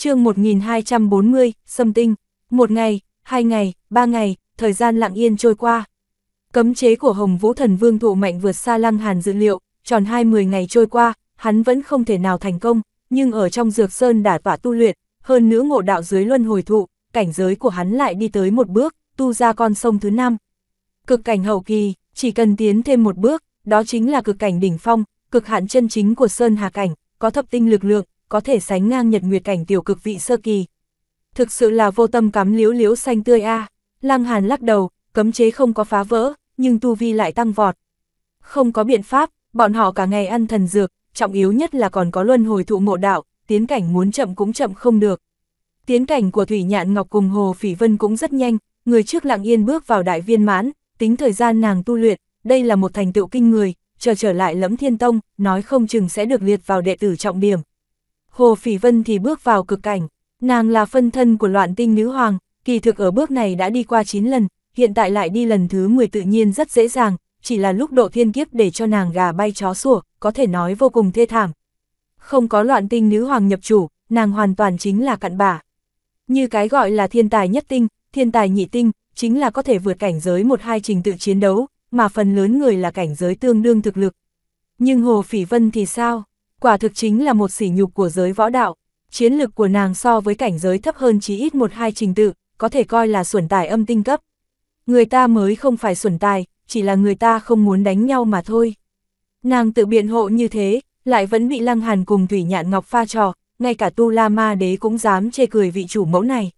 chương 1240, xâm tinh, một ngày, hai ngày, ba ngày, thời gian lặng yên trôi qua. Cấm chế của Hồng Vũ Thần Vương thụ mạnh vượt xa Lăng Hàn dự liệu, tròn 20 ngày trôi qua, hắn vẫn không thể nào thành công, nhưng ở trong Dược Sơn đã tỏa tu luyện, hơn nữa ngộ đạo dưới luân hồi thụ, cảnh giới của hắn lại đi tới một bước, tu ra con sông thứ năm. Cực cảnh hậu kỳ, chỉ cần tiến thêm một bước, đó chính là cực cảnh đỉnh phong, cực hạn chân chính của Sơn Hà Cảnh, có thập tinh lực lượng, có thể sánh ngang nhật nguyệt cảnh tiểu cực vị sơ kỳ. Thực sự là vô tâm cắm liếu liếu xanh tươi a Lăng Hàn lắc đầu, cấm chế không có phá vỡ, nhưng tu vi lại tăng vọt. Không có biện pháp, bọn họ cả ngày ăn thần dược, trọng yếu nhất là còn có luân hồi thụ mộ đạo, tiến cảnh muốn chậm cũng chậm không được. Tiến cảnh của Thủy Nhạn Ngọc cùng Hồ Phỉ Vân cũng rất nhanh, người trước lặng yên bước vào đại viên mãn, tính thời gian nàng tu luyện, đây là một thành tựu kinh người, chờ trở lại lẫm thiên tông, nói không chừng sẽ được liệt vào đệ tử trọng điểm. Hồ Phỉ Vân thì bước vào cực cảnh. Nàng là phân thân của loạn tinh nữ hoàng, kỳ thực ở bước này đã đi qua 9 lần, hiện tại lại đi lần thứ 10 tự nhiên rất dễ dàng, chỉ là lúc độ thiên kiếp để cho nàng gà bay chó sủa, có thể nói vô cùng thê thảm. Không có loạn tinh nữ hoàng nhập chủ, nàng hoàn toàn chính là cặn bả. Như cái gọi là thiên tài nhất tinh, thiên tài nhị tinh, chính là có thể vượt cảnh giới một hai trình tự chiến đấu, mà phần lớn người là cảnh giới tương đương thực lực. Nhưng Hồ Phỉ Vân thì sao? quả thực chính là một sỉ nhục của giới võ đạo. Chiến lực của nàng so với cảnh giới thấp hơn chí ít một hai trình tự, có thể coi là xuẩn tài âm tinh cấp. Người ta mới không phải xuẩn tài, chỉ là người ta không muốn đánh nhau mà thôi. Nàng tự biện hộ như thế, lại vẫn bị Lăng Hàn cùng Thủy Nhạn Ngọc pha trò, ngay cả Tu La Ma Đế cũng dám chê cười vị chủ mẫu này.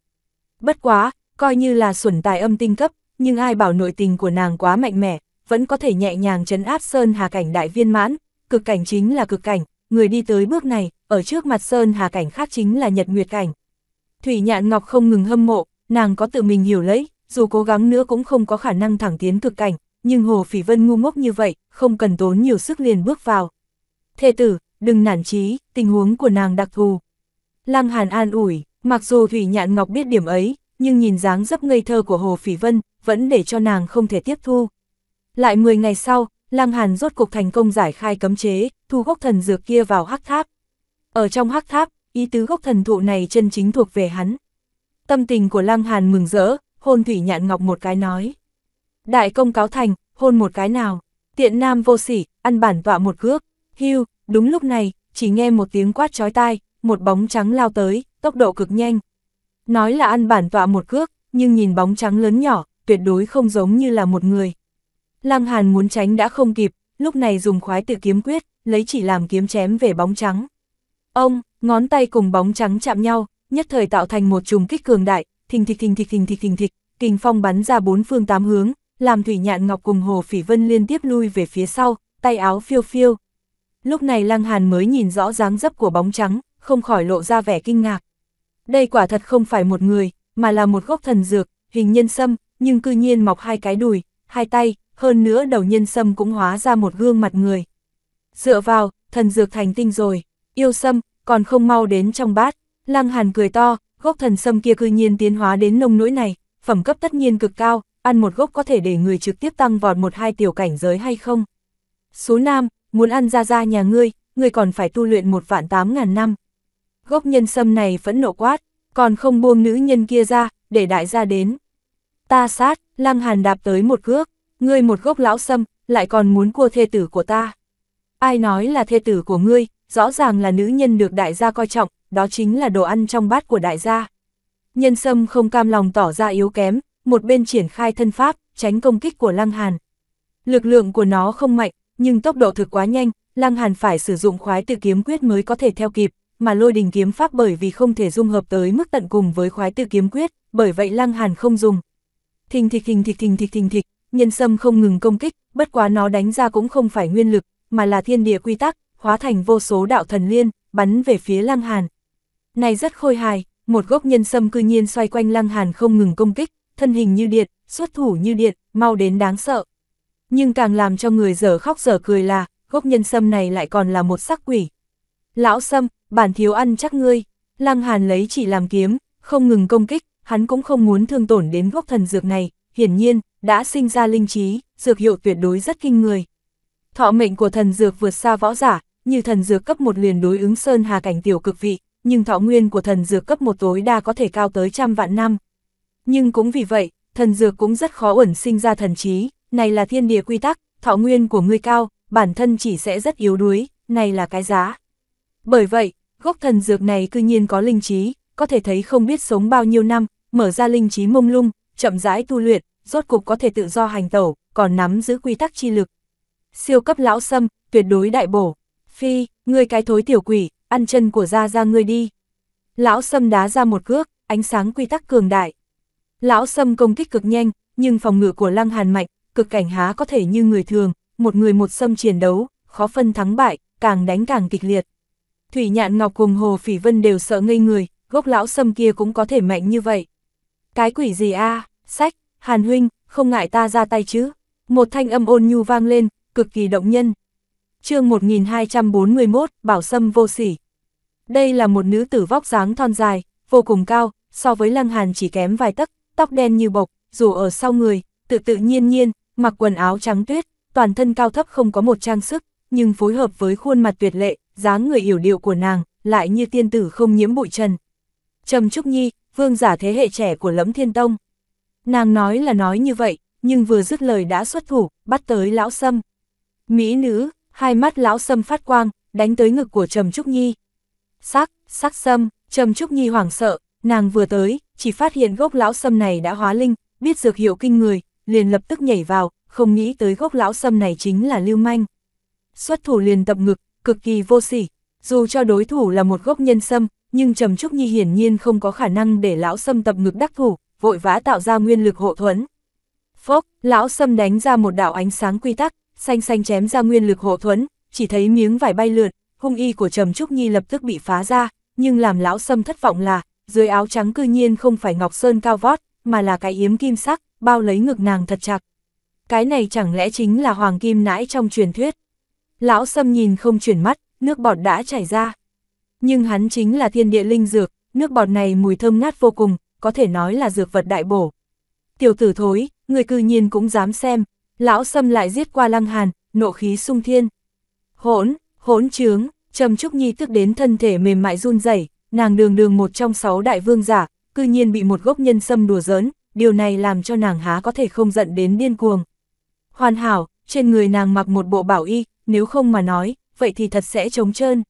Bất quá, coi như là xuẩn tài âm tinh cấp, nhưng ai bảo nội tình của nàng quá mạnh mẽ, vẫn có thể nhẹ nhàng chấn áp Sơn Hà Cảnh Đại Viên Mãn, cực cảnh chính là cực cảnh, người đi tới bước này, ở trước mặt Sơn Hà cảnh khác chính là Nhật Nguyệt cảnh. Thủy Nhạn Ngọc không ngừng hâm mộ, nàng có tự mình hiểu lấy, dù cố gắng nữa cũng không có khả năng thẳng tiến cực cảnh, nhưng Hồ Phỉ Vân ngu ngốc như vậy, không cần tốn nhiều sức liền bước vào. Thê tử, đừng nản chí, tình huống của nàng đặc thù. Lăng Hàn an ủi, mặc dù Thủy Nhạn Ngọc biết điểm ấy, nhưng nhìn dáng dấp ngây thơ của Hồ Phỉ Vân, vẫn để cho nàng không thể tiếp thu. Lại 10 ngày sau, Lăng Hàn rốt cục thành công giải khai cấm chế, thu gốc thần dược kia vào hắc tháp. Ở trong hắc tháp, ý tứ gốc thần thụ này chân chính thuộc về hắn. Tâm tình của Lăng Hàn mừng rỡ, hôn Thủy Nhạn Ngọc một cái nói. Đại công cáo thành, hôn một cái nào. Tiện nam vô sỉ, ăn bản tọa một cước. Hưu, đúng lúc này, chỉ nghe một tiếng quát chói tai, một bóng trắng lao tới, tốc độ cực nhanh. Nói là ăn bản tọa một cước, nhưng nhìn bóng trắng lớn nhỏ, tuyệt đối không giống như là một người. Lăng Hàn muốn tránh đã không kịp, lúc này dùng khoái tự kiếm quyết, lấy chỉ làm kiếm chém về bóng trắng. Ông, ngón tay cùng bóng trắng chạm nhau, nhất thời tạo thành một trùng kích cường đại, thình thịch thình thịch thình thịch thình thịch, kình phong bắn ra bốn phương tám hướng, làm Thủy Nhạn Ngọc cùng Hồ Phỉ Vân liên tiếp lui về phía sau, tay áo phiêu phiêu. Lúc này Lăng Hàn mới nhìn rõ dáng dấp của bóng trắng, không khỏi lộ ra vẻ kinh ngạc. Đây quả thật không phải một người, mà là một gốc thần dược, hình nhân sâm, nhưng cư nhiên mọc hai cái đùi, hai tay, hơn nữa đầu nhân sâm cũng hóa ra một gương mặt người. Dựa vào, thần dược thành tinh rồi, yêu sâm, còn không mau đến trong bát, lăng hàn cười to, gốc thần sâm kia cư nhiên tiến hóa đến nông nỗi này, phẩm cấp tất nhiên cực cao, ăn một gốc có thể để người trực tiếp tăng vọt một hai tiểu cảnh giới hay không. Số nam, muốn ăn ra ra nhà ngươi, ngươi còn phải tu luyện một vạn tám ngàn năm. Gốc nhân sâm này phẫn nộ quát, còn không buông nữ nhân kia ra, để đại gia đến. Ta sát, lăng hàn đạp tới một cước, ngươi một gốc lão sâm, lại còn muốn cua thê tử của ta. Ai nói là thê tử của ngươi, rõ ràng là nữ nhân được đại gia coi trọng, đó chính là đồ ăn trong bát của đại gia. Nhân sâm không cam lòng tỏ ra yếu kém, một bên triển khai thân pháp, tránh công kích của Lăng Hàn. Lực lượng của nó không mạnh, nhưng tốc độ thực quá nhanh, Lăng Hàn phải sử dụng khoái tự kiếm quyết mới có thể theo kịp, mà lôi đình kiếm pháp bởi vì không thể dung hợp tới mức tận cùng với khoái tự kiếm quyết, bởi vậy Lăng Hàn không dùng. Thình thịch thình thịch thình thịch thình thịch, nhân sâm không ngừng công kích, bất quá nó đánh ra cũng không phải nguyên lực, mà là thiên địa quy tắc, hóa thành vô số đạo thần liên, bắn về phía Lăng Hàn. Này rất khôi hài, một gốc nhân sâm cư nhiên xoay quanh Lăng Hàn không ngừng công kích, thân hình như điện, xuất thủ như điện, mau đến đáng sợ. Nhưng càng làm cho người dở khóc dở cười là, gốc nhân sâm này lại còn là một sắc quỷ. Lão sâm, bản thiếu ăn chắc ngươi, Lăng Hàn lấy chỉ làm kiếm, không ngừng công kích, hắn cũng không muốn thương tổn đến gốc thần dược này, hiển nhiên, đã sinh ra linh trí, dược hiệu tuyệt đối rất kinh người. Thọ mệnh của thần dược vượt xa võ giả, như thần dược cấp 1 liền đối ứng sơn hà cảnh tiểu cực vị, nhưng thọ nguyên của thần dược cấp 1 tối đa có thể cao tới trăm vạn năm. Nhưng cũng vì vậy, thần dược cũng rất khó ẩn sinh ra thần trí, này là thiên địa quy tắc, thọ nguyên của người cao, bản thân chỉ sẽ rất yếu đuối, này là cái giá. Bởi vậy, gốc thần dược này cư nhiên có linh trí, có thể thấy không biết sống bao nhiêu năm, mở ra linh trí mông lung, chậm rãi tu luyện, rốt cục có thể tự do hành tẩu, còn nắm giữ quy tắc chi lực. Siêu cấp lão sâm, tuyệt đối đại bổ. Phi, ngươi cái thối tiểu quỷ, ăn chân của gia gia ngươi đi. Lão sâm đá ra một cước, ánh sáng quy tắc cường đại. Lão sâm công kích cực nhanh, nhưng phòng ngự của lăng hàn mạnh, cực cảnh há có thể như người thường, một người một sâm chiến đấu, khó phân thắng bại, càng đánh càng kịch liệt. Thủy nhạn ngọc cùng hồ phỉ vân đều sợ ngây người, gốc lão sâm kia cũng có thể mạnh như vậy. Cái quỷ gì a sách, Hàn Huynh, không ngại ta ra tay chứ. Một thanh âm ôn nhu vang lên, cực kỳ động nhân. chương 1241, Bảo Sâm vô sỉ. Đây là một nữ tử vóc dáng thon dài, vô cùng cao, so với Lăng Hàn chỉ kém vài tấc, tóc đen như bộc, dù ở sau người, tự tự nhiên nhiên, mặc quần áo trắng tuyết, toàn thân cao thấp không có một trang sức, nhưng phối hợp với khuôn mặt tuyệt lệ, dáng người yểu điệu của nàng, lại như tiên tử không nhiễm bụi trần. Trầm Trúc Nhi, vương giả thế hệ trẻ của lẫm thiên tông. Nàng nói là nói như vậy, nhưng vừa dứt lời đã xuất thủ, bắt tới lão sâm. Mỹ nữ, hai mắt lão sâm phát quang, đánh tới ngực của Trầm Trúc Nhi. Sắc, sắc sâm, Trầm Trúc Nhi hoảng sợ, nàng vừa tới, chỉ phát hiện gốc lão sâm này đã hóa linh, biết dược hiệu kinh người, liền lập tức nhảy vào, không nghĩ tới gốc lão sâm này chính là lưu manh. Xuất thủ liền tập ngực, cực kỳ vô sỉ, dù cho đối thủ là một gốc nhân sâm, nhưng Trầm Trúc Nhi hiển nhiên không có khả năng để lão sâm tập ngực đắc thủ, vội vã tạo ra nguyên lực hộ thuẫn. Phốc, lão sâm đánh ra một đạo ánh sáng quy tắc, xanh xanh chém ra nguyên lực hộ thuẫn, chỉ thấy miếng vải bay lượn, hung y của Trầm Trúc Nhi lập tức bị phá ra, nhưng làm lão sâm thất vọng là, dưới áo trắng cư nhiên không phải ngọc sơn cao vót, mà là cái yếm kim sắc, bao lấy ngực nàng thật chặt. Cái này chẳng lẽ chính là hoàng kim nãi trong truyền thuyết. Lão sâm nhìn không chuyển mắt, nước bọt đã chảy ra. Nhưng hắn chính là thiên địa linh dược, nước bọt này mùi thơm ngát vô cùng, có thể nói là dược vật đại bổ. Tiểu tử thối, người cư nhiên cũng dám xem, lão xâm lại giết qua lăng hàn, nộ khí sung thiên. Hỗn, hỗn trướng, Trầm Trúc Nhi tức đến thân thể mềm mại run rẩy, nàng đường đường một trong sáu đại vương giả, cư nhiên bị một gốc nhân sâm đùa giỡn, điều này làm cho nàng há có thể không giận đến điên cuồng. Hoàn hảo, trên người nàng mặc một bộ bảo y, nếu không mà nói, vậy thì thật sẽ trống trơn.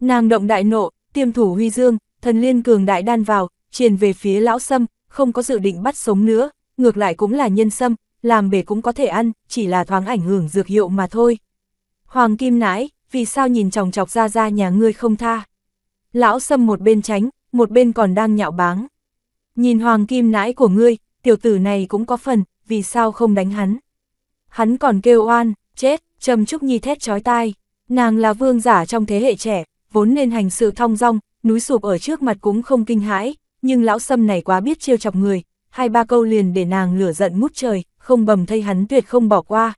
Nàng động đại nộ, tiêm thủ huy dương, thần liên cường đại đan vào, truyền về phía lão sâm, không có dự định bắt sống nữa, ngược lại cũng là nhân sâm, làm bể cũng có thể ăn, chỉ là thoáng ảnh hưởng dược hiệu mà thôi. Hoàng Kim nãi, vì sao nhìn chồng chọc ra ra nhà ngươi không tha? Lão sâm một bên tránh, một bên còn đang nhạo báng. Nhìn Hoàng Kim nãi của ngươi, tiểu tử này cũng có phần, vì sao không đánh hắn? Hắn còn kêu oan, chết, trầm trúc nhi thét chói tai. Nàng là vương giả trong thế hệ trẻ, vốn nên hành sự thong dong, núi sụp ở trước mặt cũng không kinh hãi, nhưng lão sâm này quá biết trêu chọc người, hai ba câu liền để nàng lửa giận mút trời, không bầm thây hắn tuyệt không bỏ qua.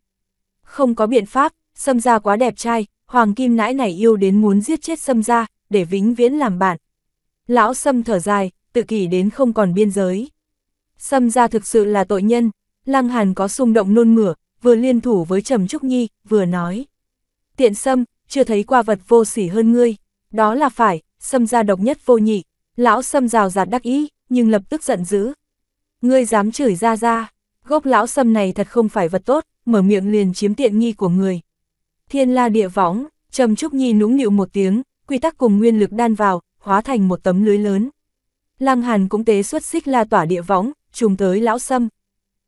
Không có biện pháp, sâm gia quá đẹp trai, hoàng kim nãi này yêu đến muốn giết chết sâm gia, để vĩnh viễn làm bạn. Lão sâm thở dài, tự kỷ đến không còn biên giới. Sâm gia thực sự là tội nhân, lăng hàn có xung động nôn mửa, vừa liên thủ với Trầm Trúc Nhi, vừa nói tiện sâm, chưa thấy qua vật vô sỉ hơn ngươi, đó là phải, sâm gia độc nhất vô nhị, lão sâm rào rạt đắc ý, nhưng lập tức giận dữ. Ngươi dám chửi ra ra, gốc lão sâm này thật không phải vật tốt, mở miệng liền chiếm tiện nghi của người. Thiên la địa võng, trầm trúc nhi nũng nịu một tiếng, quy tắc cùng nguyên lực đan vào, hóa thành một tấm lưới lớn. Lăng Hàn cũng tế xuất xích la tỏa địa võng, trùng tới lão sâm.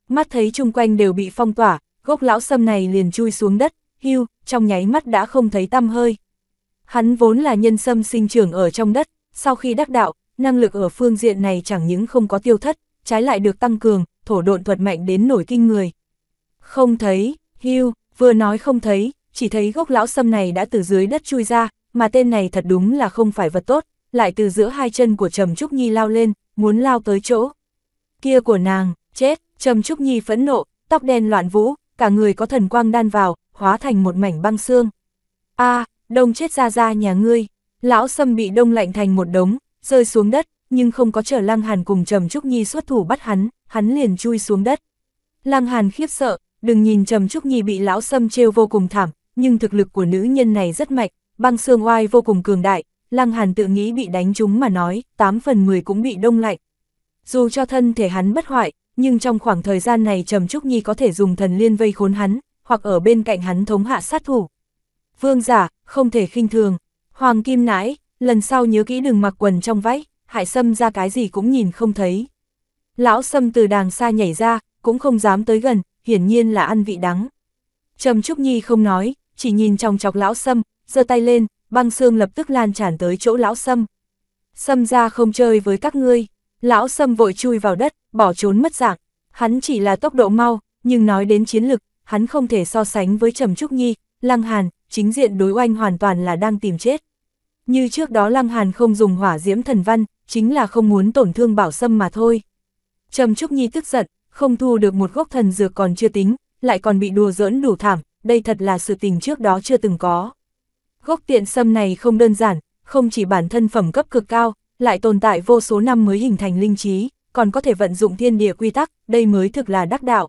Mắt thấy chung quanh đều bị phong tỏa, gốc lão sâm này liền chui xuống đất, hưu, trong nháy mắt đã không thấy tăm hơi. Hắn vốn là nhân sâm sinh trưởng ở trong đất, sau khi đắc đạo, năng lực ở phương diện này chẳng những không có tiêu thất, trái lại được tăng cường, thổ độn thuật mạnh đến nổi kinh người. Không thấy, hưu, vừa nói không thấy, chỉ thấy gốc lão sâm này đã từ dưới đất chui ra, mà tên này thật đúng là không phải vật tốt, lại từ giữa hai chân của Trầm Trúc Nhi lao lên, muốn lao tới chỗ. Kia của nàng, chết, Trầm Trúc Nhi phẫn nộ, tóc đen loạn vũ, cả người có thần quang đan vào, hóa thành một mảnh băng xương. a à, đông chết ra ra nhà ngươi, lão sâm bị đông lạnh thành một đống, rơi xuống đất, nhưng không có chờ Lăng Hàn cùng Trầm Trúc Nhi xuất thủ bắt hắn, hắn liền chui xuống đất. Lăng Hàn khiếp sợ, đừng nhìn Trầm Trúc Nhi bị lão sâm trêu vô cùng thảm, nhưng thực lực của nữ nhân này rất mạnh, băng xương oai vô cùng cường đại, Lăng Hàn tự nghĩ bị đánh trúng mà nói, 8 phần 10 cũng bị đông lạnh. Dù cho thân thể hắn bất hoại, nhưng trong khoảng thời gian này Trầm Trúc Nhi có thể dùng thần liên vây khốn hắn, hoặc ở bên cạnh hắn thống hạ sát thủ. Vương giả, không thể khinh thường. Hoàng Kim nãi, lần sau nhớ kỹ đừng mặc quần trong váy, hại sâm ra cái gì cũng nhìn không thấy. Lão sâm từ đàng xa nhảy ra, cũng không dám tới gần, hiển nhiên là ăn vị đắng. Trầm Trúc Nhi không nói, chỉ nhìn trong chọc lão sâm, giơ tay lên, băng xương lập tức lan tràn tới chỗ lão sâm. Sâm ra không chơi với các ngươi, lão sâm vội chui vào đất, bỏ trốn mất dạng. Hắn chỉ là tốc độ mau, nhưng nói đến chiến lực, hắn không thể so sánh với Trầm Trúc Nhi, Lăng Hàn, chính diện đối oanh hoàn toàn là đang tìm chết. Như trước đó Lăng Hàn không dùng hỏa diễm thần văn, chính là không muốn tổn thương bảo sâm mà thôi. Trầm Trúc Nhi tức giận, không thu được một gốc thần dược còn chưa tính, lại còn bị đùa giỡn đủ thảm, đây thật là sự tình trước đó chưa từng có. Gốc tiện sâm này không đơn giản, không chỉ bản thân phẩm cấp cực cao, lại tồn tại vô số năm mới hình thành linh trí, còn có thể vận dụng thiên địa quy tắc, đây mới thực là đắc đạo.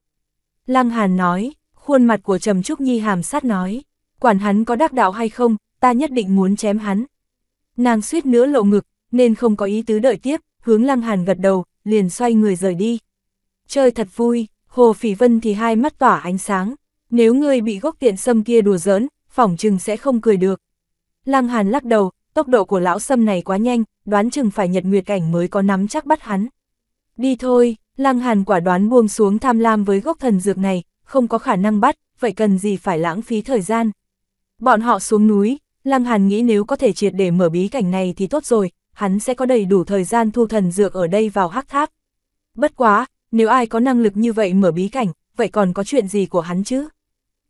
Lăng Hàn nói, khuôn mặt của Trầm Trúc Nhi hàm sát nói, quản hắn có đắc đạo hay không, ta nhất định muốn chém hắn. Nàng suýt nữa lộ ngực, nên không có ý tứ đợi tiếp, hướng Lăng Hàn gật đầu, liền xoay người rời đi. Chơi thật vui, Hồ Phỉ Vân thì hai mắt tỏa ánh sáng, nếu ngươi bị gốc tiện sâm kia đùa giỡn, phỏng chừng sẽ không cười được. Lăng Hàn lắc đầu, tốc độ của lão sâm này quá nhanh, đoán chừng phải nhật nguyệt cảnh mới có nắm chắc bắt hắn. Đi thôi, Lăng Hàn quả đoán buông xuống tham lam với gốc thần dược này, không có khả năng bắt, vậy cần gì phải lãng phí thời gian. Bọn họ xuống núi, Lăng Hàn nghĩ nếu có thể triệt để mở bí cảnh này thì tốt rồi, hắn sẽ có đầy đủ thời gian thu thần dược ở đây vào hắc tháp. Bất quá, nếu ai có năng lực như vậy mở bí cảnh, vậy còn có chuyện gì của hắn chứ?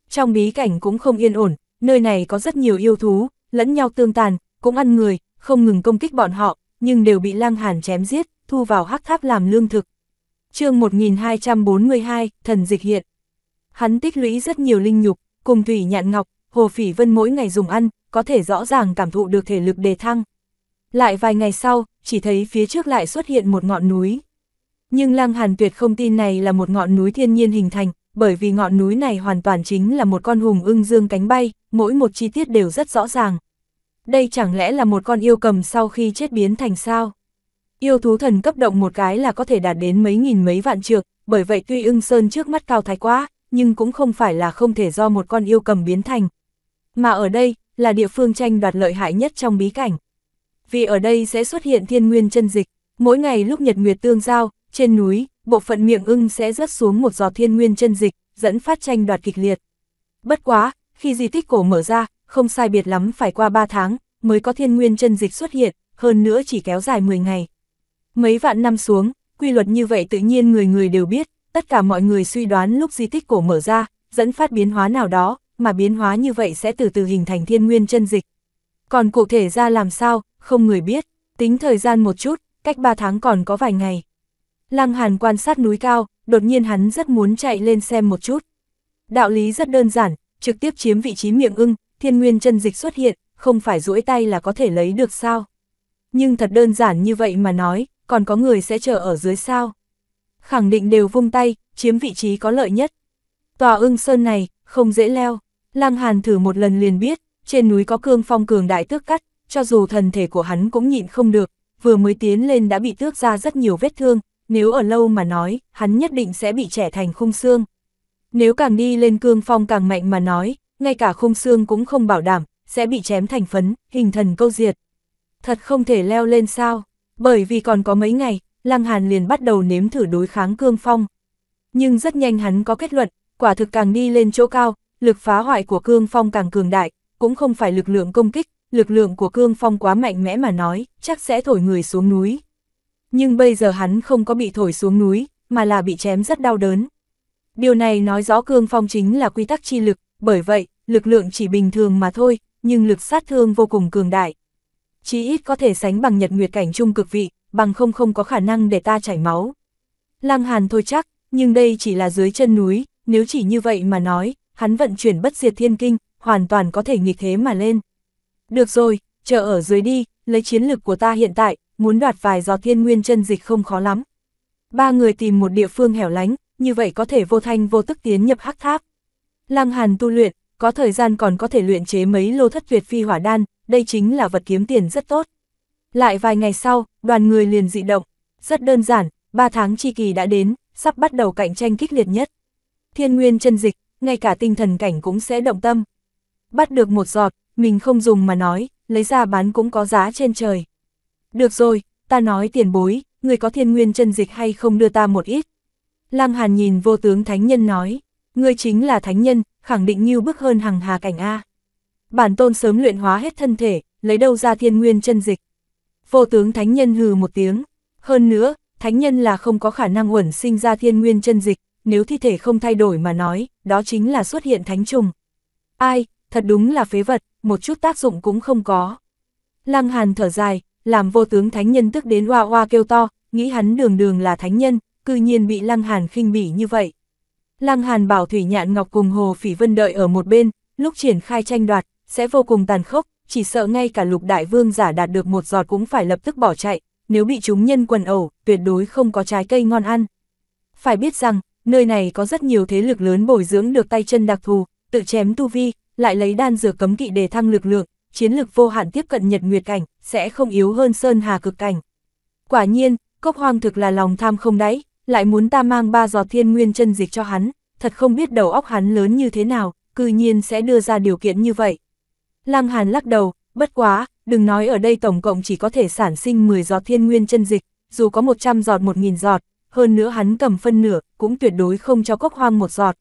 Trong bí cảnh cũng không yên ổn, nơi này có rất nhiều yêu thú, lẫn nhau tương tàn, cũng ăn người, không ngừng công kích bọn họ, nhưng đều bị Lăng Hàn chém giết, thu vào hắc tháp làm lương thực. chương 1242, Thần Dịch Hiện Hắn tích lũy rất nhiều linh nhục, cùng Thủy Nhạn Ngọc, Hồ Phỉ Vân mỗi ngày dùng ăn, có thể rõ ràng cảm thụ được thể lực đề thăng. Lại vài ngày sau, chỉ thấy phía trước lại xuất hiện một ngọn núi. Nhưng Lăng Hàn Tuyệt không tin này là một ngọn núi thiên nhiên hình thành, bởi vì ngọn núi này hoàn toàn chính là một con hùng ưng dương cánh bay, mỗi một chi tiết đều rất rõ ràng. Đây chẳng lẽ là một con yêu cầm sau khi chết biến thành sao? Yêu thú thần cấp động một cái là có thể đạt đến mấy nghìn mấy vạn trượng, bởi vậy tuy ưng sơn trước mắt cao thái quá, nhưng cũng không phải là không thể do một con yêu cầm biến thành. Mà ở đây, là địa phương tranh đoạt lợi hại nhất trong bí cảnh. Vì ở đây sẽ xuất hiện thiên nguyên chân dịch, mỗi ngày lúc nhật nguyệt tương giao, trên núi, bộ phận miệng ưng sẽ rớt xuống một giò thiên nguyên chân dịch, dẫn phát tranh đoạt kịch liệt. Bất quá, khi di tích cổ mở ra, không sai biệt lắm phải qua 3 tháng, mới có thiên nguyên chân dịch xuất hiện, hơn nữa chỉ kéo dài 10 ngày. Mấy vạn năm xuống, quy luật như vậy tự nhiên người người đều biết, tất cả mọi người suy đoán lúc di tích cổ mở ra, dẫn phát biến hóa nào đó, mà biến hóa như vậy sẽ từ từ hình thành thiên nguyên chân dịch. Còn cụ thể ra làm sao, không người biết, tính thời gian một chút, cách 3 tháng còn có vài ngày. Lăng Hàn quan sát núi cao, đột nhiên hắn rất muốn chạy lên xem một chút. Đạo lý rất đơn giản, trực tiếp chiếm vị trí miệng ưng, thiên nguyên chân dịch xuất hiện, không phải duỗi tay là có thể lấy được sao. Nhưng thật đơn giản như vậy mà nói, còn có người sẽ chờ ở dưới sao khẳng định đều vung tay, chiếm vị trí có lợi nhất. Tòa ưng sơn này, không dễ leo. Lăng Hàn thử một lần liền biết, trên núi có cương phong cường đại tước cắt, cho dù thần thể của hắn cũng nhịn không được, vừa mới tiến lên đã bị tước ra rất nhiều vết thương, nếu ở lâu mà nói, hắn nhất định sẽ bị trẻ thành khung xương. Nếu càng đi lên cương phong càng mạnh mà nói, ngay cả khung xương cũng không bảo đảm, sẽ bị chém thành phấn, hình thần câu diệt. Thật không thể leo lên sao, bởi vì còn có mấy ngày, Lăng Hàn liền bắt đầu nếm thử đối kháng cương phong. Nhưng rất nhanh hắn có kết luận, quả thực càng đi lên chỗ cao, lực phá hoại của cương phong càng cường đại, cũng không phải lực lượng công kích, lực lượng của cương phong quá mạnh mẽ mà nói, chắc sẽ thổi người xuống núi. Nhưng bây giờ hắn không có bị thổi xuống núi, mà là bị chém rất đau đớn. Điều này nói rõ cương phong chính là quy tắc chi lực, bởi vậy, lực lượng chỉ bình thường mà thôi, nhưng lực sát thương vô cùng cường đại. chỉ ít có thể sánh bằng nhật nguyệt cảnh trung cực vị, bằng không không có khả năng để ta chảy máu. Lăng Hàn thôi chắc, nhưng đây chỉ là dưới chân núi, nếu chỉ như vậy mà nói, hắn vận chuyển bất diệt thiên kinh, hoàn toàn có thể nghịch thế mà lên. Được rồi, chờ ở dưới đi, lấy chiến lực của ta hiện tại, muốn đoạt vài giò thiên nguyên chân dịch không khó lắm. Ba người tìm một địa phương hẻo lánh, như vậy có thể vô thanh vô tức tiến nhập hắc tháp. Lăng Hàn tu luyện, có thời gian còn có thể luyện chế mấy lô thất tuyệt phi hỏa đan, đây chính là vật kiếm tiền rất tốt. Lại vài ngày sau, đoàn người liền dị động. Rất đơn giản, 3 tháng chi kỳ đã đến, sắp bắt đầu cạnh tranh kích liệt nhất. Thiên nguyên chân dịch, ngay cả tinh thần cảnh cũng sẽ động tâm. Bắt được một giọt, mình không dùng mà nói, lấy ra bán cũng có giá trên trời. Được rồi, ta nói tiền bối, người có thiên nguyên chân dịch hay không đưa ta một ít. Lăng Hàn nhìn vô tướng thánh nhân nói, ngươi chính là thánh nhân, khẳng định như bức hơn hằng hà cảnh A. Bản tôn sớm luyện hóa hết thân thể, lấy đâu ra thiên nguyên chân dịch. Vô tướng thánh nhân hừ một tiếng. Hơn nữa, thánh nhân là không có khả năng uẩn sinh ra thiên nguyên chân dịch, nếu thi thể không thay đổi mà nói, đó chính là xuất hiện thánh trùng. Ai, thật đúng là phế vật, một chút tác dụng cũng không có. Lăng Hàn thở dài, làm vô tướng thánh nhân tức đến hoa hoa kêu to, nghĩ hắn đường đường là thánh nhân, cư nhiên bị Lăng Hàn khinh bỉ như vậy. Lăng Hàn bảo Thủy Nhạn Ngọc cùng Hồ Phỉ Vân đợi ở một bên, lúc triển khai tranh đoạt, sẽ vô cùng tàn khốc, chỉ sợ ngay cả lục đại vương giả đạt được một giọt cũng phải lập tức bỏ chạy, nếu bị chúng nhân quần ẩu, tuyệt đối không có trái cây ngon ăn. Phải biết rằng, nơi này có rất nhiều thế lực lớn bồi dưỡng được tay chân đặc thù, tự chém tu vi, lại lấy đan dược cấm kỵ để thăng lực lượng, chiến lực vô hạn tiếp cận nhật nguyệt cảnh, sẽ không yếu hơn sơn hà cực cảnh. Quả nhiên, cốc hoang thực là lòng tham không đáy, lại muốn ta mang ba giọt thiên nguyên chân dịch cho hắn, thật không biết đầu óc hắn lớn như thế nào, cư nhiên sẽ đưa ra điều kiện như vậy. Lam Hàn lắc đầu, bất quá, đừng nói ở đây tổng cộng chỉ có thể sản sinh 10 giọt thiên nguyên chân dịch, dù có 100 giọt 1.000 giọt, hơn nữa hắn cầm phân nửa, cũng tuyệt đối không cho cốc hoang một giọt.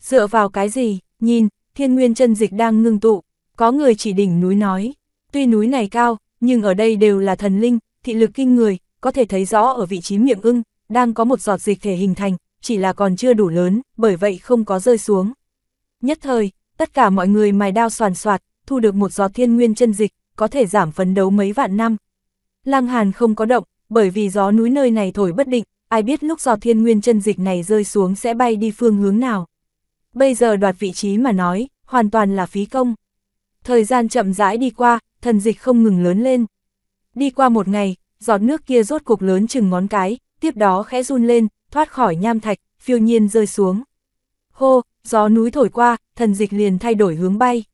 Dựa vào cái gì, nhìn, thiên nguyên chân dịch đang ngưng tụ, có người chỉ đỉnh núi nói, tuy núi này cao, nhưng ở đây đều là thần linh, thị lực kinh người, có thể thấy rõ ở vị trí miệng ưng, đang có một giọt dịch thể hình thành, chỉ là còn chưa đủ lớn, bởi vậy không có rơi xuống. Nhất thời, tất cả mọi người mài đao soàn soạt, thu được một giọt thiên nguyên chân dịch, có thể giảm phấn đấu mấy vạn năm. Lăng Hàn không có động, bởi vì gió núi nơi này thổi bất định, ai biết lúc giọt thiên nguyên chân dịch này rơi xuống sẽ bay đi phương hướng nào. Bây giờ đoạt vị trí mà nói, hoàn toàn là phí công. Thời gian chậm rãi đi qua, thần dịch không ngừng lớn lên. Đi qua một ngày, giọt nước kia rốt cục lớn chừng ngón cái, tiếp đó khẽ run lên, thoát khỏi nham thạch, phiêu nhiên rơi xuống. Hô, gió núi thổi qua, thần dịch liền thay đổi hướng bay.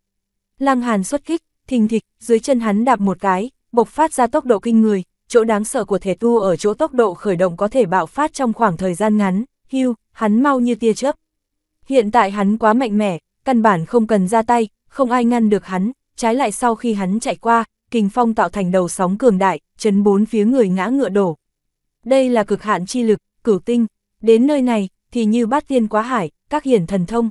Lăng Hàn xuất kích, thình thịch, dưới chân hắn đạp một cái, bộc phát ra tốc độ kinh người, chỗ đáng sợ của thể tu ở chỗ tốc độ khởi động có thể bạo phát trong khoảng thời gian ngắn, hưu, hắn mau như tia chớp. Hiện tại hắn quá mạnh mẽ, căn bản không cần ra tay, không ai ngăn được hắn, trái lại sau khi hắn chạy qua, kình phong tạo thành đầu sóng cường đại, chấn bốn phía người ngã ngựa đổ. Đây là cực hạn chi lực, cửu tinh, đến nơi này thì như bát tiên quá hải, các hiển thần thông.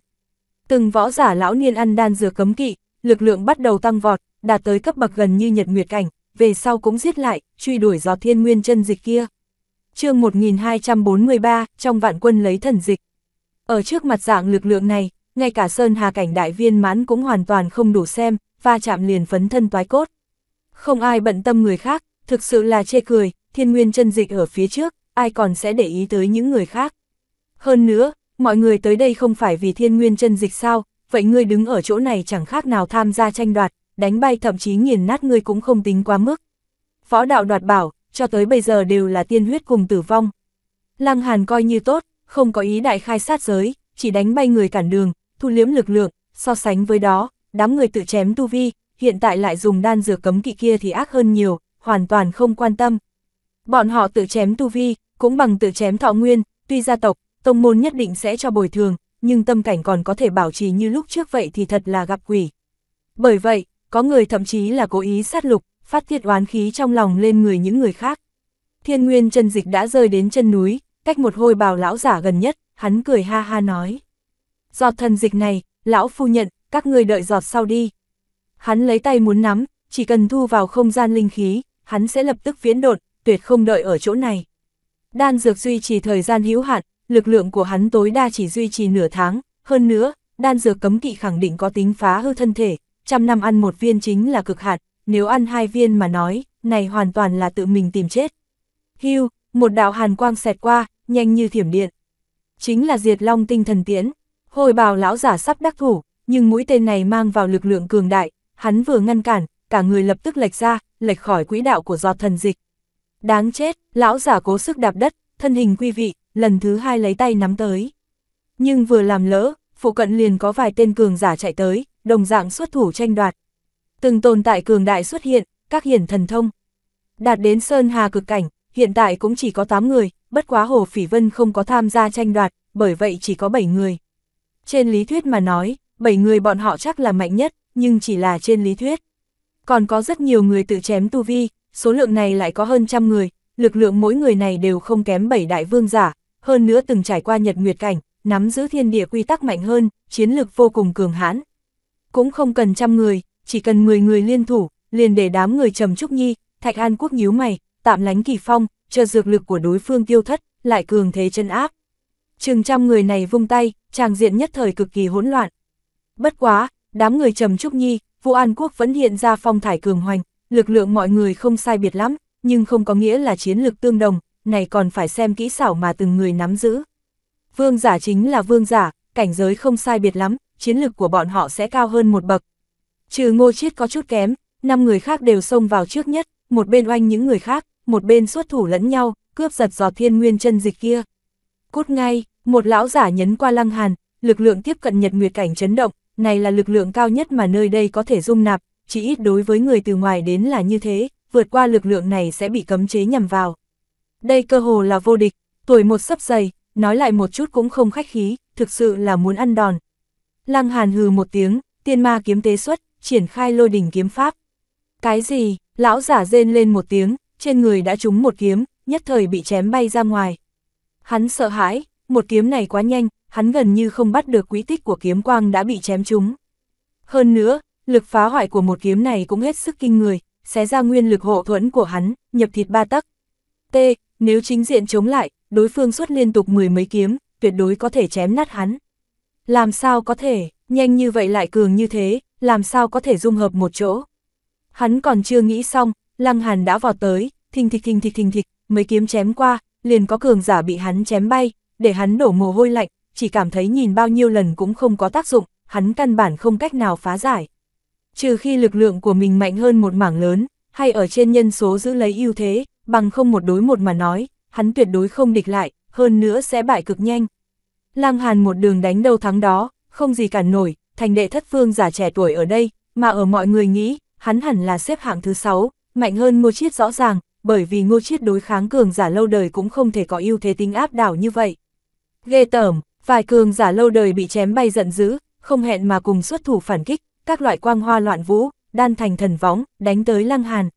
Từng võ giả lão niên ăn đan dừa cấm kỵ, lực lượng bắt đầu tăng vọt, đạt tới cấp bậc gần như nhật nguyệt cảnh, về sau cũng giết lại, truy đuổi gió thiên nguyên chân dịch kia. chương 1243, trong vạn quân lấy thần dịch. Ở trước mặt dạng lực lượng này, ngay cả Sơn Hà Cảnh Đại Viên mãn cũng hoàn toàn không đủ xem, va chạm liền phấn thân toái cốt. Không ai bận tâm người khác, thực sự là chê cười, thiên nguyên chân dịch ở phía trước, ai còn sẽ để ý tới những người khác. Hơn nữa, mọi người tới đây không phải vì thiên nguyên chân dịch sao, vậy ngươi đứng ở chỗ này chẳng khác nào tham gia tranh đoạt, đánh bay thậm chí nghiền nát ngươi cũng không tính quá mức. phó đạo đoạt bảo, cho tới bây giờ đều là tiên huyết cùng tử vong. Lăng Hàn coi như tốt, không có ý đại khai sát giới, chỉ đánh bay người cản đường, thu liếm lực lượng, so sánh với đó, đám người tự chém tu vi, hiện tại lại dùng đan dược cấm kỵ kia thì ác hơn nhiều, hoàn toàn không quan tâm. Bọn họ tự chém tu vi, cũng bằng tự chém thọ nguyên, tuy gia tộc, tông môn nhất định sẽ cho bồi thường, nhưng tâm cảnh còn có thể bảo trì như lúc trước vậy thì thật là gặp quỷ. Bởi vậy, có người thậm chí là cố ý sát lục, phát tiết oán khí trong lòng lên người những người khác. Thiên nguyên chân dịch đã rơi đến chân núi, cách một hôi bào lão giả gần nhất, hắn cười ha ha nói. Giọt thần dịch này, lão phu nhận, các người đợi giọt sau đi. Hắn lấy tay muốn nắm, chỉ cần thu vào không gian linh khí, hắn sẽ lập tức viễn đột, tuyệt không đợi ở chỗ này. Đan dược duy trì thời gian hữu hạn, lực lượng của hắn tối đa chỉ duy trì nửa tháng, hơn nữa, đan dược cấm kỵ khẳng định có tính phá hư thân thể, trăm năm ăn một viên chính là cực hạn, nếu ăn hai viên mà nói, này hoàn toàn là tự mình tìm chết. Hưu, một đạo hàn quang xẹt qua, nhanh như thiểm điện. Chính là diệt long tinh thần tiễn, hồi bào lão giả sắp đắc thủ, nhưng mũi tên này mang vào lực lượng cường đại, hắn vừa ngăn cản, cả người lập tức lệch ra, lệch khỏi quỹ đạo của giọt thần dịch. Đáng chết, lão giả cố sức đạp đất, thân hình quy vị, lần thứ hai lấy tay nắm tới. Nhưng vừa làm lỡ, phụ cận liền có vài tên cường giả chạy tới, đồng dạng xuất thủ tranh đoạt. Từng tồn tại cường đại xuất hiện, các hiển thần thông. Đạt đến Sơn Hà cực cảnh, hiện tại cũng chỉ có 8 người, bất quá Hồ Phỉ Vân không có tham gia tranh đoạt, bởi vậy chỉ có 7 người. Trên lý thuyết mà nói, 7 người bọn họ chắc là mạnh nhất, nhưng chỉ là trên lý thuyết. Còn có rất nhiều người tự chém tu vi, số lượng này lại có hơn trăm người, lực lượng mỗi người này đều không kém 7 đại vương giả, hơn nữa từng trải qua nhật nguyệt cảnh, nắm giữ thiên địa quy tắc mạnh hơn, chiến lực vô cùng cường hãn. Cũng không cần trăm người, chỉ cần 10 người liên thủ, liền để đám người trầm trúc nhi, Thạch An Quốc nhíu mày, tạm lánh kỳ phong, chờ dược lực của đối phương tiêu thất, lại cường thế chân áp. Chừng trăm người này vung tay, tràng diện nhất thời cực kỳ hỗn loạn. Bất quá, đám người trầm trúc nhi, Vũ An Quốc vẫn hiện ra phong thải cường hoành, lực lượng mọi người không sai biệt lắm, nhưng không có nghĩa là chiến lực tương đồng, này còn phải xem kỹ xảo mà từng người nắm giữ. Vương giả chính là vương giả, cảnh giới không sai biệt lắm, chiến lực của bọn họ sẽ cao hơn một bậc. Trừ ngô chiết có chút kém, năm người khác đều xông vào trước nhất, một bên oanh những người khác, một bên xuất thủ lẫn nhau, cướp giật giò thiên nguyên chân dịch kia. Cút ngay, một lão giả nhấn qua lăng hàn, lực lượng tiếp cận nhật nguyệt cảnh chấn động, này là lực lượng cao nhất mà nơi đây có thể dung nạp, chỉ ít đối với người từ ngoài đến là như thế, vượt qua lực lượng này sẽ bị cấm chế nhằm vào. Đây cơ hồ là vô địch, tuổi một sắp dày, nói lại một chút cũng không khách khí, thực sự là muốn ăn đòn. Lăng Hàn hừ một tiếng, tiên ma kiếm tế xuất, triển khai lôi đỉnh kiếm pháp. Cái gì, lão giả rên lên một tiếng, trên người đã trúng một kiếm, nhất thời bị chém bay ra ngoài. Hắn sợ hãi, một kiếm này quá nhanh, hắn gần như không bắt được quý tích của kiếm quang đã bị chém trúng. Hơn nữa, lực phá hoại của một kiếm này cũng hết sức kinh người, xé ra nguyên lực hộ thuẫn của hắn, nhập thịt ba tấc. T, nếu chính diện chống lại, đối phương xuất liên tục mười mấy kiếm, tuyệt đối có thể chém nát hắn. Làm sao có thể, nhanh như vậy lại cường như thế, làm sao có thể dung hợp một chỗ. Hắn còn chưa nghĩ xong, Lăng Hàn đã vọt tới, thình thịch thình thịch thình thịch, mấy kiếm chém qua, liền có cường giả bị hắn chém bay, để hắn đổ mồ hôi lạnh, chỉ cảm thấy nhìn bao nhiêu lần cũng không có tác dụng, hắn căn bản không cách nào phá giải. Trừ khi lực lượng của mình mạnh hơn một mảng lớn, hay ở trên nhân số giữ lấy ưu thế, bằng không một đối một mà nói, hắn tuyệt đối không địch lại, hơn nữa sẽ bại cực nhanh. Lăng Hàn một đường đánh đâu thắng đó, không gì cản nổi, thành đệ thất phương giả trẻ tuổi ở đây, mà ở mọi người nghĩ, hắn hẳn là xếp hạng thứ 6, mạnh hơn Ngô Chiết rõ ràng, bởi vì Ngô Chiết đối kháng cường giả lâu đời cũng không thể có ưu thế tính áp đảo như vậy. Ghê tởm, vài cường giả lâu đời bị chém bay giận dữ, không hẹn mà cùng xuất thủ phản kích, các loại quang hoa loạn vũ, đan thành thần võng, đánh tới Lăng Hàn.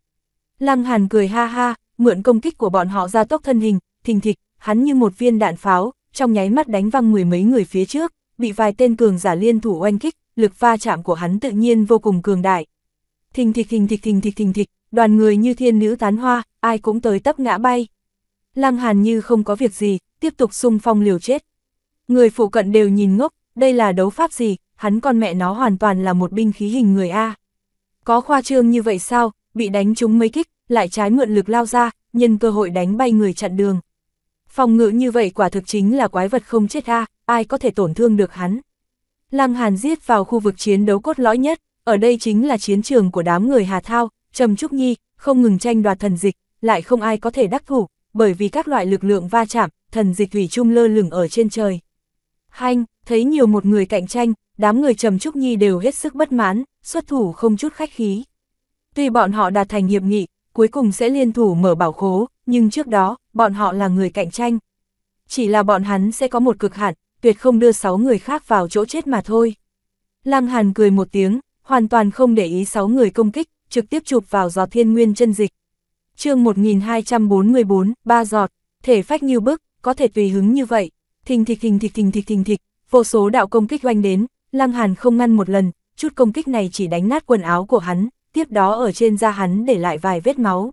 Lăng Hàn cười ha ha, mượn công kích của bọn họ ra tốc thân hình, thình thịch, hắn như một viên đạn pháo, trong nháy mắt đánh văng mười mấy người phía trước, bị vài tên cường giả liên thủ oanh kích, lực va chạm của hắn tự nhiên vô cùng cường đại. Thình thịch thình thịch thình thịch thình thịch, đoàn người như thiên nữ tán hoa, ai cũng tới tấp ngã bay. Lăng Hàn như không có việc gì, tiếp tục xung phong liều chết. Người phụ cận đều nhìn ngốc, đây là đấu pháp gì, hắn con mẹ nó hoàn toàn là một binh khí hình người A. Có khoa trương như vậy sao, bị đánh trúng mấy kích, lại trái mượn lực lao ra, nhân cơ hội đánh bay người chặn đường. Phòng ngự như vậy quả thực chính là quái vật không chết ha ai có thể tổn thương được hắn. Lăng Hàn giết vào khu vực chiến đấu cốt lõi nhất, ở đây chính là chiến trường của đám người Hà Thao, Trầm Trúc Nhi, không ngừng tranh đoạt thần dịch, lại không ai có thể đắc thủ, bởi vì các loại lực lượng va chạm, thần dịch thủy chung lơ lửng ở trên trời. Hanh, thấy nhiều một người cạnh tranh, đám người Trầm Trúc Nhi đều hết sức bất mãn, xuất thủ không chút khách khí. Tuy bọn họ đạt thành hiệp nghị, cuối cùng sẽ liên thủ mở bảo khố, nhưng trước đó, bọn họ là người cạnh tranh. Chỉ là bọn hắn sẽ có một cực hạn, tuyệt không đưa sáu người khác vào chỗ chết mà thôi. Lăng Hàn cười một tiếng, hoàn toàn không để ý sáu người công kích, trực tiếp chụp vào giọt thiên nguyên chân dịch. chương 1244, ba giọt, thể phách như bức, có thể tùy hứng như vậy. Thình thịch thình thịch thình thịch thình thịch, vô số đạo công kích oanh đến, Lăng Hàn không ngăn một lần, chút công kích này chỉ đánh nát quần áo của hắn, tiếp đó ở trên da hắn để lại vài vết máu.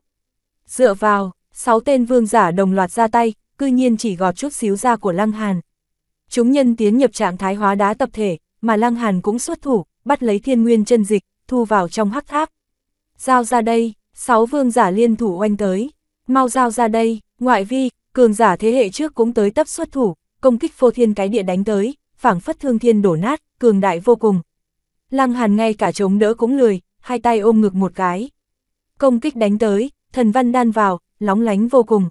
Dựa vào, sáu tên vương giả đồng loạt ra tay, cư nhiên chỉ gọt chút xíu da của Lăng Hàn. Chúng nhân tiến nhập trạng thái hóa đá tập thể, mà Lăng Hàn cũng xuất thủ, bắt lấy thiên nguyên chân dịch, thu vào trong hắc tháp. Giao ra đây, sáu vương giả liên thủ oanh tới. Mau giao ra đây, ngoại vi, cường giả thế hệ trước cũng tới tấp xuất thủ, công kích phô thiên cái địa đánh tới, phảng phất thương thiên đổ nát, cường đại vô cùng. Lăng Hàn ngay cả chống đỡ cũng lười, hai tay ôm ngực một cái. Công kích đánh tới, thần văn đan vào, lóng lánh vô cùng.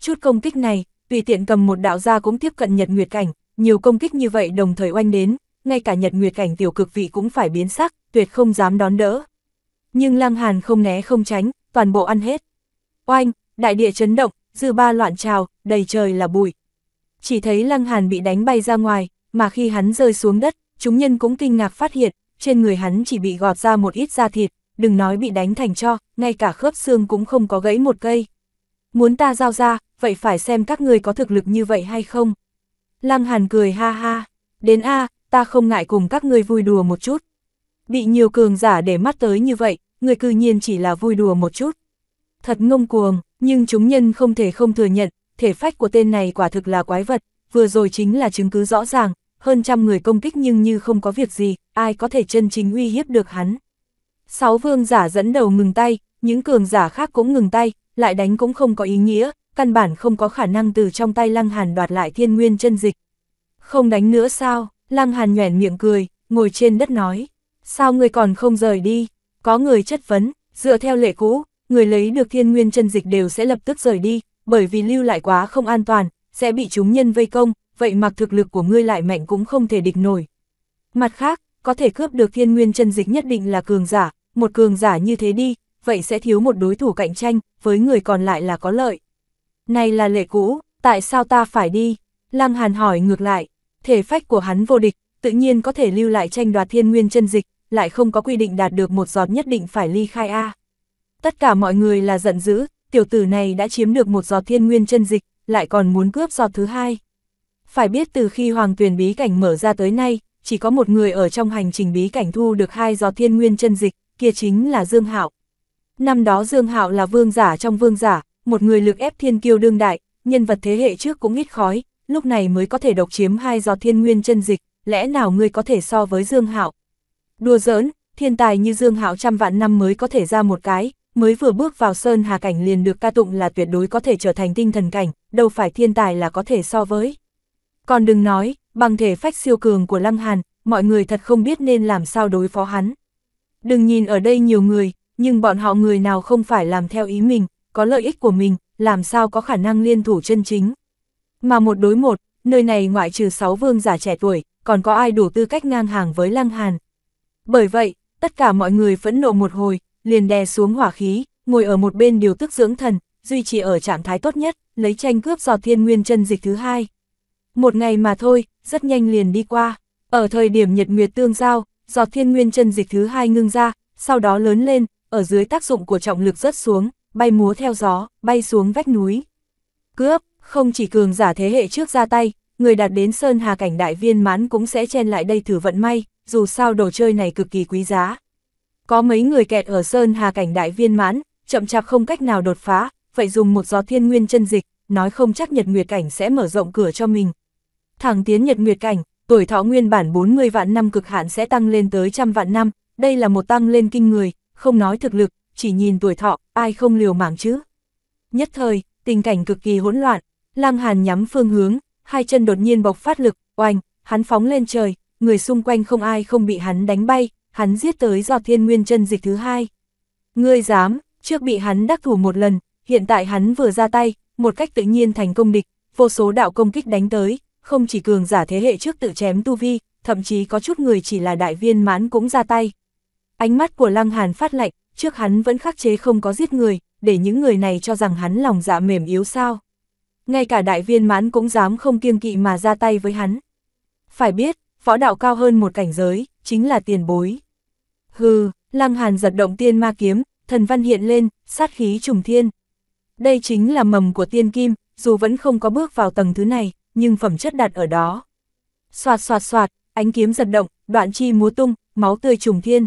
Chút công kích này, tùy tiện cầm một đạo ra cũng tiếp cận nhật nguyệt cảnh, nhiều công kích như vậy đồng thời oanh đến, ngay cả nhật nguyệt cảnh tiểu cực vị cũng phải biến sắc, tuyệt không dám đón đỡ. Nhưng lang Hàn không né không tránh, toàn bộ ăn hết. Oanh, đại địa chấn động, dư ba loạn trào, đầy trời là bụi. Chỉ thấy Lăng Hàn bị đánh bay ra ngoài, mà khi hắn rơi xuống đất, chúng nhân cũng kinh ngạc phát hiện, trên người hắn chỉ bị gọt ra một ít da thịt, đừng nói bị đánh thành cho, ngay cả khớp xương cũng không có gãy một cây. Muốn ta giao ra, vậy phải xem các người có thực lực như vậy hay không. Lăng Hàn cười ha ha, đến a, ta không ngại cùng các ngươi vui đùa một chút. Bị nhiều cường giả để mắt tới như vậy, người cư nhiên chỉ là vui đùa một chút. Thật ngông cuồng, nhưng chúng nhân không thể không thừa nhận, thể phách của tên này quả thực là quái vật, vừa rồi chính là chứng cứ rõ ràng, hơn trăm người công kích nhưng như không có việc gì, ai có thể chân chính uy hiếp được hắn. Sáu vương giả dẫn đầu ngừng tay, những cường giả khác cũng ngừng tay, lại đánh cũng không có ý nghĩa, căn bản không có khả năng từ trong tay Lăng Hàn đoạt lại thiên nguyên chân dịch. Không đánh nữa sao, Lăng Hàn nhoẻn miệng cười, ngồi trên đất nói, sao người còn không rời đi, có người chất vấn, dựa theo lệ cũ, người lấy được thiên nguyên chân dịch đều sẽ lập tức rời đi, bởi vì lưu lại quá không an toàn, sẽ bị chúng nhân vây công, vậy mặc thực lực của ngươi lại mạnh cũng không thể địch nổi. Mặt khác, có thể cướp được thiên nguyên chân dịch nhất định là cường giả, một cường giả như thế đi, vậy sẽ thiếu một đối thủ cạnh tranh, với người còn lại là có lợi. Này là lệ cũ, tại sao ta phải đi? Lăng Hàn hỏi ngược lại, thể phách của hắn vô địch, tự nhiên có thể lưu lại tranh đoạt thiên nguyên chân dịch, lại không có quy định đạt được một giọt nhất định phải ly khai A. Tất cả mọi người là giận dữ, tiểu tử này đã chiếm được một giọt thiên nguyên chân dịch, lại còn muốn cướp giọt thứ hai. Phải biết từ khi hoàng tuyển bí cảnh mở ra tới nay, chỉ có một người ở trong hành trình bí cảnh thu được hai giò thiên nguyên chân dịch, kia chính là Dương Hạo. Năm đó Dương Hạo là vương giả trong vương giả, một người lực ép thiên kiêu đương đại, nhân vật thế hệ trước cũng ít khói, lúc này mới có thể độc chiếm hai giò thiên nguyên chân dịch, lẽ nào ngươi có thể so với Dương Hạo? Đùa giỡn, thiên tài như Dương Hạo trăm vạn năm mới có thể ra một cái, mới vừa bước vào sơn hà cảnh liền được ca tụng là tuyệt đối có thể trở thành tinh thần cảnh, đâu phải thiên tài là có thể so với. Còn đừng nói, bằng thể phách siêu cường của Lăng Hàn, mọi người thật không biết nên làm sao đối phó hắn. Đừng nhìn ở đây nhiều người, nhưng bọn họ người nào không phải làm theo ý mình, có lợi ích của mình, làm sao có khả năng liên thủ chân chính. Mà một đối một, nơi này ngoại trừ sáu vương giả trẻ tuổi, còn có ai đủ tư cách ngang hàng với Lăng Hàn. Bởi vậy, tất cả mọi người phẫn nộ một hồi, liền đè xuống hỏa khí, ngồi ở một bên điều tức dưỡng thần, duy trì ở trạng thái tốt nhất, lấy tranh cướp do thiên nguyên chân dịch thứ hai. Một ngày mà thôi, rất nhanh liền đi qua. Ở thời điểm nhật nguyệt tương giao, giọt thiên nguyên chân dịch thứ hai ngưng ra, sau đó lớn lên, ở dưới tác dụng của trọng lực rớt xuống, bay múa theo gió, bay xuống vách núi. Cướp, không chỉ cường giả thế hệ trước ra tay, người đạt đến Sơn Hà cảnh đại viên mãn cũng sẽ chen lại đây thử vận may, dù sao đồ chơi này cực kỳ quý giá. Có mấy người kẹt ở Sơn Hà cảnh đại viên mãn, chậm chạp không cách nào đột phá, vậy dùng một gió thiên nguyên chân dịch, nói không chắc nhật nguyệt cảnh sẽ mở rộng cửa cho mình, thẳng tiến nhật nguyệt cảnh, tuổi thọ nguyên bản 40 vạn năm cực hạn sẽ tăng lên tới trăm vạn năm, đây là một tăng lên kinh người, không nói thực lực, chỉ nhìn tuổi thọ, ai không liều mạng chứ. Nhất thời, tình cảnh cực kỳ hỗn loạn, lang Hàn nhắm phương hướng, hai chân đột nhiên bộc phát lực, oanh, hắn phóng lên trời, người xung quanh không ai không bị hắn đánh bay, hắn giết tới do thiên nguyên chân dịch thứ hai. Ngươi dám, trước bị hắn đắc thủ một lần, hiện tại hắn vừa ra tay, một cách tự nhiên thành công địch, vô số đạo công kích đánh tới, không chỉ cường giả thế hệ trước tự chém tu vi, thậm chí có chút người chỉ là đại viên mãn cũng ra tay. Ánh mắt của Lăng Hàn phát lạnh, trước hắn vẫn khắc chế không có giết người, để những người này cho rằng hắn lòng dạ mềm yếu sao. Ngay cả đại viên mãn cũng dám không kiêng kỵ mà ra tay với hắn. Phải biết, võ đạo cao hơn một cảnh giới, chính là tiền bối. Hừ, Lăng Hàn giật động tiên ma kiếm, thần văn hiện lên, sát khí trùng thiên. Đây chính là mầm của tiên kim, dù vẫn không có bước vào tầng thứ này, nhưng phẩm chất đặt ở đó. Xoạt xoạt xoạt, ánh kiếm giật động, đoạn chi múa tung, máu tươi trùng thiên.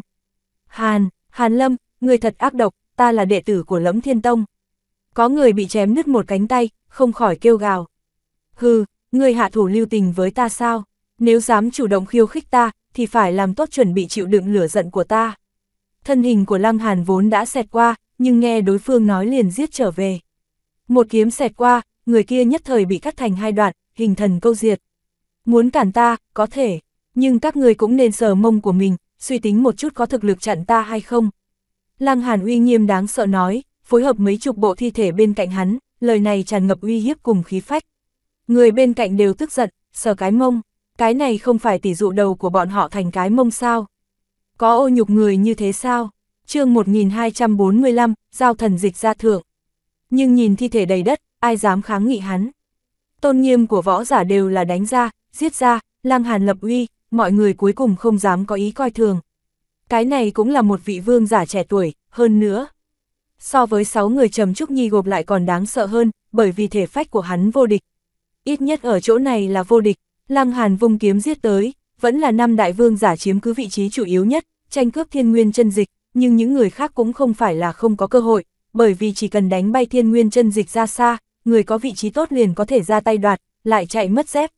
Hàn, Hàn Lâm, người thật ác độc, ta là đệ tử của lẫm thiên tông. Có người bị chém nứt một cánh tay, không khỏi kêu gào. Hừ, người hạ thủ lưu tình với ta sao? Nếu dám chủ động khiêu khích ta, thì phải làm tốt chuẩn bị chịu đựng lửa giận của ta. Thân hình của Lăng Hàn vốn đã xẹt qua, nhưng nghe đối phương nói liền giết trở về. Một kiếm xẹt qua, người kia nhất thời bị cắt thành hai đoạn, hình thần câu diệt. Muốn cản ta, có thể, nhưng các người cũng nên sờ mông của mình, suy tính một chút có thực lực chặn ta hay không. Lăng Hàn uy nghiêm đáng sợ nói, phối hợp mấy chục bộ thi thể bên cạnh hắn, lời này tràn ngập uy hiếp cùng khí phách. Người bên cạnh đều tức giận, sờ cái mông, cái này không phải tỷ dụ đầu của bọn họ thành cái mông sao. Có ô nhục người như thế sao? chương 1245, giao thần dịch ra thượng. Nhưng nhìn thi thể đầy đất, ai dám kháng nghị hắn. Tôn nghiêm của võ giả đều là đánh ra, giết ra, lang hàn lập uy, mọi người cuối cùng không dám có ý coi thường. Cái này cũng là một vị vương giả trẻ tuổi, hơn nữa. So với 6 người trầm trúc nhi gộp lại còn đáng sợ hơn, bởi vì thể phách của hắn vô địch. Ít nhất ở chỗ này là vô địch, lang hàn vung kiếm giết tới, vẫn là năm đại vương giả chiếm cứ vị trí chủ yếu nhất, tranh cướp thiên nguyên chân dịch, nhưng những người khác cũng không phải là không có cơ hội, bởi vì chỉ cần đánh bay thiên nguyên chân dịch ra xa, người có vị trí tốt liền có thể ra tay đoạt, lại chạy mất dép.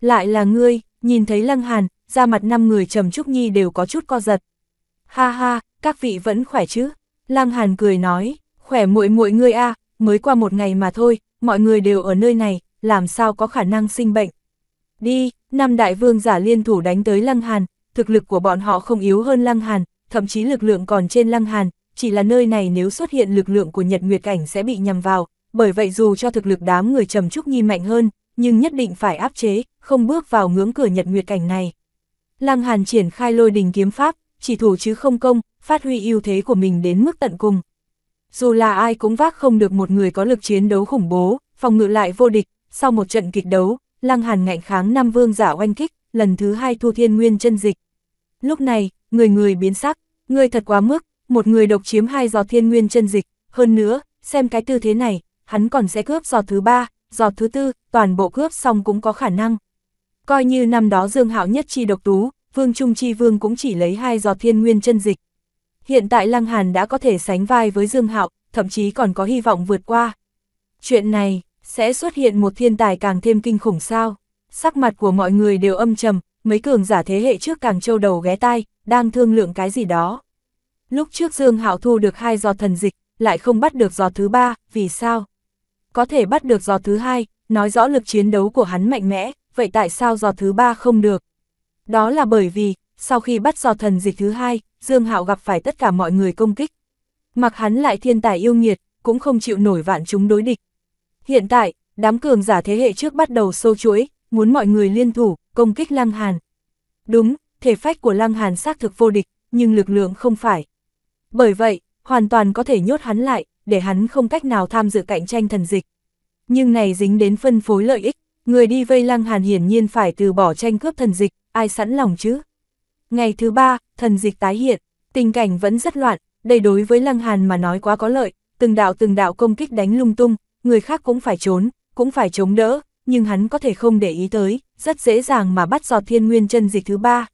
Lại là ngươi, nhìn thấy Lăng Hàn, ra mặt năm người Trầm Trúc Nhi đều có chút co giật. Ha ha, các vị vẫn khỏe chứ? Lăng Hàn cười nói, khỏe muội muội ngươi a, mới qua một ngày mà thôi, mọi người đều ở nơi này, làm sao có khả năng sinh bệnh. Đi, năm đại vương giả liên thủ đánh tới Lăng Hàn, thực lực của bọn họ không yếu hơn Lăng Hàn, thậm chí lực lượng còn trên Lăng Hàn, chỉ là nơi này nếu xuất hiện lực lượng của Nhật Nguyệt Cảnh sẽ bị nhằm vào, bởi vậy dù cho thực lực đám người trầm trúc nhi mạnh hơn, nhưng nhất định phải áp chế, không bước vào ngưỡng cửa nhật nguyệt cảnh này. Lăng Hàn triển khai lôi đình kiếm pháp, chỉ thủ chứ không công, phát huy ưu thế của mình đến mức tận cùng. Dù là ai cũng vác không được một người có lực chiến đấu khủng bố, phòng ngự lại vô địch, sau một trận kịch đấu, Lăng Hàn ngạnh kháng năm vương giả oanh kích, lần thứ hai thu thiên nguyên chân dịch. Lúc này, người người biến sắc, người thật quá mức, một người độc chiếm hai giò thiên nguyên chân dịch, hơn nữa, xem cái tư thế này, hắn còn sẽ cướp giọt thứ ba, giọt thứ tư, toàn bộ cướp xong cũng có khả năng. Coi như năm đó Dương Hạo nhất chi độc tú, Vương Trung Chi Vương cũng chỉ lấy hai giọt thiên nguyên chân dịch. Hiện tại Lăng Hàn đã có thể sánh vai với Dương Hạo, thậm chí còn có hy vọng vượt qua. Chuyện này, sẽ xuất hiện một thiên tài càng thêm kinh khủng sao. Sắc mặt của mọi người đều âm trầm, mấy cường giả thế hệ trước càng trâu đầu ghé tai, đang thương lượng cái gì đó. Lúc trước Dương Hạo thu được hai giọt thần dịch, lại không bắt được giọt thứ ba, vì sao? có thể bắt được giò thứ hai, nói rõ lực chiến đấu của hắn mạnh mẽ, vậy tại sao giò thứ ba không được? Đó là bởi vì, sau khi bắt giò thần dịch thứ hai, Dương Hạo gặp phải tất cả mọi người công kích. Mặc hắn lại thiên tài yêu nghiệt, cũng không chịu nổi vạn chúng đối địch. Hiện tại, đám cường giả thế hệ trước bắt đầu sâu chuỗi, muốn mọi người liên thủ, công kích Lăng Hàn. Đúng, thể phách của Lăng Hàn xác thực vô địch, nhưng lực lượng không phải. Bởi vậy, hoàn toàn có thể nhốt hắn lại, để hắn không cách nào tham dự cạnh tranh thần dịch. Nhưng này dính đến phân phối lợi ích, người đi vây lăng hàn hiển nhiên phải từ bỏ tranh cướp thần dịch, ai sẵn lòng chứ? Ngày thứ ba, thần dịch tái hiện, tình cảnh vẫn rất loạn, đây đối với lăng hàn mà nói quá có lợi, từng đạo từng đạo công kích đánh lung tung, người khác cũng phải trốn, cũng phải chống đỡ, nhưng hắn có thể không để ý tới, rất dễ dàng mà bắt giọt thiên nguyên chân dịch thứ ba.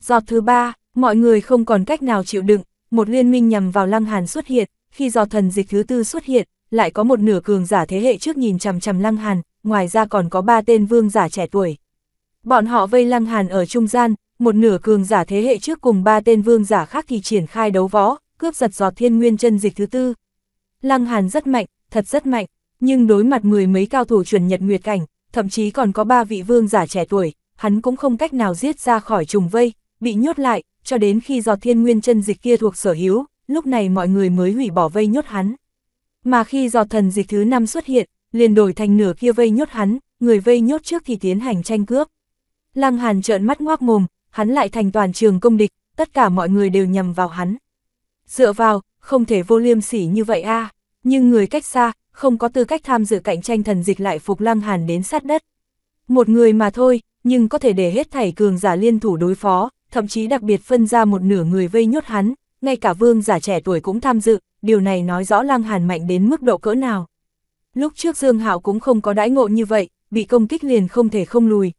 Giọt thứ ba, mọi người không còn cách nào chịu đựng, một liên minh nhằm vào lăng hàn xuất hiện, khi do thần dịch thứ tư xuất hiện, lại có một nửa cường giả thế hệ trước nhìn chằm chằm Lăng Hàn, ngoài ra còn có ba tên vương giả trẻ tuổi. Bọn họ vây Lăng Hàn ở trung gian, một nửa cường giả thế hệ trước cùng ba tên vương giả khác thì triển khai đấu võ, cướp giật giọt thiên nguyên chân dịch thứ tư. Lăng Hàn rất mạnh, thật rất mạnh, nhưng đối mặt mười mấy cao thủ chuẩn nhật nguyệt cảnh, thậm chí còn có ba vị vương giả trẻ tuổi, hắn cũng không cách nào giết ra khỏi trùng vây, bị nhốt lại, cho đến khi giọt thiên nguyên chân dịch kia thuộc sở hữu, lúc này mọi người mới hủy bỏ vây nhốt hắn. Mà khi giọt thần dịch thứ năm xuất hiện, liền đổi thành nửa kia vây nhốt hắn, người vây nhốt trước thì tiến hành tranh cướp. Lăng Hàn trợn mắt ngoác mồm, hắn lại thành toàn trường công địch, tất cả mọi người đều nhầm vào hắn. Dựa vào, không thể vô liêm sỉ như vậy a nhưng người cách xa, không có tư cách tham dự cạnh tranh thần dịch lại phục Lăng Hàn đến sát đất. Một người mà thôi, nhưng có thể để hết thảy cường giả liên thủ đối phó, thậm chí đặc biệt phân ra một nửa người vây nhốt hắn, ngay cả vương giả trẻ tuổi cũng tham dự, điều này nói rõ Lăng Hàn mạnh đến mức độ cỡ nào. Lúc trước Dương Hạo cũng không có đãi ngộ như vậy, bị công kích liền không thể không lùi.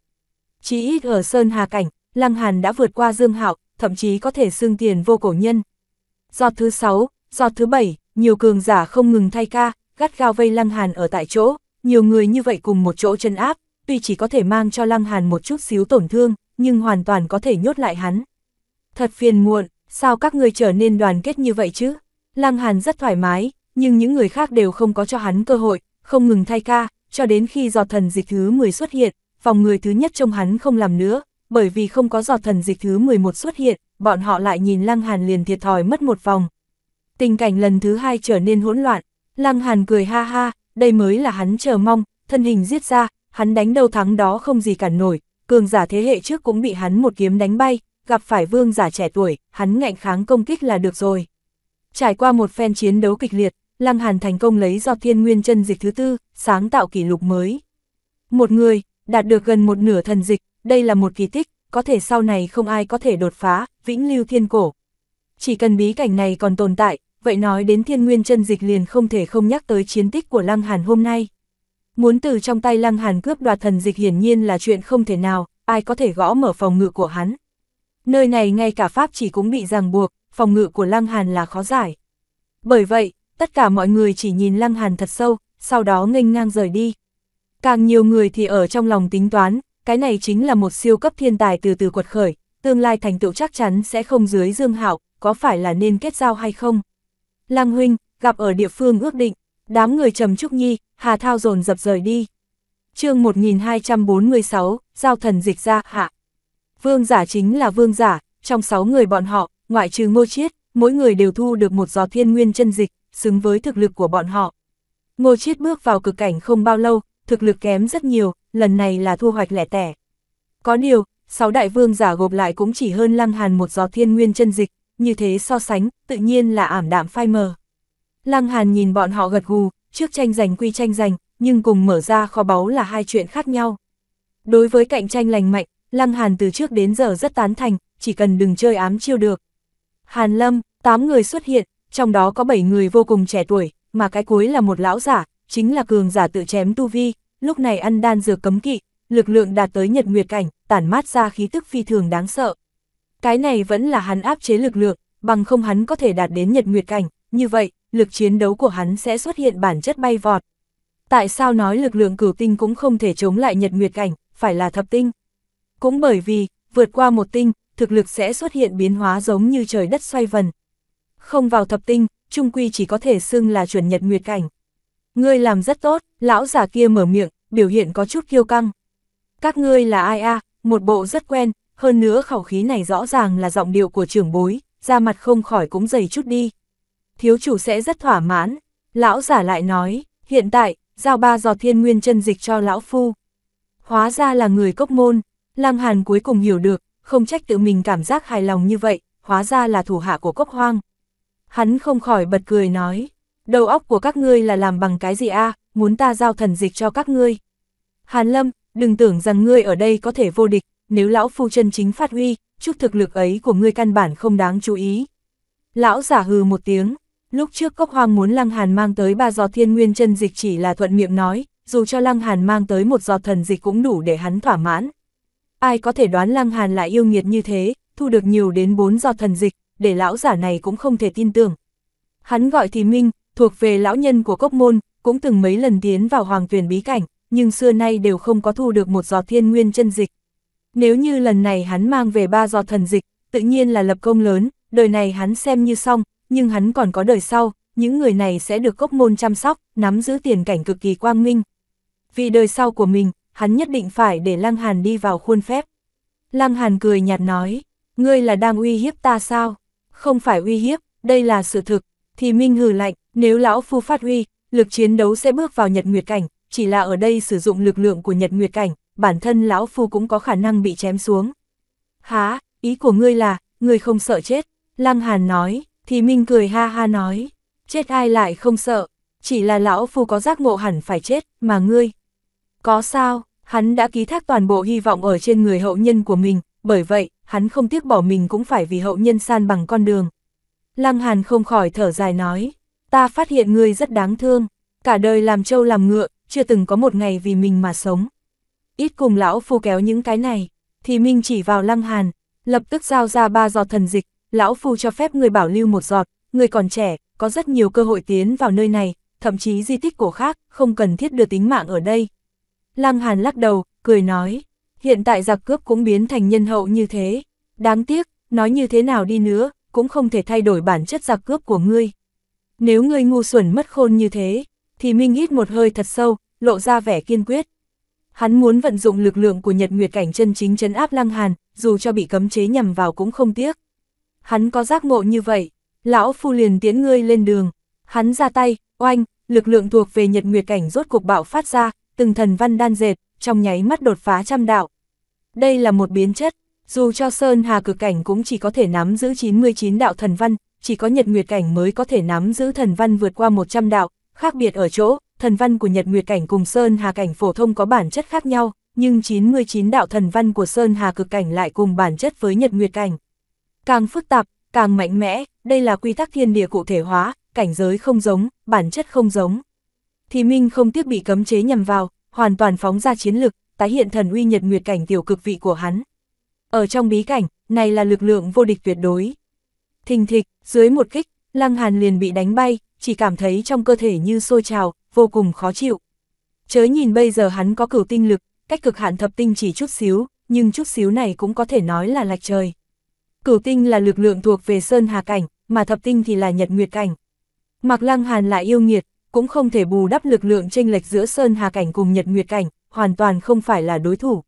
Chỉ ít ở Sơn Hà Cảnh, Lăng Hàn đã vượt qua Dương Hạo, thậm chí có thể xương tiền vô cổ nhân. Giọt thứ 6, giọt thứ 7, nhiều cường giả không ngừng thay ca, gắt gao vây Lăng Hàn ở tại chỗ, nhiều người như vậy cùng một chỗ chân áp, tuy chỉ có thể mang cho Lăng Hàn một chút xíu tổn thương, nhưng hoàn toàn có thể nhốt lại hắn. Thật phiền muộn, sao các ngươi trở nên đoàn kết như vậy chứ? Lăng Hàn rất thoải mái, nhưng những người khác đều không có cho hắn cơ hội, không ngừng thay ca, cho đến khi giọt thần dịch thứ 10 xuất hiện, vòng người thứ nhất trông hắn không làm nữa, bởi vì không có giọt thần dịch thứ 11 xuất hiện, bọn họ lại nhìn Lăng Hàn liền thiệt thòi mất một vòng. Tình cảnh lần thứ hai trở nên hỗn loạn, Lăng Hàn cười ha ha, đây mới là hắn chờ mong, thân hình giết ra, hắn đánh đầu thắng đó không gì cản nổi, cường giả thế hệ trước cũng bị hắn một kiếm đánh bay, gặp phải vương giả trẻ tuổi, hắn ngạnh kháng công kích là được rồi. Trải qua một phen chiến đấu kịch liệt, Lăng Hàn thành công lấy do thiên nguyên chân dịch thứ tư, sáng tạo kỷ lục mới. Một người, đạt được gần một nửa thần dịch, đây là một kỳ tích, có thể sau này không ai có thể đột phá, vĩnh lưu thiên cổ. Chỉ cần bí cảnh này còn tồn tại, vậy nói đến thiên nguyên chân dịch liền không thể không nhắc tới chiến tích của Lăng Hàn hôm nay. Muốn từ trong tay Lăng Hàn cướp đoạt thần dịch hiển nhiên là chuyện không thể nào, ai có thể gõ mở phòng ngự của hắn, Nơi này ngay cả pháp chỉ cũng bị ràng buộc, phòng ngự của Lăng Hàn là khó giải. Bởi vậy, tất cả mọi người chỉ nhìn Lăng Hàn thật sâu, sau đó nghênh ngang rời đi. Càng nhiều người thì ở trong lòng tính toán, cái này chính là một siêu cấp thiên tài từ từ quật khởi, tương lai thành tựu chắc chắn sẽ không dưới Dương Hạo, có phải là nên kết giao hay không? Lăng huynh, gặp ở địa phương ước định, đám người trầm trúc nhi, Hà Thao dồn dập rời đi. Chương 1246, giao thần dịch ra hạ. Vương giả chính là vương giả, trong 6 người bọn họ, ngoại trừ ngô chiết, mỗi người đều thu được một giò thiên nguyên chân dịch, xứng với thực lực của bọn họ. Ngô chiết bước vào cực cảnh không bao lâu, thực lực kém rất nhiều, lần này là thu hoạch lẻ tẻ. Có điều, 6 đại vương giả gộp lại cũng chỉ hơn lăng hàn một giò thiên nguyên chân dịch, như thế so sánh, tự nhiên là ảm đạm phai mờ. Lăng hàn nhìn bọn họ gật gù, trước tranh giành quy tranh giành, nhưng cùng mở ra kho báu là hai chuyện khác nhau. Đối với cạnh tranh lành mạnh, Lăng Hàn từ trước đến giờ rất tán thành, chỉ cần đừng chơi ám chiêu được. Hàn Lâm, 8 người xuất hiện, trong đó có 7 người vô cùng trẻ tuổi, mà cái cuối là một lão giả, chính là cường giả tự chém tu vi, lúc này ăn đan dược cấm kỵ, lực lượng đạt tới nhật nguyệt cảnh, tản mát ra khí tức phi thường đáng sợ. Cái này vẫn là hắn áp chế lực lượng, bằng không hắn có thể đạt đến nhật nguyệt cảnh, như vậy, lực chiến đấu của hắn sẽ xuất hiện bản chất bay vọt. Tại sao nói lực lượng cửu tinh cũng không thể chống lại nhật nguyệt cảnh, phải là thập tinh? Cũng bởi vì, vượt qua một tinh, thực lực sẽ xuất hiện biến hóa giống như trời đất xoay vần. Không vào thập tinh, trung quy chỉ có thể xưng là chuẩn nhật nguyệt cảnh. Ngươi làm rất tốt, lão giả kia mở miệng, biểu hiện có chút kiêu căng. Các ngươi là ai a? một bộ rất quen, hơn nữa khẩu khí này rõ ràng là giọng điệu của trưởng bối, da mặt không khỏi cũng dày chút đi. Thiếu chủ sẽ rất thỏa mãn, lão giả lại nói, hiện tại, giao ba giò thiên nguyên chân dịch cho lão phu. Hóa ra là người cốc môn, Lam Hàn cuối cùng hiểu được, không trách tự mình cảm giác hài lòng như vậy, hóa ra là thủ hạ của cốc hoang. Hắn không khỏi bật cười nói, đầu óc của các ngươi là làm bằng cái gì a muốn ta giao thần dịch cho các ngươi. Hàn Lâm, đừng tưởng rằng ngươi ở đây có thể vô địch, nếu lão phu chân chính phát huy, chút thực lực ấy của ngươi căn bản không đáng chú ý. Lão giả hừ một tiếng, lúc trước cốc hoang muốn Lăng Hàn mang tới ba giò thiên nguyên chân dịch chỉ là thuận miệng nói, dù cho Lăng Hàn mang tới một giò thần dịch cũng đủ để hắn thỏa mãn, Ai có thể đoán Lăng Hàn lại yêu nghiệt như thế, thu được nhiều đến bốn giọt thần dịch, để lão giả này cũng không thể tin tưởng. Hắn gọi thì Minh, thuộc về lão nhân của cốc môn, cũng từng mấy lần tiến vào hoàng tuyển bí cảnh, nhưng xưa nay đều không có thu được một giọt thiên nguyên chân dịch. Nếu như lần này hắn mang về ba giọt thần dịch, tự nhiên là lập công lớn, đời này hắn xem như xong, nhưng hắn còn có đời sau, những người này sẽ được cốc môn chăm sóc, nắm giữ tiền cảnh cực kỳ quang minh. Vì đời sau của mình, hắn nhất định phải để Lăng Hàn đi vào khuôn phép. Lăng Hàn cười nhạt nói, ngươi là đang uy hiếp ta sao? Không phải uy hiếp, đây là sự thực, thì Minh hừ lạnh, nếu lão phu phát huy, lực chiến đấu sẽ bước vào nhật nguyệt cảnh, chỉ là ở đây sử dụng lực lượng của nhật nguyệt cảnh, bản thân lão phu cũng có khả năng bị chém xuống. Há, ý của ngươi là, ngươi không sợ chết, Lăng Hàn nói, thì Minh cười ha ha nói, chết ai lại không sợ, chỉ là lão phu có giác ngộ hẳn phải chết, mà ngươi, có sao, hắn đã ký thác toàn bộ hy vọng ở trên người hậu nhân của mình, bởi vậy, hắn không tiếc bỏ mình cũng phải vì hậu nhân san bằng con đường. Lăng Hàn không khỏi thở dài nói, ta phát hiện ngươi rất đáng thương, cả đời làm trâu làm ngựa, chưa từng có một ngày vì mình mà sống. Ít cùng lão phu kéo những cái này, thì Minh chỉ vào Lăng Hàn, lập tức giao ra ba giọt thần dịch, lão phu cho phép người bảo lưu một giọt, người còn trẻ, có rất nhiều cơ hội tiến vào nơi này, thậm chí di tích cổ khác, không cần thiết đưa tính mạng ở đây, Lăng Hàn lắc đầu, cười nói, hiện tại giặc cướp cũng biến thành nhân hậu như thế. Đáng tiếc, nói như thế nào đi nữa, cũng không thể thay đổi bản chất giặc cướp của ngươi. Nếu ngươi ngu xuẩn mất khôn như thế, thì Minh hít một hơi thật sâu, lộ ra vẻ kiên quyết. Hắn muốn vận dụng lực lượng của Nhật Nguyệt Cảnh chân chính chấn áp Lăng Hàn, dù cho bị cấm chế nhằm vào cũng không tiếc. Hắn có giác ngộ như vậy, lão phu liền tiến ngươi lên đường. Hắn ra tay, oanh, lực lượng thuộc về Nhật Nguyệt Cảnh rốt cuộc bạo phát ra, từng thần văn đan dệt, trong nháy mắt đột phá trăm đạo. Đây là một biến chất, dù cho Sơn Hà cực cảnh cũng chỉ có thể nắm giữ 99 đạo thần văn, chỉ có Nhật Nguyệt cảnh mới có thể nắm giữ thần văn vượt qua 100 đạo, khác biệt ở chỗ, thần văn của Nhật Nguyệt cảnh cùng Sơn Hà cảnh phổ thông có bản chất khác nhau, nhưng 99 đạo thần văn của Sơn Hà cực cảnh lại cùng bản chất với Nhật Nguyệt cảnh. Càng phức tạp, càng mạnh mẽ, đây là quy tắc thiên địa cụ thể hóa, cảnh giới không giống, bản chất không giống thì Minh không tiếc bị cấm chế nhằm vào, hoàn toàn phóng ra chiến lực, tái hiện thần uy nhật nguyệt cảnh tiểu cực vị của hắn. Ở trong bí cảnh, này là lực lượng vô địch tuyệt đối. Thình thịch, dưới một kích, Lăng Hàn liền bị đánh bay, chỉ cảm thấy trong cơ thể như sôi trào, vô cùng khó chịu. Chớ nhìn bây giờ hắn có cửu tinh lực, cách cực hạn thập tinh chỉ chút xíu, nhưng chút xíu này cũng có thể nói là lạch trời. Cửu tinh là lực lượng thuộc về sơn hà cảnh, mà thập tinh thì là nhật nguyệt cảnh. mặc Lăng Hàn lại yêu nghiệt, cũng không thể bù đắp lực lượng chênh lệch giữa Sơn Hà Cảnh cùng Nhật Nguyệt Cảnh, hoàn toàn không phải là đối thủ.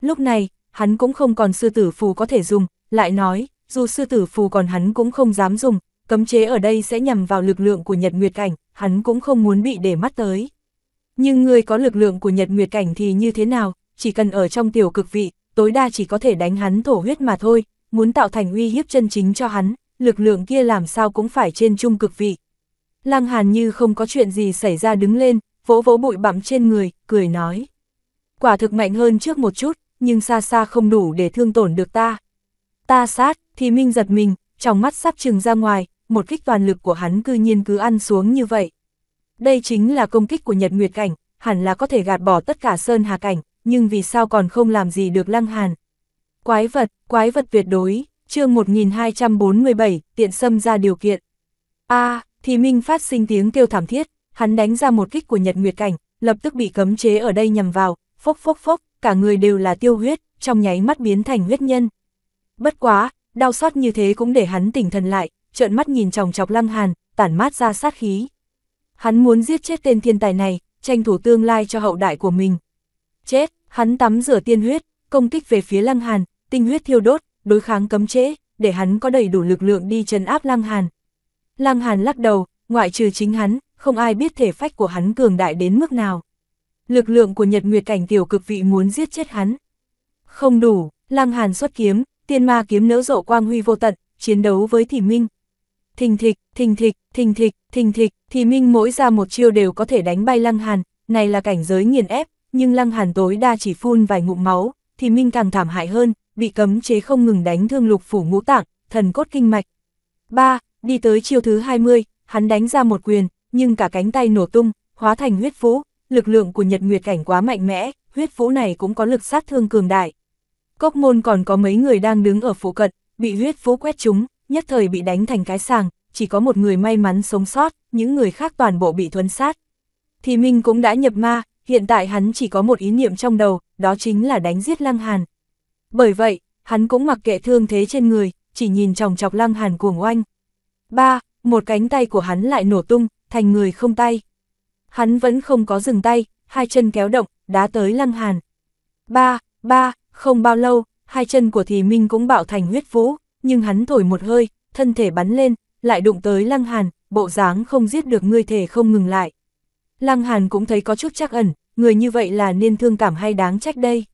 Lúc này, hắn cũng không còn sư tử phù có thể dùng, lại nói, dù sư tử phù còn hắn cũng không dám dùng, cấm chế ở đây sẽ nhằm vào lực lượng của Nhật Nguyệt Cảnh, hắn cũng không muốn bị để mắt tới. Nhưng người có lực lượng của Nhật Nguyệt Cảnh thì như thế nào, chỉ cần ở trong tiểu cực vị, tối đa chỉ có thể đánh hắn thổ huyết mà thôi, muốn tạo thành uy hiếp chân chính cho hắn, lực lượng kia làm sao cũng phải trên trung cực vị. Lăng Hàn như không có chuyện gì xảy ra đứng lên, vỗ vỗ bụi bặm trên người, cười nói. Quả thực mạnh hơn trước một chút, nhưng xa xa không đủ để thương tổn được ta. Ta sát, thì Minh giật mình, trong mắt sắp trừng ra ngoài, một kích toàn lực của hắn cư nhiên cứ ăn xuống như vậy. Đây chính là công kích của Nhật Nguyệt Cảnh, hẳn là có thể gạt bỏ tất cả Sơn Hà Cảnh, nhưng vì sao còn không làm gì được Lăng Hàn. Quái vật, quái vật tuyệt đối, chương 1247, tiện xâm ra điều kiện. a à, thì Minh phát sinh tiếng kêu thảm thiết, hắn đánh ra một kích của Nhật Nguyệt Cảnh, lập tức bị cấm chế ở đây nhằm vào, phốc phốc phốc, cả người đều là tiêu huyết, trong nháy mắt biến thành huyết nhân. Bất quá, đau xót như thế cũng để hắn tỉnh thần lại, trợn mắt nhìn chòng chọc Lăng Hàn, tản mát ra sát khí. Hắn muốn giết chết tên thiên tài này, tranh thủ tương lai cho hậu đại của mình. Chết, hắn tắm rửa tiên huyết, công kích về phía Lăng Hàn, tinh huyết thiêu đốt, đối kháng cấm chế, để hắn có đầy đủ lực lượng đi trấn áp Lăng Hàn. Lăng Hàn lắc đầu, ngoại trừ chính hắn, không ai biết thể phách của hắn cường đại đến mức nào. Lực lượng của Nhật Nguyệt cảnh tiểu cực vị muốn giết chết hắn. Không đủ, Lăng Hàn xuất kiếm, tiên ma kiếm nỡ rộ quang huy vô tận, chiến đấu với Thị Minh. Thình thịch, thình thịch, thình thịch, thình thịch, Thị Minh mỗi ra một chiêu đều có thể đánh bay Lăng Hàn, này là cảnh giới nghiền ép, nhưng Lăng Hàn tối đa chỉ phun vài ngụm máu, Thị Minh càng thảm hại hơn, bị cấm chế không ngừng đánh thương lục phủ ngũ tạng, thần cốt kinh mạch. 3 đi tới chiêu thứ 20, hắn đánh ra một quyền, nhưng cả cánh tay nổ tung, hóa thành huyết vũ, lực lượng của nhật nguyệt cảnh quá mạnh mẽ, huyết vũ này cũng có lực sát thương cường đại. Cốc môn còn có mấy người đang đứng ở phụ cận, bị huyết vũ quét chúng, nhất thời bị đánh thành cái sàng, chỉ có một người may mắn sống sót, những người khác toàn bộ bị thuấn sát. Thì Minh cũng đã nhập ma, hiện tại hắn chỉ có một ý niệm trong đầu, đó chính là đánh giết Lăng Hàn. Bởi vậy, hắn cũng mặc kệ thương thế trên người, chỉ nhìn chòng chọc Lăng Hàn cuồng oanh. Ba, một cánh tay của hắn lại nổ tung, thành người không tay. Hắn vẫn không có dừng tay, hai chân kéo động, đá tới lăng hàn. Ba, ba, không bao lâu, hai chân của thì minh cũng bạo thành huyết vũ, nhưng hắn thổi một hơi, thân thể bắn lên, lại đụng tới lăng hàn, bộ dáng không giết được ngươi thể không ngừng lại. Lăng hàn cũng thấy có chút chắc ẩn, người như vậy là nên thương cảm hay đáng trách đây.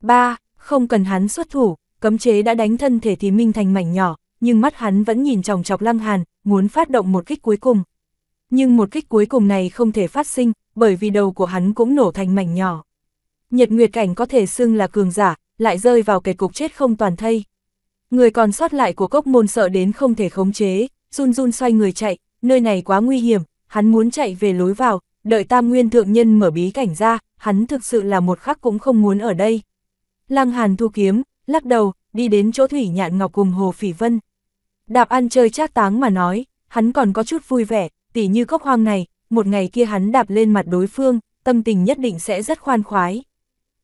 Ba, không cần hắn xuất thủ, cấm chế đã đánh thân thể thì minh thành mảnh nhỏ, nhưng mắt hắn vẫn nhìn chòng chọc Lăng Hàn, muốn phát động một kích cuối cùng. Nhưng một kích cuối cùng này không thể phát sinh, bởi vì đầu của hắn cũng nổ thành mảnh nhỏ. Nhật Nguyệt Cảnh có thể xưng là cường giả, lại rơi vào kẻ cục chết không toàn thây. Người còn sót lại của cốc môn sợ đến không thể khống chế, run run xoay người chạy, nơi này quá nguy hiểm, hắn muốn chạy về lối vào, đợi tam nguyên thượng nhân mở bí cảnh ra, hắn thực sự là một khắc cũng không muốn ở đây. Lăng Hàn thu kiếm, lắc đầu, đi đến chỗ Thủy Nhạn Ngọc cùng Hồ Phỉ Vân. Đạp ăn chơi trác táng mà nói, hắn còn có chút vui vẻ, tỉ như cốc hoang này, một ngày kia hắn đạp lên mặt đối phương, tâm tình nhất định sẽ rất khoan khoái.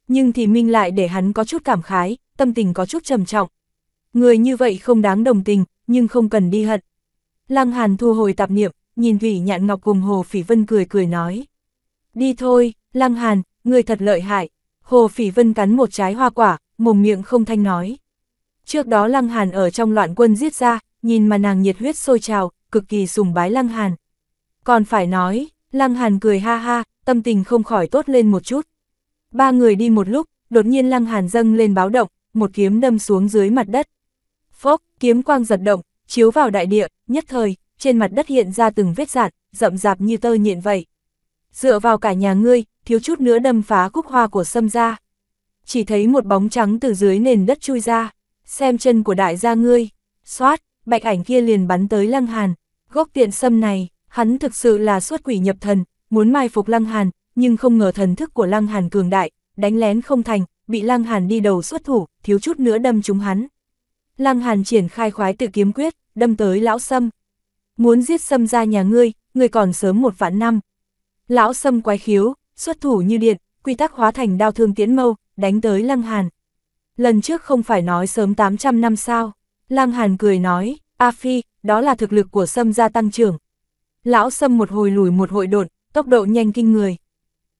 Nhưng thì Minh lại để hắn có chút cảm khái, tâm tình có chút trầm trọng. Người như vậy không đáng đồng tình, nhưng không cần đi hận. Lăng Hàn thu hồi tạp niệm, nhìn Thủy Nhạn Ngọc cùng Hồ Phỉ Vân cười cười nói. Đi thôi, Lăng Hàn, người thật lợi hại. Hồ Phỉ Vân cắn một trái hoa quả, mồm miệng không thanh nói. Trước đó Lăng Hàn ở trong loạn quân giết ra, nhìn mà nàng nhiệt huyết sôi trào, cực kỳ sùng bái Lăng Hàn. Còn phải nói, Lăng Hàn cười ha ha, tâm tình không khỏi tốt lên một chút. Ba người đi một lúc, đột nhiên Lăng Hàn dâng lên báo động, một kiếm đâm xuống dưới mặt đất. Phốc, kiếm quang giật động, chiếu vào đại địa, nhất thời, trên mặt đất hiện ra từng vết dạn, rậm rạp như tơ nhện vậy. Dựa vào cả nhà ngươi, thiếu chút nữa đâm phá cúc hoa của sâm ra. Chỉ thấy một bóng trắng từ dưới nền đất chui ra, xem chân của đại gia ngươi, xoát, bạch ảnh kia liền bắn tới Lăng Hàn, gốc tiện sâm này, hắn thực sự là xuất quỷ nhập thần, muốn mai phục Lăng Hàn, nhưng không ngờ thần thức của Lăng Hàn cường đại, đánh lén không thành, bị Lăng Hàn đi đầu xuất thủ, thiếu chút nữa đâm trúng hắn. Lăng Hàn triển khai khoái tự kiếm quyết, đâm tới lão sâm. Muốn giết sâm ra nhà ngươi, ngươi còn sớm một vạn năm. Lão sâm quái khiếu, xuất thủ như điện, quy tắc hóa thành đao thương tiễn mâu, đánh tới Lăng Hàn. Lần trước không phải nói sớm 800 năm sao. Lăng Hàn cười nói, A Phi, đó là thực lực của Sâm gia tăng trưởng. Lão Sâm một hồi lùi một hội đột, tốc độ nhanh kinh người.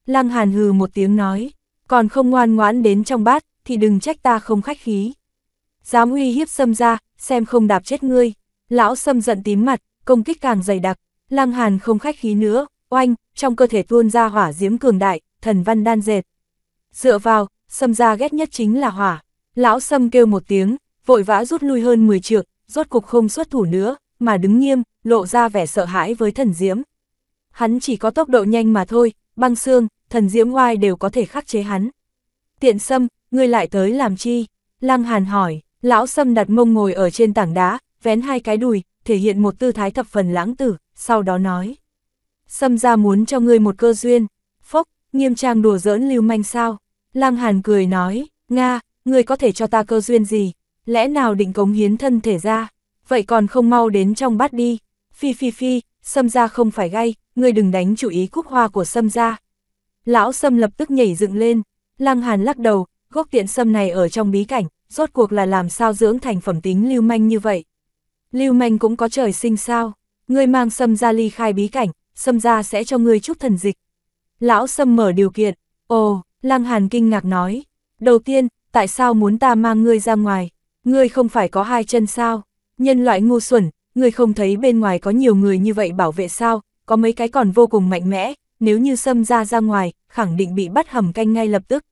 Lăng Hàn hừ một tiếng nói, còn không ngoan ngoãn đến trong bát, thì đừng trách ta không khách khí. Dám uy hiếp Sâm gia, xem không đạp chết ngươi. Lão Sâm giận tím mặt, công kích càng dày đặc, Lăng Hàn không khách khí nữa, oanh, trong cơ thể tuôn ra hỏa diễm cường đại, thần văn đan dệt. Dựa vào, Sâm gia ghét nhất chính là hỏa. Lão Sâm kêu một tiếng, vội vã rút lui hơn 10 trượng, rốt cục không xuất thủ nữa, mà đứng nghiêm, lộ ra vẻ sợ hãi với thần diễm. Hắn chỉ có tốc độ nhanh mà thôi, băng xương, thần diễm oai đều có thể khắc chế hắn. Tiện sâm, ngươi lại tới làm chi? Lăng Hàn hỏi, lão sâm đặt mông ngồi ở trên tảng đá, vén hai cái đùi, thể hiện một tư thái thập phần lãng tử, sau đó nói. Sâm ra muốn cho ngươi một cơ duyên, phốc, nghiêm trang đùa giỡn lưu manh sao? Lăng Hàn cười nói, Nga, ngươi có thể cho ta cơ duyên gì, lẽ nào định cống hiến thân thể ra, vậy còn không mau đến trong bắt đi, phi phi phi, xâm ra không phải gay, ngươi đừng đánh chủ ý cúc hoa của xâm ra. Lão xâm lập tức nhảy dựng lên, lăng hàn lắc đầu, gốc tiện xâm này ở trong bí cảnh, rốt cuộc là làm sao dưỡng thành phẩm tính lưu manh như vậy. Lưu manh cũng có trời sinh sao, ngươi mang xâm ra ly khai bí cảnh, xâm ra sẽ cho ngươi chút thần dịch. Lão xâm mở điều kiện, ồ, lăng hàn kinh ngạc nói, đầu tiên, tại sao muốn ta mang ngươi ra ngoài, Ngươi không phải có hai chân sao? Nhân loại ngu xuẩn, ngươi không thấy bên ngoài có nhiều người như vậy bảo vệ sao? Có mấy cái còn vô cùng mạnh mẽ, nếu như xâm ra ra ngoài, khẳng định bị bắt hầm canh ngay lập tức.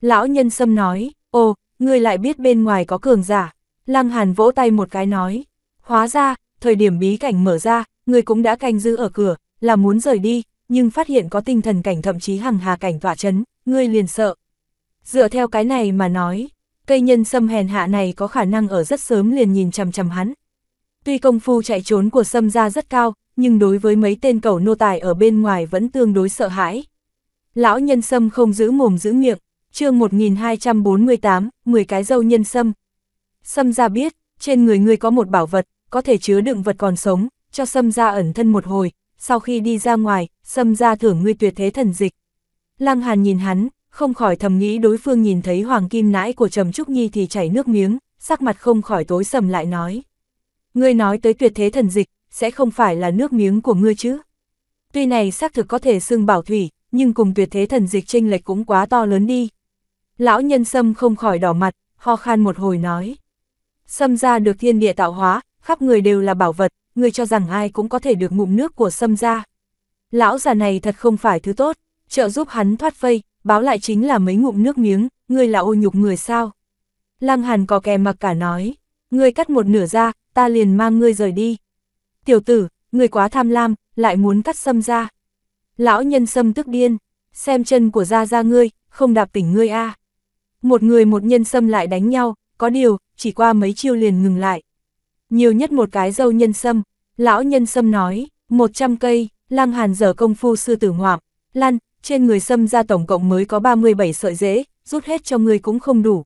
Lão nhân xâm nói, ồ, ngươi lại biết bên ngoài có cường giả. Lăng Hàn vỗ tay một cái nói, hóa ra, thời điểm bí cảnh mở ra, ngươi cũng đã canh giữ ở cửa, là muốn rời đi, nhưng phát hiện có tinh thần cảnh thậm chí hằng hà cảnh tỏa chấn, ngươi liền sợ. Dựa theo cái này mà nói, Cây nhân sâm hèn hạ này có khả năng ở rất sớm liền nhìn chằm chằm hắn. Tuy công phu chạy trốn của sâm ra rất cao, nhưng đối với mấy tên cẩu nô tài ở bên ngoài vẫn tương đối sợ hãi. Lão nhân sâm không giữ mồm giữ miệng, chương 1248, 10 cái dâu nhân sâm. Sâm ra biết, trên người ngươi có một bảo vật, có thể chứa đựng vật còn sống, cho sâm ra ẩn thân một hồi, sau khi đi ra ngoài, sâm ra thưởng ngươi tuyệt thế thần dịch. Lăng Hàn nhìn hắn, không khỏi thầm nghĩ đối phương nhìn thấy hoàng kim nãi của Trầm Trúc Nhi thì chảy nước miếng, sắc mặt không khỏi tối sầm lại nói. Ngươi nói tới tuyệt thế thần dịch, sẽ không phải là nước miếng của ngươi chứ. Tuy này xác thực có thể xưng bảo thủy, nhưng cùng tuyệt thế thần dịch chênh lệch cũng quá to lớn đi. Lão nhân sâm không khỏi đỏ mặt, ho khan một hồi nói. Sâm ra được thiên địa tạo hóa, khắp người đều là bảo vật, ngươi cho rằng ai cũng có thể được ngụm nước của sâm ra. Lão già này thật không phải thứ tốt, trợ giúp hắn thoát phây báo lại chính là mấy ngụm nước miếng, ngươi là ô nhục người sao? Lăng Hàn có kè mặc cả nói, ngươi cắt một nửa ra, ta liền mang ngươi rời đi. Tiểu tử, ngươi quá tham lam, lại muốn cắt xâm ra. Lão nhân xâm tức điên, xem chân của ra ra ngươi, không đạp tỉnh ngươi a. Một người một nhân xâm lại đánh nhau, có điều, chỉ qua mấy chiêu liền ngừng lại. Nhiều nhất một cái dâu nhân xâm, lão nhân xâm nói, 100 cây, lang hàn dở công phu sư tử ngoạm, lan, trên người sâm ra tổng cộng mới có 37 sợi dễ, rút hết cho ngươi cũng không đủ.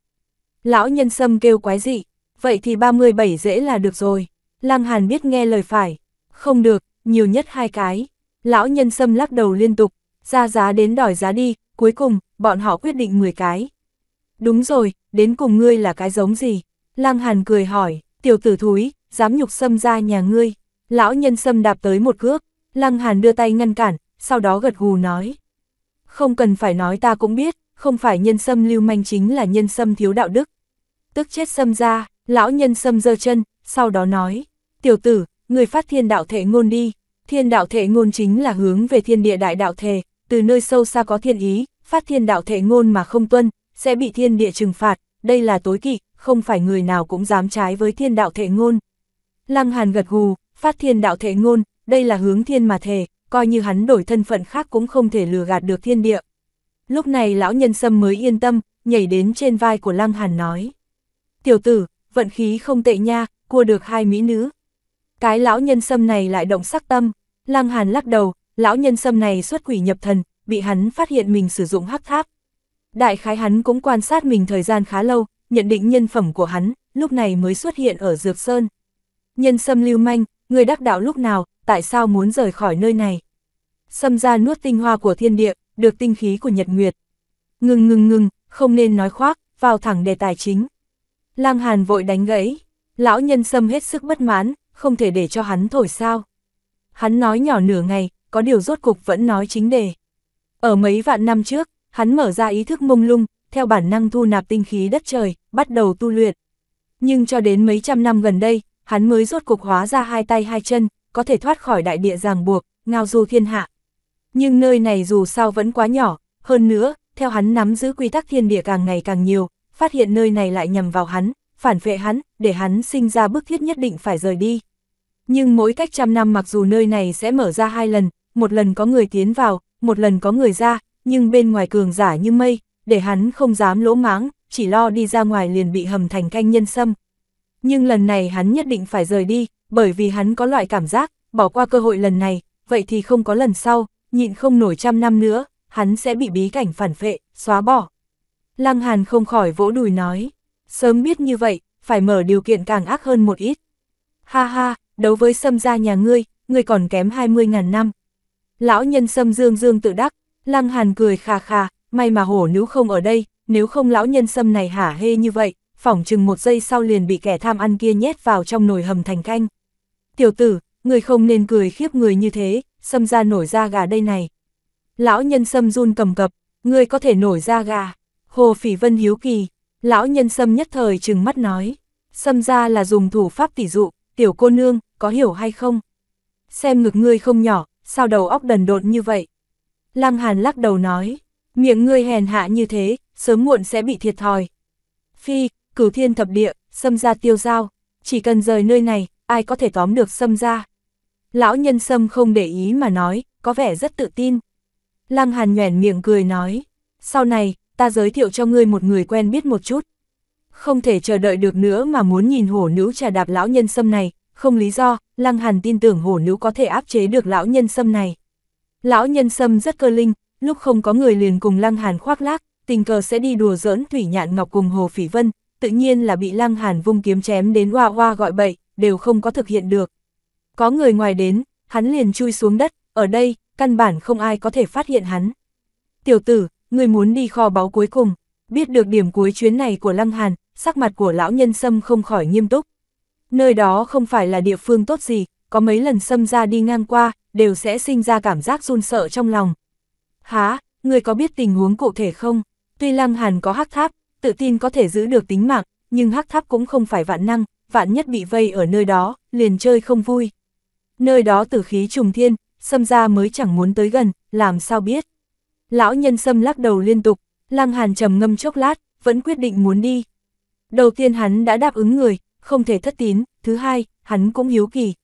Lão nhân sâm kêu quái dị, vậy thì 37 dễ là được rồi. Lăng Hàn biết nghe lời phải, không được, nhiều nhất hai cái. Lão nhân sâm lắc đầu liên tục, ra giá đến đòi giá đi, cuối cùng, bọn họ quyết định 10 cái. Đúng rồi, đến cùng ngươi là cái giống gì? Lăng Hàn cười hỏi, tiểu tử thúi, dám nhục sâm ra nhà ngươi. Lão nhân sâm đạp tới một cước, Lăng Hàn đưa tay ngăn cản, sau đó gật gù nói. Không cần phải nói ta cũng biết, không phải nhân sâm lưu manh chính là nhân sâm thiếu đạo đức. Tức chết sâm ra, lão nhân sâm giơ chân, sau đó nói, tiểu tử, người phát thiên đạo thể ngôn đi, thiên đạo thể ngôn chính là hướng về thiên địa đại đạo thể, từ nơi sâu xa có thiên ý, phát thiên đạo thể ngôn mà không tuân, sẽ bị thiên địa trừng phạt, đây là tối kỵ, không phải người nào cũng dám trái với thiên đạo thể ngôn. Lăng Hàn gật gù, phát thiên đạo thể ngôn, đây là hướng thiên mà thề coi như hắn đổi thân phận khác cũng không thể lừa gạt được thiên địa. Lúc này lão nhân sâm mới yên tâm, nhảy đến trên vai của Lăng Hàn nói. Tiểu tử, vận khí không tệ nha, cua được hai mỹ nữ. Cái lão nhân sâm này lại động sắc tâm, Lăng Hàn lắc đầu, lão nhân sâm này xuất quỷ nhập thần, bị hắn phát hiện mình sử dụng hắc tháp. Đại khái hắn cũng quan sát mình thời gian khá lâu, nhận định nhân phẩm của hắn, lúc này mới xuất hiện ở Dược Sơn. Nhân sâm lưu manh, người đắc đạo lúc nào, tại sao muốn rời khỏi nơi này? Xâm ra nuốt tinh hoa của thiên địa, được tinh khí của nhật nguyệt. Ngừng ngừng ngừng, không nên nói khoác, vào thẳng đề tài chính. Lang Hàn vội đánh gãy, lão nhân xâm hết sức bất mãn, không thể để cho hắn thổi sao. Hắn nói nhỏ nửa ngày, có điều rốt cục vẫn nói chính đề. Ở mấy vạn năm trước, hắn mở ra ý thức mông lung, theo bản năng thu nạp tinh khí đất trời, bắt đầu tu luyện. Nhưng cho đến mấy trăm năm gần đây, hắn mới rốt cục hóa ra hai tay hai chân, có thể thoát khỏi đại địa ràng buộc, ngao du thiên hạ. Nhưng nơi này dù sao vẫn quá nhỏ, hơn nữa, theo hắn nắm giữ quy tắc thiên địa càng ngày càng nhiều, phát hiện nơi này lại nhầm vào hắn, phản vệ hắn, để hắn sinh ra bức thiết nhất định phải rời đi. Nhưng mỗi cách trăm năm mặc dù nơi này sẽ mở ra hai lần, một lần có người tiến vào, một lần có người ra, nhưng bên ngoài cường giả như mây, để hắn không dám lỗ máng, chỉ lo đi ra ngoài liền bị hầm thành canh nhân sâm, nhưng lần này hắn nhất định phải rời đi, bởi vì hắn có loại cảm giác, bỏ qua cơ hội lần này, vậy thì không có lần sau, nhịn không nổi trăm năm nữa, hắn sẽ bị bí cảnh phản phệ, xóa bỏ. Lăng Hàn không khỏi vỗ đùi nói, sớm biết như vậy, phải mở điều kiện càng ác hơn một ít. Ha ha, đấu với sâm gia nhà ngươi, ngươi còn kém 20.000 năm. Lão nhân sâm dương dương tự đắc, Lăng Hàn cười khà khà, may mà hổ nữ không ở đây, nếu không lão nhân sâm này hả hê như vậy, phỏng chừng một giây sau liền bị kẻ tham ăn kia nhét vào trong nồi hầm thành canh. Tiểu tử, người không nên cười khiếp người như thế, xâm ra nổi da gà đây này. Lão nhân xâm run cầm cập, người có thể nổi da gà. Hồ Phỉ Vân hiếu kỳ, lão nhân xâm nhất thời chừng mắt nói. Xâm ra là dùng thủ pháp tỉ dụ, tiểu cô nương, có hiểu hay không? Xem ngực ngươi không nhỏ, sao đầu óc đần độn như vậy? Lăng Hàn lắc đầu nói, miệng ngươi hèn hạ như thế, sớm muộn sẽ bị thiệt thòi. Phi, cửu thiên thập địa, xâm gia tiêu giao, chỉ cần rời nơi này, ai có thể tóm được xâm gia? Lão nhân xâm không để ý mà nói, có vẻ rất tự tin. Lăng Hàn nhoẻn miệng cười nói, sau này, ta giới thiệu cho ngươi một người quen biết một chút. Không thể chờ đợi được nữa mà muốn nhìn hổ nữ trà đạp lão nhân xâm này, không lý do, Lăng Hàn tin tưởng hổ nữ có thể áp chế được lão nhân xâm này. Lão nhân xâm rất cơ linh, lúc không có người liền cùng Lăng Hàn khoác lác, tình cờ sẽ đi đùa giỡn Thủy Nhạn Ngọc cùng Hồ Phỉ Vân, tự nhiên là bị Lăng Hàn vung kiếm chém đến hoa hoa gọi bậy, đều không có thực hiện được. Có người ngoài đến, hắn liền chui xuống đất, ở đây, căn bản không ai có thể phát hiện hắn. Tiểu tử, người muốn đi kho báu cuối cùng, biết được điểm cuối chuyến này của Lăng Hàn, sắc mặt của lão nhân sâm không khỏi nghiêm túc. Nơi đó không phải là địa phương tốt gì, có mấy lần sâm ra đi ngang qua, đều sẽ sinh ra cảm giác run sợ trong lòng. Há, người có biết tình huống cụ thể không? Tuy Lăng Hàn có hắc tháp, tự tin có thể giữ được tính mạng, nhưng hắc tháp cũng không phải vạn năng, vạn nhất bị vây ở nơi đó, liền chơi không vui. Nơi đó tử khí trùng thiên, xâm ra mới chẳng muốn tới gần, làm sao biết. Lão nhân xâm lắc đầu liên tục, lăng hàn trầm ngâm chốc lát, vẫn quyết định muốn đi. Đầu tiên hắn đã đáp ứng người, không thể thất tín, thứ hai, hắn cũng hiếu kỳ.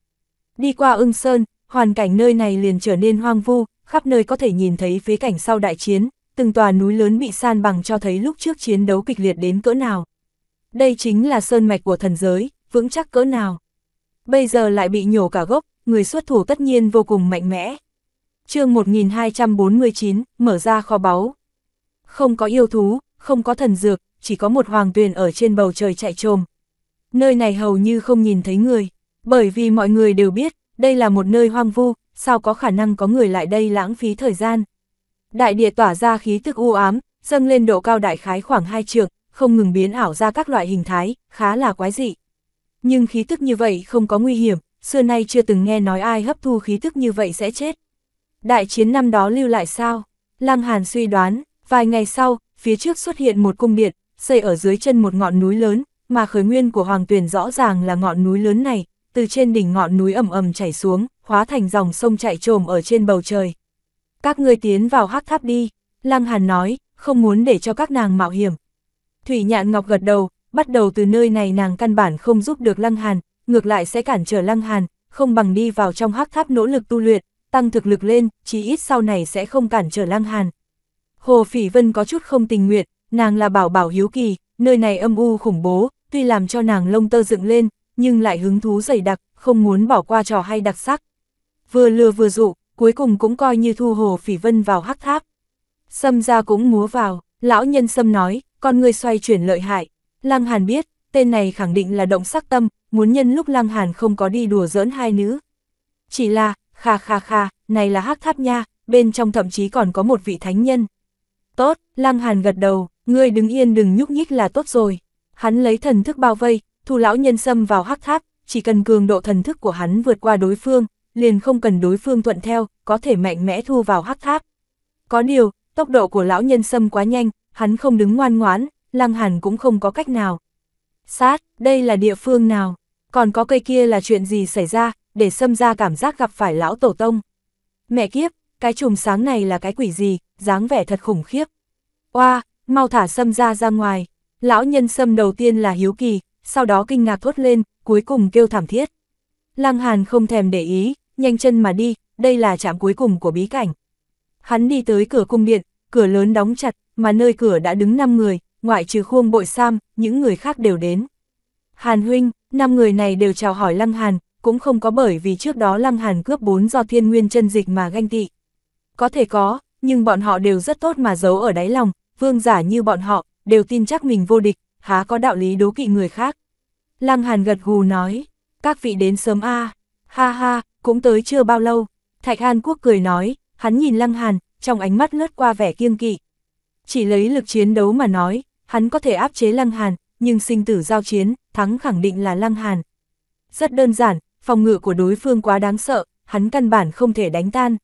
Đi qua ưng sơn, hoàn cảnh nơi này liền trở nên hoang vu, khắp nơi có thể nhìn thấy phế cảnh sau đại chiến, từng tòa núi lớn bị san bằng cho thấy lúc trước chiến đấu kịch liệt đến cỡ nào. Đây chính là sơn mạch của thần giới, vững chắc cỡ nào. Bây giờ lại bị nhổ cả gốc, người xuất thủ tất nhiên vô cùng mạnh mẽ. chương 1249, mở ra kho báu. Không có yêu thú, không có thần dược, chỉ có một hoàng tuyền ở trên bầu trời chạy trồm. Nơi này hầu như không nhìn thấy người, bởi vì mọi người đều biết, đây là một nơi hoang vu, sao có khả năng có người lại đây lãng phí thời gian. Đại địa tỏa ra khí tức u ám, dâng lên độ cao đại khái khoảng hai trường, không ngừng biến ảo ra các loại hình thái, khá là quái dị. Nhưng khí tức như vậy không có nguy hiểm, xưa nay chưa từng nghe nói ai hấp thu khí tức như vậy sẽ chết. Đại chiến năm đó lưu lại sao? Lăng Hàn suy đoán, vài ngày sau, phía trước xuất hiện một cung điện, xây ở dưới chân một ngọn núi lớn, mà khởi nguyên của Hoàng Tuyền rõ ràng là ngọn núi lớn này, từ trên đỉnh ngọn núi ầm ầm chảy xuống, hóa thành dòng sông chạy trồm ở trên bầu trời. Các ngươi tiến vào hắc tháp đi, Lăng Hàn nói, không muốn để cho các nàng mạo hiểm. Thủy Nhạn Ngọc gật đầu, bắt đầu từ nơi này nàng căn bản không giúp được Lăng Hàn, ngược lại sẽ cản trở Lăng Hàn, không bằng đi vào trong hắc tháp nỗ lực tu luyện, tăng thực lực lên, chỉ ít sau này sẽ không cản trở Lăng Hàn. Hồ Phỉ Vân có chút không tình nguyện, nàng là bảo bảo hiếu kỳ, nơi này âm u khủng bố, tuy làm cho nàng lông tơ dựng lên, nhưng lại hứng thú dày đặc, không muốn bỏ qua trò hay đặc sắc. Vừa lừa vừa dụ, cuối cùng cũng coi như thu hồ phỉ vân vào hắc tháp. Sâm ra cũng múa vào, lão nhân sâm nói, con người xoay chuyển lợi hại. Lăng Hàn biết, tên này khẳng định là động sắc tâm, muốn nhân lúc Lăng Hàn không có đi đùa giỡn hai nữ. Chỉ là, kha kha kha, này là hắc tháp nha, bên trong thậm chí còn có một vị thánh nhân. Tốt, Lăng Hàn gật đầu, ngươi đứng yên đừng nhúc nhích là tốt rồi. Hắn lấy thần thức bao vây, thu lão nhân xâm vào hắc tháp, chỉ cần cường độ thần thức của hắn vượt qua đối phương, liền không cần đối phương thuận theo, có thể mạnh mẽ thu vào hắc tháp. Có điều, tốc độ của lão nhân sâm quá nhanh, hắn không đứng ngoan ngoãn, lăng hàn cũng không có cách nào. Sát, đây là địa phương nào? Còn có cây kia là chuyện gì xảy ra, để xâm ra cảm giác gặp phải lão tổ tông? Mẹ kiếp, cái chùm sáng này là cái quỷ gì, dáng vẻ thật khủng khiếp. Oa, mau thả xâm ra ra ngoài. Lão nhân sâm đầu tiên là hiếu kỳ, sau đó kinh ngạc thốt lên, cuối cùng kêu thảm thiết. Lăng Hàn không thèm để ý, nhanh chân mà đi, đây là trạm cuối cùng của bí cảnh. Hắn đi tới cửa cung điện, cửa lớn đóng chặt, mà nơi cửa đã đứng 5 người, ngoại trừ khuôn bội sam, những người khác đều đến. Hàn huynh, năm người này đều chào hỏi Lăng Hàn, cũng không có bởi vì trước đó Lăng Hàn cướp bốn do thiên nguyên chân dịch mà ganh tị. Có thể có, nhưng bọn họ đều rất tốt mà giấu ở đáy lòng, vương giả như bọn họ, đều tin chắc mình vô địch, há có đạo lý đố kỵ người khác. Lăng Hàn gật gù nói, các vị đến sớm a ha ha, cũng tới chưa bao lâu. Thạch An Quốc cười nói, hắn nhìn Lăng Hàn, trong ánh mắt lướt qua vẻ kiêng kỵ. Chỉ lấy lực chiến đấu mà nói, hắn có thể áp chế Lăng Hàn, nhưng sinh tử giao chiến, thắng khẳng định là Lăng Hàn. Rất đơn giản, phòng ngự của đối phương quá đáng sợ, hắn căn bản không thể đánh tan.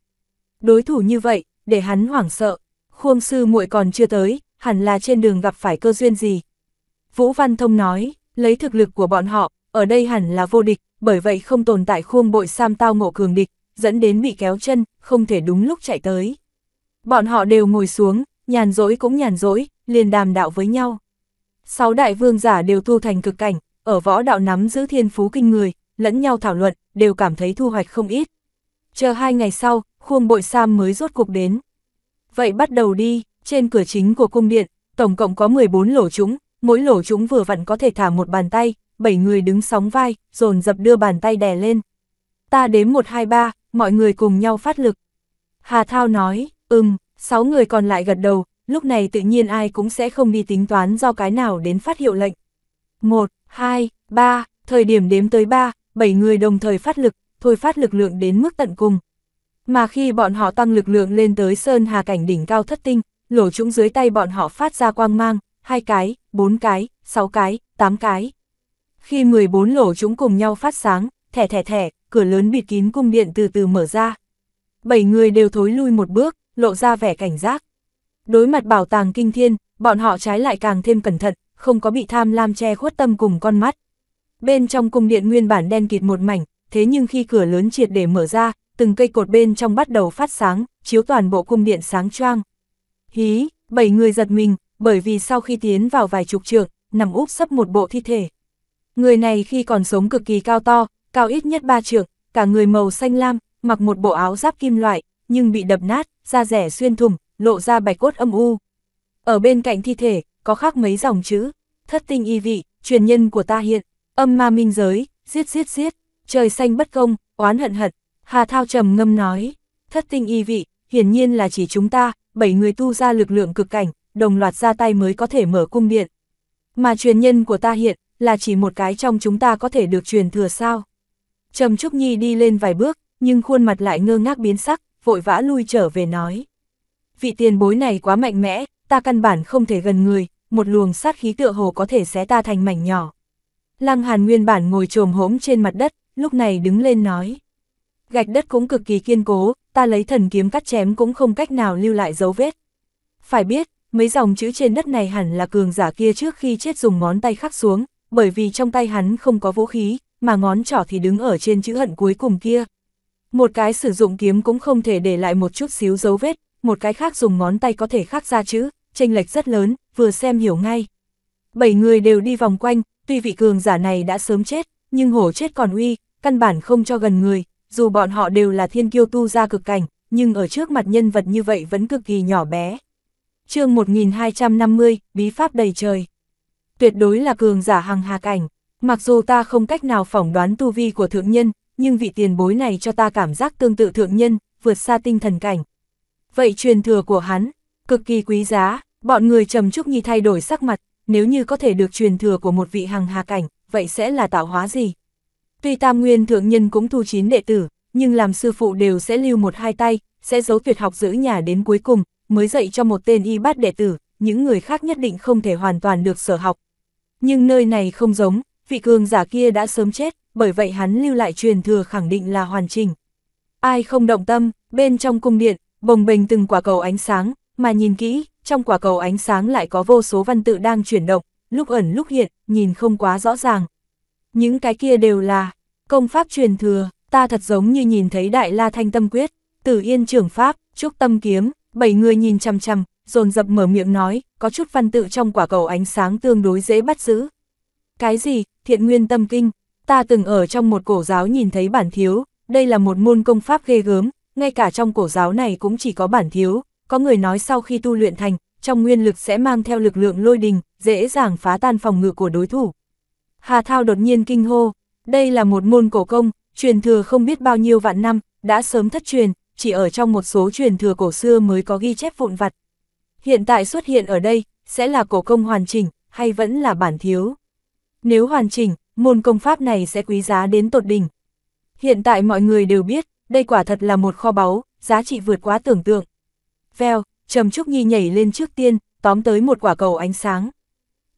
Đối thủ như vậy, để hắn hoảng sợ, khuông sư muội còn chưa tới, hẳn là trên đường gặp phải cơ duyên gì. Vũ Văn Thông nói, lấy thực lực của bọn họ, ở đây hẳn là vô địch, bởi vậy không tồn tại khuôn bội Sam tao ngộ cường địch, dẫn đến bị kéo chân, không thể đúng lúc chạy tới. Bọn họ đều ngồi xuống, nhàn rỗi cũng nhàn rỗi, liền đàm đạo với nhau. Sáu đại vương giả đều tu thành cực cảnh, ở võ đạo nắm giữ thiên phú kinh người, lẫn nhau thảo luận, đều cảm thấy thu hoạch không ít. Chờ hai ngày sau, khuôn bội Sam mới rốt cục đến. Vậy bắt đầu đi, trên cửa chính của cung điện, tổng cộng có 14 lỗ trúng mỗi lỗ trúng vừa vặn có thể thả một bàn tay, bảy người đứng sóng vai, dồn dập đưa bàn tay đè lên. Ta đếm 1-2-3, mọi người cùng nhau phát lực. Hà Thao nói, ừm, sáu người còn lại gật đầu, lúc này tự nhiên ai cũng sẽ không đi tính toán do cái nào đến phát hiệu lệnh. 1, 2, 3, thời điểm đếm tới 3, 7 người đồng thời phát lực, thôi phát lực lượng đến mức tận cùng. Mà khi bọn họ tăng lực lượng lên tới sơn hà cảnh đỉnh cao thất tinh, lỗ trũng dưới tay bọn họ phát ra quang mang, hai cái, bốn cái, sáu cái, tám cái. Khi 14 lỗ chúng cùng nhau phát sáng, thẻ thẻ thẻ, cửa lớn bịt kín cung điện từ từ mở ra. Bảy người đều thối lui một bước, lộ ra vẻ cảnh giác. Đối mặt bảo tàng kinh thiên, bọn họ trái lại càng thêm cẩn thận, không có bị tham lam che khuất tâm cùng con mắt. Bên trong cung điện nguyên bản đen kịt một mảnh, thế nhưng khi cửa lớn triệt để mở ra, từng cây cột bên trong bắt đầu phát sáng, chiếu toàn bộ cung điện sáng choang. Hí, bảy người giật mình, bởi vì sau khi tiến vào vài chục trượng, nằm úp sấp một bộ thi thể. Người này khi còn sống cực kỳ cao to, cao ít nhất ba trượng, cả người màu xanh lam, mặc một bộ áo giáp kim loại, nhưng bị đập nát, da rẻ xuyên thủng, lộ ra bạch cốt âm u. Ở bên cạnh thi thể, có khắc mấy dòng chữ, thất tinh y vị, truyền nhân của ta hiện, âm ma minh giới, giết giết giết, trời xanh bất công, oán hận hận. Hà Thao trầm ngâm nói, thất tinh y vị, hiển nhiên là chỉ chúng ta, bảy người tu ra lực lượng cực cảnh, đồng loạt ra tay mới có thể mở cung điện. Mà truyền nhân của ta hiện, là chỉ một cái trong chúng ta có thể được truyền thừa sao? Trầm Trúc Nhi đi lên vài bước, nhưng khuôn mặt lại ngơ ngác biến sắc, vội vã lui trở về nói. Vị tiền bối này quá mạnh mẽ, ta căn bản không thể gần người, một luồng sát khí tựa hồ có thể xé ta thành mảnh nhỏ. Lăng Hàn nguyên bản ngồi trồm hỗm trên mặt đất, lúc này đứng lên nói. Gạch đất cũng cực kỳ kiên cố, ta lấy thần kiếm cắt chém cũng không cách nào lưu lại dấu vết. Phải biết, mấy dòng chữ trên đất này hẳn là cường giả kia trước khi chết dùng ngón tay khắc xuống, bởi vì trong tay hắn không có vũ khí, mà ngón trỏ thì đứng ở trên chữ hận cuối cùng kia. Một cái sử dụng kiếm cũng không thể để lại một chút xíu dấu vết, một cái khác dùng ngón tay có thể khắc ra chữ, chênh lệch rất lớn, vừa xem hiểu ngay. Bảy người đều đi vòng quanh, tuy vị cường giả này đã sớm chết, nhưng hổ chết còn uy, căn bản không cho gần người, dù bọn họ đều là thiên kiêu tu ra cực cảnh, nhưng ở trước mặt nhân vật như vậy vẫn cực kỳ nhỏ bé. chương 1250, Bí Pháp đầy trời tuyệt đối là cường giả hàng hà cảnh. Mặc dù ta không cách nào phỏng đoán tu vi của thượng nhân, nhưng vị tiền bối này cho ta cảm giác tương tự thượng nhân, vượt xa tinh thần cảnh. Vậy truyền thừa của hắn, cực kỳ quý giá, bọn người trầm trúc nhi thay đổi sắc mặt, nếu như có thể được truyền thừa của một vị hàng hà cảnh, vậy sẽ là tạo hóa gì? Tuy tam nguyên thượng nhân cũng thu chín đệ tử, nhưng làm sư phụ đều sẽ lưu một hai tay, sẽ giấu tuyệt học giữ nhà đến cuối cùng, mới dạy cho một tên y bát đệ tử, những người khác nhất định không thể hoàn toàn được sở học, nhưng nơi này không giống, vị cường giả kia đã sớm chết, bởi vậy hắn lưu lại truyền thừa khẳng định là hoàn chỉnh. Ai không động tâm, bên trong cung điện, bồng bềnh từng quả cầu ánh sáng, mà nhìn kỹ, trong quả cầu ánh sáng lại có vô số văn tự đang chuyển động, lúc ẩn lúc hiện, nhìn không quá rõ ràng. Những cái kia đều là công pháp truyền thừa, ta thật giống như nhìn thấy Đại La Thanh Tâm Quyết, Tử Yên Trưởng Pháp, Trúc Tâm Kiếm, bảy người nhìn chằm chằm, dồn dập mở miệng nói, có chút văn tự trong quả cầu ánh sáng tương đối dễ bắt giữ. Cái gì, thiện nguyên tâm kinh, ta từng ở trong một cổ giáo nhìn thấy bản thiếu, đây là một môn công pháp ghê gớm, ngay cả trong cổ giáo này cũng chỉ có bản thiếu, có người nói sau khi tu luyện thành, trong nguyên lực sẽ mang theo lực lượng lôi đình, dễ dàng phá tan phòng ngự của đối thủ. Hà Thao đột nhiên kinh hô, đây là một môn cổ công, truyền thừa không biết bao nhiêu vạn năm, đã sớm thất truyền, chỉ ở trong một số truyền thừa cổ xưa mới có ghi chép vụn vặt, Hiện tại xuất hiện ở đây, sẽ là cổ công hoàn chỉnh, hay vẫn là bản thiếu. Nếu hoàn chỉnh, môn công pháp này sẽ quý giá đến tột đỉnh. Hiện tại mọi người đều biết, đây quả thật là một kho báu, giá trị vượt quá tưởng tượng. Veo, Trầm Trúc Nhi nhảy lên trước tiên, tóm tới một quả cầu ánh sáng.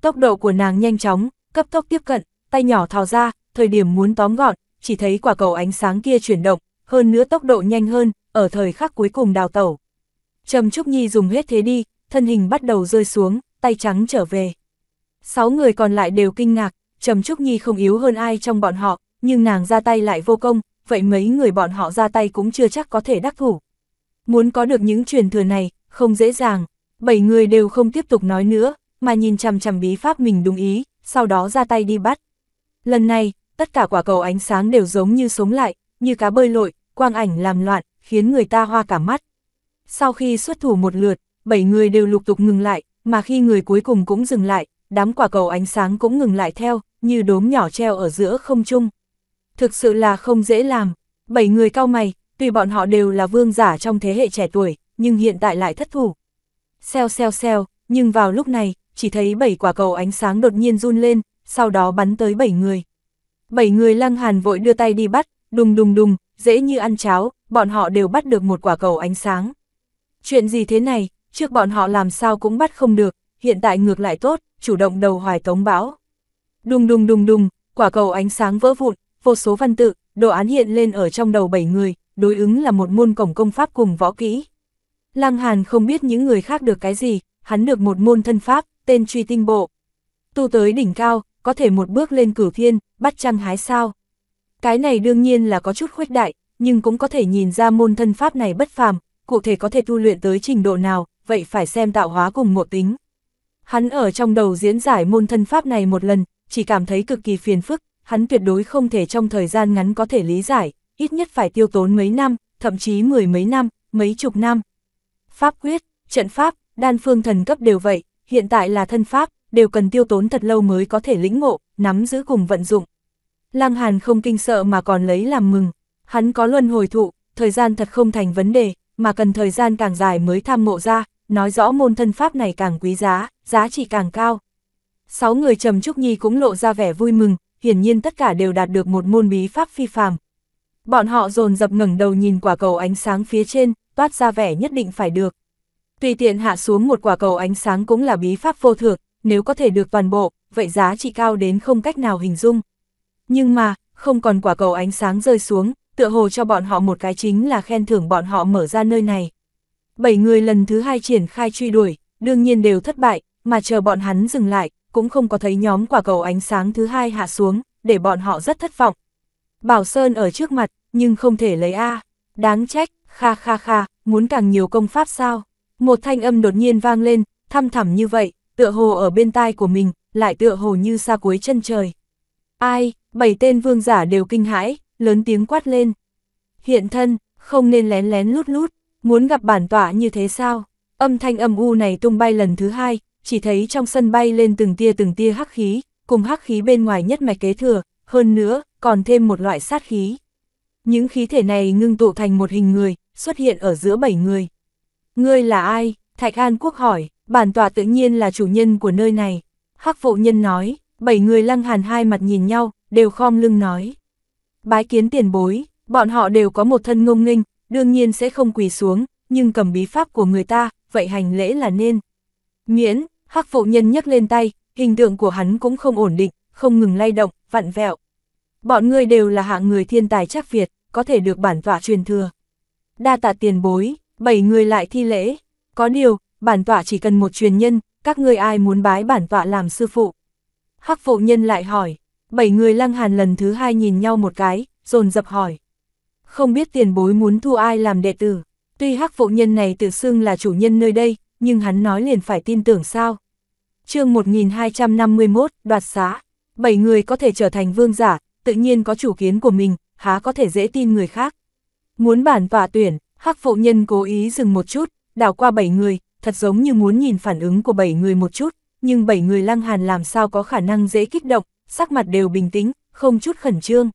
Tốc độ của nàng nhanh chóng, cấp tốc tiếp cận, tay nhỏ thò ra, thời điểm muốn tóm gọn, chỉ thấy quả cầu ánh sáng kia chuyển động, hơn nữa tốc độ nhanh hơn, ở thời khắc cuối cùng đào tẩu. Trầm Trúc Nhi dùng hết thế đi, thân hình bắt đầu rơi xuống, tay trắng trở về. Sáu người còn lại đều kinh ngạc, Trầm Trúc Nhi không yếu hơn ai trong bọn họ, nhưng nàng ra tay lại vô công, vậy mấy người bọn họ ra tay cũng chưa chắc có thể đắc thủ. Muốn có được những truyền thừa này, không dễ dàng, bảy người đều không tiếp tục nói nữa, mà nhìn chằm chằm bí pháp mình đúng ý, sau đó ra tay đi bắt. Lần này, tất cả quả cầu ánh sáng đều giống như sống lại, như cá bơi lội, quang ảnh làm loạn, khiến người ta hoa cả mắt. Sau khi xuất thủ một lượt, bảy người đều lục tục ngừng lại, mà khi người cuối cùng cũng dừng lại, đám quả cầu ánh sáng cũng ngừng lại theo, như đốm nhỏ treo ở giữa không trung. Thực sự là không dễ làm, bảy người cao mày, tuy bọn họ đều là vương giả trong thế hệ trẻ tuổi, nhưng hiện tại lại thất thủ. Xeo xeo xeo, nhưng vào lúc này, chỉ thấy bảy quả cầu ánh sáng đột nhiên run lên, sau đó bắn tới bảy người. Bảy người lăng hàn vội đưa tay đi bắt, đùng đùng đùng, dễ như ăn cháo, bọn họ đều bắt được một quả cầu ánh sáng. Chuyện gì thế này, trước bọn họ làm sao cũng bắt không được, hiện tại ngược lại tốt, chủ động đầu hoài tống báo. Đùng đùng đùng đùng, quả cầu ánh sáng vỡ vụn, vô số văn tự, đồ án hiện lên ở trong đầu bảy người, đối ứng là một môn cổng công pháp cùng võ kỹ. Lăng Hàn không biết những người khác được cái gì, hắn được một môn thân pháp, tên truy tinh bộ. Tu tới đỉnh cao, có thể một bước lên cửu thiên, bắt trăng hái sao. Cái này đương nhiên là có chút khuếch đại, nhưng cũng có thể nhìn ra môn thân pháp này bất phàm, cụ thể có thể tu luyện tới trình độ nào, vậy phải xem tạo hóa cùng ngộ tính. Hắn ở trong đầu diễn giải môn thân pháp này một lần, chỉ cảm thấy cực kỳ phiền phức, hắn tuyệt đối không thể trong thời gian ngắn có thể lý giải, ít nhất phải tiêu tốn mấy năm, thậm chí mười mấy năm, mấy chục năm. Pháp quyết, trận pháp, đan phương thần cấp đều vậy, hiện tại là thân pháp, đều cần tiêu tốn thật lâu mới có thể lĩnh ngộ, nắm giữ cùng vận dụng. Lăng Hàn không kinh sợ mà còn lấy làm mừng, hắn có luân hồi thụ, thời gian thật không thành vấn đề, mà cần thời gian càng dài mới tham ngộ ra, nói rõ môn thân pháp này càng quý giá, giá trị càng cao. Sáu người Trầm Trúc Nhi cũng lộ ra vẻ vui mừng, hiển nhiên tất cả đều đạt được một môn bí pháp phi phàm. Bọn họ dồn dập ngẩng đầu nhìn quả cầu ánh sáng phía trên, toát ra vẻ nhất định phải được. Tùy tiện hạ xuống một quả cầu ánh sáng cũng là bí pháp vô thượng, nếu có thể được toàn bộ, vậy giá trị cao đến không cách nào hình dung. Nhưng mà, không còn quả cầu ánh sáng rơi xuống, tựa hồ cho bọn họ một cái chính là khen thưởng bọn họ mở ra nơi này bảy người lần thứ hai triển khai truy đuổi, đương nhiên đều thất bại, mà chờ bọn hắn dừng lại, cũng không có thấy nhóm quả cầu ánh sáng thứ hai hạ xuống, để bọn họ rất thất vọng. Bảo Sơn ở trước mặt, nhưng không thể lấy A. Đáng trách, kha kha kha, muốn càng nhiều công pháp sao? Một thanh âm đột nhiên vang lên, thăm thẳm như vậy, tựa hồ ở bên tai của mình, lại tựa hồ như xa cuối chân trời. Ai, bảy tên vương giả đều kinh hãi, lớn tiếng quát lên. Hiện thân, không nên lén lén lút lút, Muốn gặp bản tọa như thế sao? Âm thanh âm u này tung bay lần thứ hai, chỉ thấy trong sân bay lên từng tia từng tia hắc khí, cùng hắc khí bên ngoài nhất mạch kế thừa, hơn nữa, còn thêm một loại sát khí. Những khí thể này ngưng tụ thành một hình người, xuất hiện ở giữa bảy người. Ngươi là ai? Thạch An Quốc hỏi, bản tọa tự nhiên là chủ nhân của nơi này. Hắc phụ nhân nói, bảy người lăng hàn hai mặt nhìn nhau, đều khom lưng nói. Bái kiến tiền bối, bọn họ đều có một thân ngông nghênh, đương nhiên sẽ không quỳ xuống, nhưng cầm bí pháp của người ta, vậy hành lễ là nên. Miễn, hắc phụ nhân nhấc lên tay, hình tượng của hắn cũng không ổn định, không ngừng lay động, vặn vẹo. Bọn ngươi đều là hạng người thiên tài chắc Việt, có thể được bản tọa truyền thừa. Đa tạ tiền bối, bảy người lại thi lễ. Có điều, bản tọa chỉ cần một truyền nhân, các ngươi ai muốn bái bản tọa làm sư phụ? Hắc phụ nhân lại hỏi, bảy người lăng hàn lần thứ hai nhìn nhau một cái, dồn dập hỏi không biết tiền bối muốn thu ai làm đệ tử. Tuy hắc phụ nhân này tự xưng là chủ nhân nơi đây, nhưng hắn nói liền phải tin tưởng sao. chương 1251, đoạt xá. Bảy người có thể trở thành vương giả, tự nhiên có chủ kiến của mình, há có thể dễ tin người khác. Muốn bản tọa tuyển, hắc phụ nhân cố ý dừng một chút, đảo qua bảy người, thật giống như muốn nhìn phản ứng của bảy người một chút, nhưng bảy người lăng hàn làm sao có khả năng dễ kích động, sắc mặt đều bình tĩnh, không chút khẩn trương.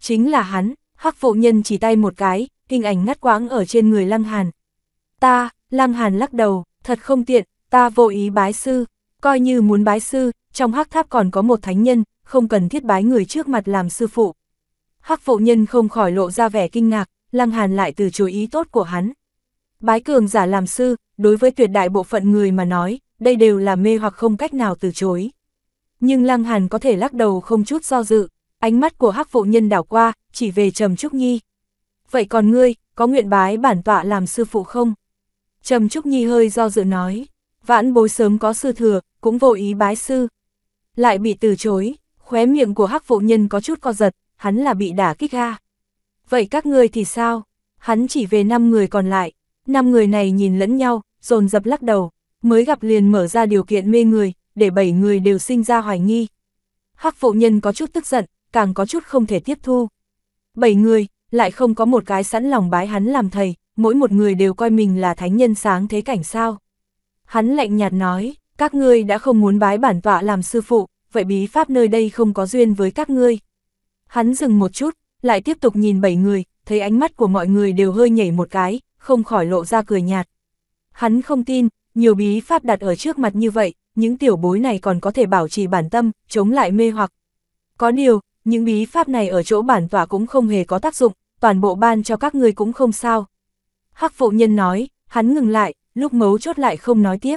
Chính là hắn, Hắc phụ nhân chỉ tay một cái, hình ảnh ngắt quãng ở trên người Lăng Hàn. Ta, Lăng Hàn lắc đầu, thật không tiện, ta vô ý bái sư, coi như muốn bái sư, trong hắc tháp còn có một thánh nhân, không cần thiết bái người trước mặt làm sư phụ. Hắc phụ nhân không khỏi lộ ra vẻ kinh ngạc, Lăng Hàn lại từ chối ý tốt của hắn. Bái cường giả làm sư, đối với tuyệt đại bộ phận người mà nói, đây đều là mê hoặc không cách nào từ chối. Nhưng Lăng Hàn có thể lắc đầu không chút do dự, Ánh mắt của hắc Phụ nhân đảo qua, chỉ về Trầm Trúc Nhi. Vậy còn ngươi, có nguyện bái bản tọa làm sư phụ không? Trầm Trúc Nhi hơi do dự nói, vãn bối sớm có sư thừa, cũng vô ý bái sư. Lại bị từ chối, khóe miệng của hắc Phụ nhân có chút co giật, hắn là bị đả kích ha. Vậy các ngươi thì sao? Hắn chỉ về 5 người còn lại, 5 người này nhìn lẫn nhau, dồn dập lắc đầu, mới gặp liền mở ra điều kiện mê người, để 7 người đều sinh ra hoài nghi. Hắc phụ nhân có chút tức giận, càng có chút không thể tiếp thu. Bảy người, lại không có một cái sẵn lòng bái hắn làm thầy, mỗi một người đều coi mình là thánh nhân sáng thế cảnh sao. Hắn lạnh nhạt nói, các ngươi đã không muốn bái bản tọa làm sư phụ, vậy bí pháp nơi đây không có duyên với các ngươi. Hắn dừng một chút, lại tiếp tục nhìn bảy người, thấy ánh mắt của mọi người đều hơi nhảy một cái, không khỏi lộ ra cười nhạt. Hắn không tin, nhiều bí pháp đặt ở trước mặt như vậy, những tiểu bối này còn có thể bảo trì bản tâm, chống lại mê hoặc. Có điều, những bí pháp này ở chỗ bản tỏa cũng không hề có tác dụng, toàn bộ ban cho các ngươi cũng không sao. Hắc phụ nhân nói, hắn ngừng lại, lúc mấu chốt lại không nói tiếp.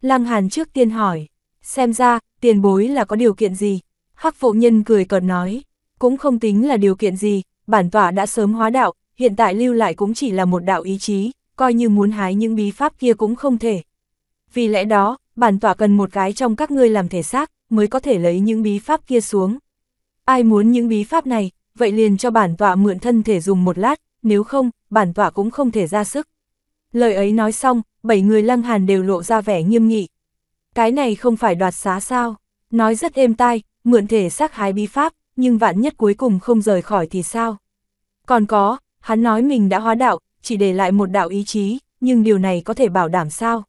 Lăng Hàn trước tiên hỏi, xem ra, tiền bối là có điều kiện gì? Hắc phụ nhân cười cợt nói, cũng không tính là điều kiện gì, bản tỏa đã sớm hóa đạo, hiện tại lưu lại cũng chỉ là một đạo ý chí, coi như muốn hái những bí pháp kia cũng không thể. Vì lẽ đó, bản tỏa cần một cái trong các ngươi làm thể xác, mới có thể lấy những bí pháp kia xuống. Ai muốn những bí pháp này, vậy liền cho bản tọa mượn thân thể dùng một lát, nếu không, bản tọa cũng không thể ra sức. Lời ấy nói xong, bảy người lăng hàn đều lộ ra vẻ nghiêm nghị. Cái này không phải đoạt xá sao, nói rất êm tai, mượn thể xác hái bí pháp, nhưng vạn nhất cuối cùng không rời khỏi thì sao? Còn có, hắn nói mình đã hóa đạo, chỉ để lại một đạo ý chí, nhưng điều này có thể bảo đảm sao?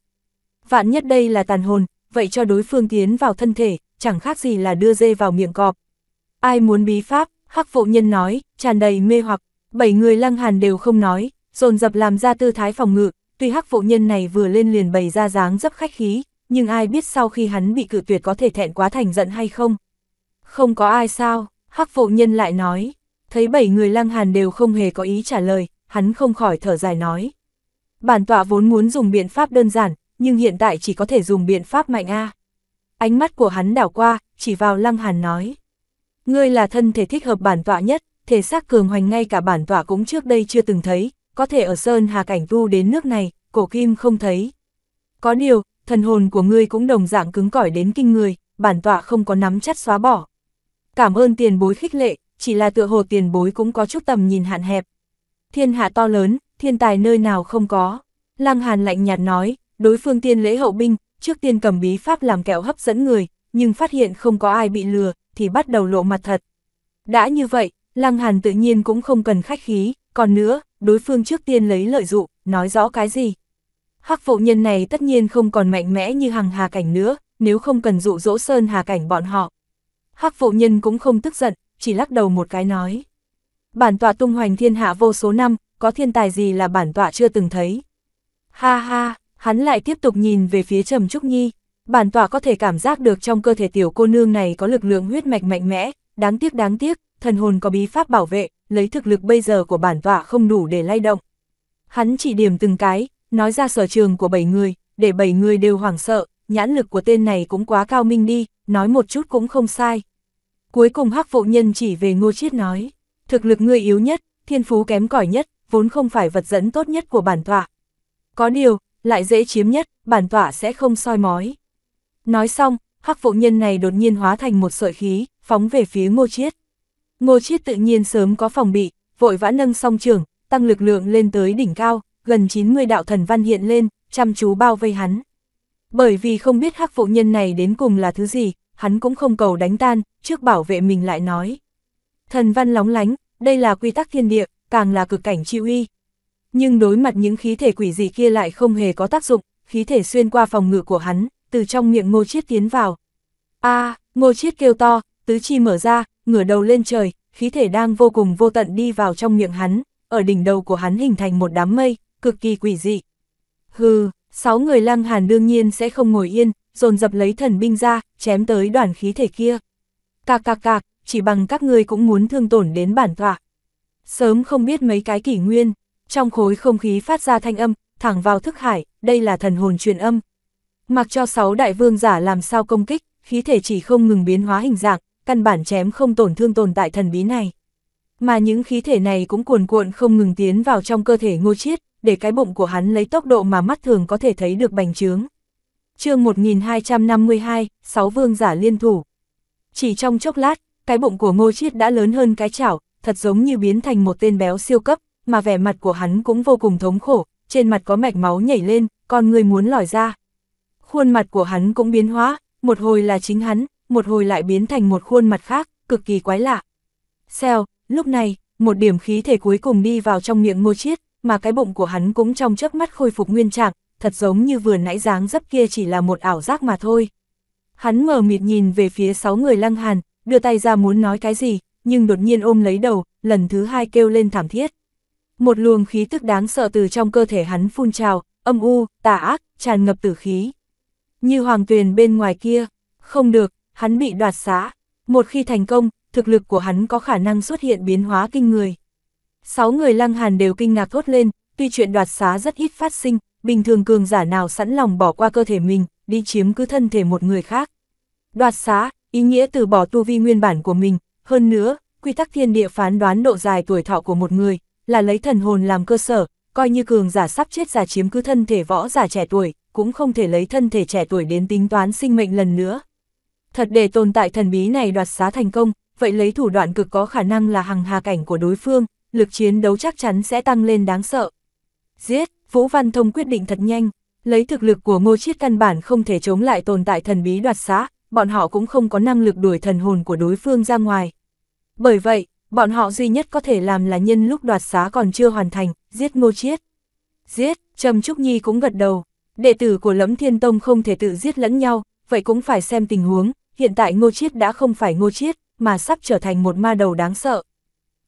Vạn nhất đây là tàn hồn, vậy cho đối phương tiến vào thân thể, chẳng khác gì là đưa dê vào miệng cọp. Ai muốn bí pháp, hắc phụ nhân nói, tràn đầy mê hoặc, bảy người lăng hàn đều không nói, dồn dập làm ra tư thái phòng ngự, tuy hắc phụ nhân này vừa lên liền bày ra dáng dấp khách khí, nhưng ai biết sau khi hắn bị cử tuyệt có thể thẹn quá thành giận hay không. Không có ai sao, hắc phụ nhân lại nói, thấy bảy người lăng hàn đều không hề có ý trả lời, hắn không khỏi thở dài nói. Bản tọa vốn muốn dùng biện pháp đơn giản, nhưng hiện tại chỉ có thể dùng biện pháp mạnh a. Ánh mắt của hắn đảo qua, chỉ vào lăng hàn nói. Ngươi là thân thể thích hợp bản tọa nhất, thể xác cường hoành ngay cả bản tọa cũng trước đây chưa từng thấy, có thể ở Sơn Hà Cảnh tu đến nước này, cổ kim không thấy. Có điều, thần hồn của ngươi cũng đồng dạng cứng cỏi đến kinh người, bản tọa không có nắm chắc xóa bỏ. Cảm ơn tiền bối khích lệ, chỉ là tựa hồ tiền bối cũng có chút tầm nhìn hạn hẹp. Thiên hạ to lớn, thiên tài nơi nào không có. Lăng Hàn lạnh nhạt nói, đối phương tiên lễ hậu binh, trước tiên cầm bí pháp làm kẹo hấp dẫn người, nhưng phát hiện không có ai bị lừa, thì bắt đầu lộ mặt thật. Đã như vậy, Lăng Hàn tự nhiên cũng không cần khách khí, còn nữa, đối phương trước tiên lấy lợi dụ, nói rõ cái gì. Hắc phụ nhân này tất nhiên không còn mạnh mẽ như hằng hà cảnh nữa, nếu không cần dụ dỗ sơn hà cảnh bọn họ. Hắc phụ nhân cũng không tức giận, chỉ lắc đầu một cái nói. Bản tọa tung hoành thiên hạ vô số năm, có thiên tài gì là bản tọa chưa từng thấy. Ha ha, hắn lại tiếp tục nhìn về phía Trầm Trúc Nhi, bản tọa có thể cảm giác được trong cơ thể tiểu cô nương này có lực lượng huyết mạch mạnh mẽ, đáng tiếc đáng tiếc, thần hồn có bí pháp bảo vệ, lấy thực lực bây giờ của bản tọa không đủ để lay động. Hắn chỉ điểm từng cái, nói ra sở trường của bảy người, để bảy người đều hoảng sợ, nhãn lực của tên này cũng quá cao minh đi, nói một chút cũng không sai. Cuối cùng hắc vụ nhân chỉ về ngô chiết nói, thực lực ngươi yếu nhất, thiên phú kém cỏi nhất, vốn không phải vật dẫn tốt nhất của bản tọa. Có điều, lại dễ chiếm nhất, bản tọa sẽ không soi mói. Nói xong, hắc phụ nhân này đột nhiên hóa thành một sợi khí, phóng về phía ngô chiết. Ngô chiết tự nhiên sớm có phòng bị, vội vã nâng song trưởng, tăng lực lượng lên tới đỉnh cao, gần 90 đạo thần văn hiện lên, chăm chú bao vây hắn. Bởi vì không biết hắc phụ nhân này đến cùng là thứ gì, hắn cũng không cầu đánh tan, trước bảo vệ mình lại nói. Thần văn lóng lánh, đây là quy tắc thiên địa, càng là cực cảnh chi uy. Nhưng đối mặt những khí thể quỷ dị kia lại không hề có tác dụng, khí thể xuyên qua phòng ngự của hắn, từ trong miệng ngô chiết tiến vào. a ngô chiết kêu to, tứ chi mở ra, ngửa đầu lên trời, khí thể đang vô cùng vô tận đi vào trong miệng hắn, ở đỉnh đầu của hắn hình thành một đám mây, cực kỳ quỷ dị. Hừ, sáu người lăng hàn đương nhiên sẽ không ngồi yên, dồn dập lấy thần binh ra, chém tới đoàn khí thể kia. Cạc cạc cạc, chỉ bằng các ngươi cũng muốn thương tổn đến bản tọa. Sớm không biết mấy cái kỷ nguyên, trong khối không khí phát ra thanh âm, thẳng vào thức hải, đây là thần hồn truyền âm, Mặc cho sáu đại vương giả làm sao công kích, khí thể chỉ không ngừng biến hóa hình dạng, căn bản chém không tổn thương tồn tại thần bí này. Mà những khí thể này cũng cuồn cuộn không ngừng tiến vào trong cơ thể ngô chiết, để cái bụng của hắn lấy tốc độ mà mắt thường có thể thấy được bành trướng. chương 1252, sáu vương giả liên thủ. Chỉ trong chốc lát, cái bụng của ngô chiết đã lớn hơn cái chảo, thật giống như biến thành một tên béo siêu cấp, mà vẻ mặt của hắn cũng vô cùng thống khổ, trên mặt có mạch máu nhảy lên, con người muốn lòi ra, khuôn mặt của hắn cũng biến hóa, một hồi là chính hắn, một hồi lại biến thành một khuôn mặt khác, cực kỳ quái lạ. Xèo, lúc này, một điểm khí thể cuối cùng đi vào trong miệng ngô chiết, mà cái bụng của hắn cũng trong chớp mắt khôi phục nguyên trạng, thật giống như vừa nãy dáng dấp kia chỉ là một ảo giác mà thôi. Hắn mờ mịt nhìn về phía sáu người lăng hàn, đưa tay ra muốn nói cái gì, nhưng đột nhiên ôm lấy đầu, lần thứ hai kêu lên thảm thiết. Một luồng khí tức đáng sợ từ trong cơ thể hắn phun trào, âm u, tà ác, tràn ngập tử khí như hoàng tuyền bên ngoài kia. Không được, hắn bị đoạt xá. Một khi thành công, thực lực của hắn có khả năng xuất hiện biến hóa kinh người. Sáu người lăng hàn đều kinh ngạc thốt lên, tuy chuyện đoạt xá rất ít phát sinh, bình thường cường giả nào sẵn lòng bỏ qua cơ thể mình, đi chiếm cứ thân thể một người khác. Đoạt xá, ý nghĩa từ bỏ tu vi nguyên bản của mình, hơn nữa, quy tắc thiên địa phán đoán độ dài tuổi thọ của một người, là lấy thần hồn làm cơ sở, coi như cường giả sắp chết giả chiếm cứ thân thể võ giả trẻ tuổi, cũng không thể lấy thân thể trẻ tuổi đến tính toán sinh mệnh lần nữa. Thật để tồn tại thần bí này đoạt xá thành công, vậy lấy thủ đoạn cực có khả năng là hằng hà cảnh của đối phương, lực chiến đấu chắc chắn sẽ tăng lên đáng sợ. Giết, Vũ Văn Thông quyết định thật nhanh, lấy thực lực của ngô chiết căn bản không thể chống lại tồn tại thần bí đoạt xá, bọn họ cũng không có năng lực đuổi thần hồn của đối phương ra ngoài. Bởi vậy, bọn họ duy nhất có thể làm là nhân lúc đoạt xá còn chưa hoàn thành, giết ngô chiết. Giết, Trầm Trúc Nhi cũng gật đầu, đệ tử của lẫm thiên tông không thể tự giết lẫn nhau, vậy cũng phải xem tình huống, hiện tại ngô chiết đã không phải ngô chiết, mà sắp trở thành một ma đầu đáng sợ.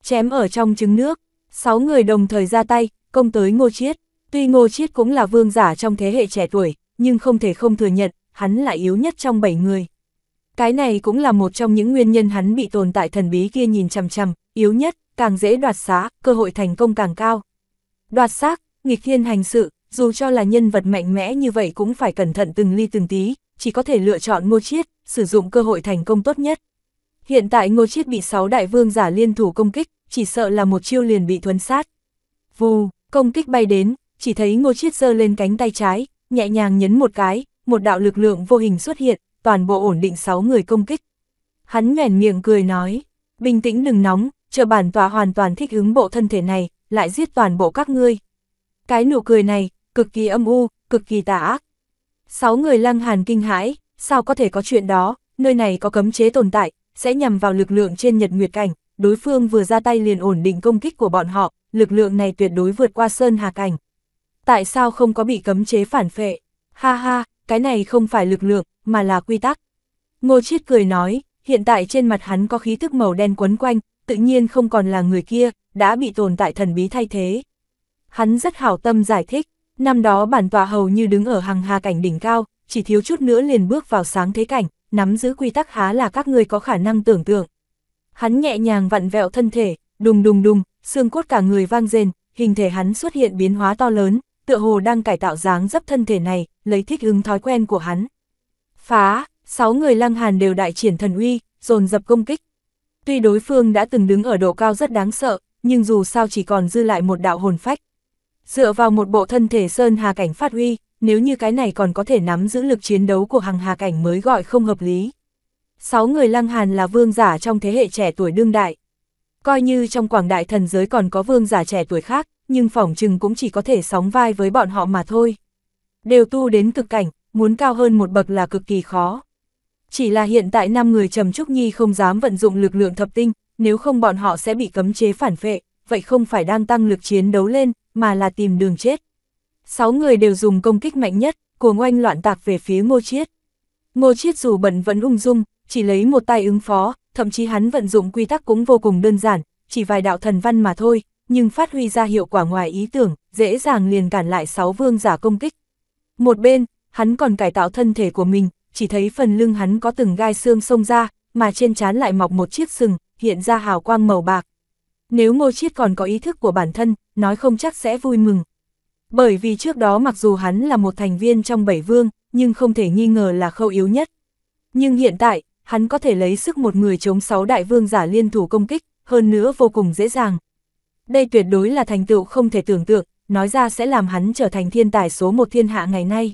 Chém ở trong trứng nước, sáu người đồng thời ra tay, công tới ngô chiết, tuy ngô chiết cũng là vương giả trong thế hệ trẻ tuổi, nhưng không thể không thừa nhận, hắn là yếu nhất trong bảy người. Cái này cũng là một trong những nguyên nhân hắn bị tồn tại thần bí kia nhìn chằm chằm, yếu nhất, càng dễ đoạt xá, cơ hội thành công càng cao. Đoạt xác, nghịch thiên hành sự, dù cho là nhân vật mạnh mẽ như vậy cũng phải cẩn thận từng ly từng tí, chỉ có thể lựa chọn ngô chiết, sử dụng cơ hội thành công tốt nhất. Hiện tại ngô chiết bị 6 đại vương giả liên thủ công kích, chỉ sợ là một chiêu liền bị thuấn sát. Vù, công kích bay đến, chỉ thấy ngô chiết giơ lên cánh tay trái, nhẹ nhàng nhấn một cái, một đạo lực lượng vô hình xuất hiện, toàn bộ ổn định 6 người công kích. Hắn nhoẻn miệng cười nói, bình tĩnh đừng nóng, chờ bản tòa hoàn toàn thích ứng bộ thân thể này, lại giết toàn bộ các ngươi. Cái nụ cười này, cực kỳ âm u, cực kỳ tà ác. Sáu người lăng hàn kinh hãi, sao có thể có chuyện đó, nơi này có cấm chế tồn tại, sẽ nhằm vào lực lượng trên nhật nguyệt cảnh, đối phương vừa ra tay liền ổn định công kích của bọn họ, lực lượng này tuyệt đối vượt qua sơn hà cảnh. Tại sao không có bị cấm chế phản phệ? Ha ha, cái này không phải lực lượng, mà là quy tắc. Ngô Chiết cười nói, hiện tại trên mặt hắn có khí thức màu đen quấn quanh, tự nhiên không còn là người kia, đã bị tồn tại thần bí thay thế. Hắn rất hảo tâm giải thích, Năm đó bản tọa hầu như đứng ở hàng hà cảnh đỉnh cao, chỉ thiếu chút nữa liền bước vào sáng thế cảnh, nắm giữ quy tắc há là các người có khả năng tưởng tượng. Hắn nhẹ nhàng vặn vẹo thân thể, đùng đùng đùng, xương cốt cả người vang rền, hình thể hắn xuất hiện biến hóa to lớn, tựa hồ đang cải tạo dáng dấp thân thể này, lấy thích ứng thói quen của hắn. Phá, sáu người lăng hàn đều đại triển thần uy, dồn dập công kích. Tuy đối phương đã từng đứng ở độ cao rất đáng sợ, nhưng dù sao chỉ còn dư lại một đạo hồn phách, Dựa vào một bộ thân thể Sơn Hà Cảnh phát huy, nếu như cái này còn có thể nắm giữ lực chiến đấu của hàng Hà Cảnh mới gọi không hợp lý. Sáu người Lăng Hàn là vương giả trong thế hệ trẻ tuổi đương đại. Coi như trong quảng đại thần giới còn có vương giả trẻ tuổi khác, nhưng phỏng chừng cũng chỉ có thể sóng vai với bọn họ mà thôi. Đều tu đến cực cảnh, muốn cao hơn một bậc là cực kỳ khó. Chỉ là hiện tại năm người Trầm Trúc Nhi không dám vận dụng lực lượng thập tinh, nếu không bọn họ sẽ bị cấm chế phản phệ, vậy không phải đang tăng lực chiến đấu lên, mà là tìm đường chết. Sáu người đều dùng công kích mạnh nhất, cuồng oanh loạn tạc về phía Ngô Chiết. Ngô Chiết dù bận vẫn ung dung, chỉ lấy một tay ứng phó, thậm chí hắn vận dụng quy tắc cũng vô cùng đơn giản, chỉ vài đạo thần văn mà thôi, nhưng phát huy ra hiệu quả ngoài ý tưởng, dễ dàng liền cản lại sáu vương giả công kích. Một bên, hắn còn cải tạo thân thể của mình, chỉ thấy phần lưng hắn có từng gai xương xông ra, mà trên trán lại mọc một chiếc sừng, hiện ra hào quang màu bạc, nếu Ngô Chiết còn có ý thức của bản thân, nói không chắc sẽ vui mừng. Bởi vì trước đó mặc dù hắn là một thành viên trong bảy vương, nhưng không thể nghi ngờ là khâu yếu nhất. Nhưng hiện tại, hắn có thể lấy sức một người chống sáu đại vương giả liên thủ công kích, hơn nữa vô cùng dễ dàng. Đây tuyệt đối là thành tựu không thể tưởng tượng, nói ra sẽ làm hắn trở thành thiên tài số một thiên hạ ngày nay.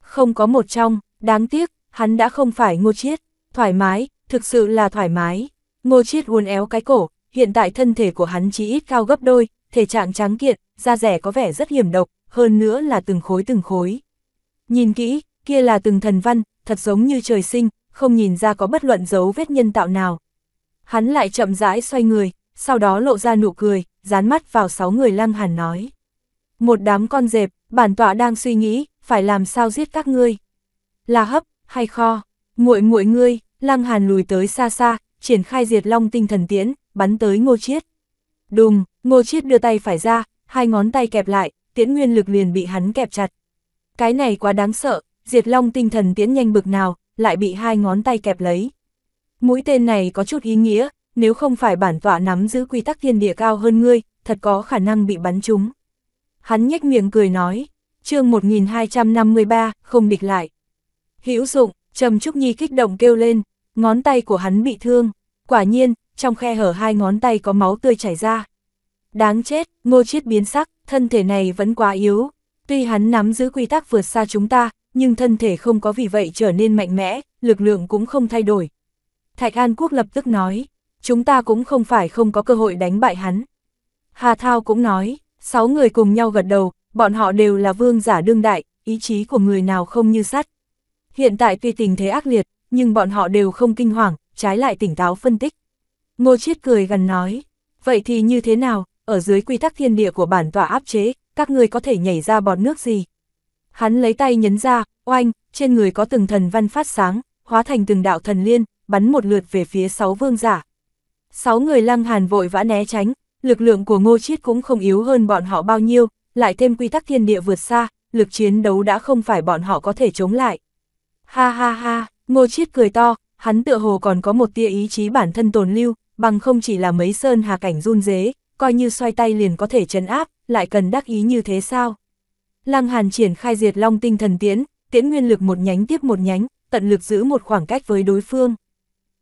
Không có một trong, đáng tiếc, hắn đã không phải ngô chiết, thoải mái, thực sự là thoải mái. Ngô chiết uốn éo cái cổ, hiện tại thân thể của hắn chỉ ít cao gấp đôi, thể trạng trắng kiện, da rẻ có vẻ rất hiểm độc, hơn nữa là từng khối từng khối. Nhìn kỹ, kia là từng thần văn, thật giống như trời sinh, không nhìn ra có bất luận dấu vết nhân tạo nào. Hắn lại chậm rãi xoay người, sau đó lộ ra nụ cười, dán mắt vào sáu người lăng hàn nói. Một đám con dẹp, bản tọa đang suy nghĩ, phải làm sao giết các ngươi. Là hấp, hay kho, muội muội ngươi, lăng hàn lùi tới xa xa, triển khai diệt long tinh thần tiễn, bắn tới ngô chiết. Đùng, ngô chiết đưa tay phải ra, hai ngón tay kẹp lại, tiễn nguyên lực liền bị hắn kẹp chặt. Cái này quá đáng sợ, diệt long tinh thần tiễn nhanh bực nào, lại bị hai ngón tay kẹp lấy. Mũi tên này có chút ý nghĩa, nếu không phải bản tọa nắm giữ quy tắc thiên địa cao hơn ngươi, thật có khả năng bị bắn trúng. Hắn nhếch miệng cười nói, chương 1253, không địch lại. Hữu dụng, Trầm Trúc Nhi kích động kêu lên, ngón tay của hắn bị thương, quả nhiên, trong khe hở hai ngón tay có máu tươi chảy ra. Đáng chết, ngô chiết biến sắc, thân thể này vẫn quá yếu, tuy hắn nắm giữ quy tắc vượt xa chúng ta, nhưng thân thể không có vì vậy trở nên mạnh mẽ, lực lượng cũng không thay đổi. Thạch An Quốc lập tức nói, chúng ta cũng không phải không có cơ hội đánh bại hắn. Hà Thao cũng nói, sáu người cùng nhau gật đầu, bọn họ đều là vương giả đương đại, ý chí của người nào không như sắt. Hiện tại tuy tình thế ác liệt, nhưng bọn họ đều không kinh hoàng, trái lại tỉnh táo phân tích. Ngô Chiết cười gần nói, vậy thì như thế nào, ở dưới quy tắc thiên địa của bản tọa áp chế, các ngươi có thể nhảy ra bọt nước gì? Hắn lấy tay nhấn ra, oanh, trên người có từng thần văn phát sáng, hóa thành từng đạo thần liên, bắn một lượt về phía sáu vương giả. Sáu người lăng hàn vội vã né tránh, lực lượng của ngô chiết cũng không yếu hơn bọn họ bao nhiêu, lại thêm quy tắc thiên địa vượt xa, lực chiến đấu đã không phải bọn họ có thể chống lại. Ha ha ha! Ngô Chiết cười to, hắn tựa hồ còn có một tia ý chí bản thân tồn lưu, bằng không chỉ là mấy sơn hà cảnh run dế, coi như xoay tay liền có thể chấn áp, lại cần đắc ý như thế sao? Lăng Hàn triển khai diệt long tinh thần tiễn, tiễn nguyên lực một nhánh tiếp một nhánh, tận lực giữ một khoảng cách với đối phương.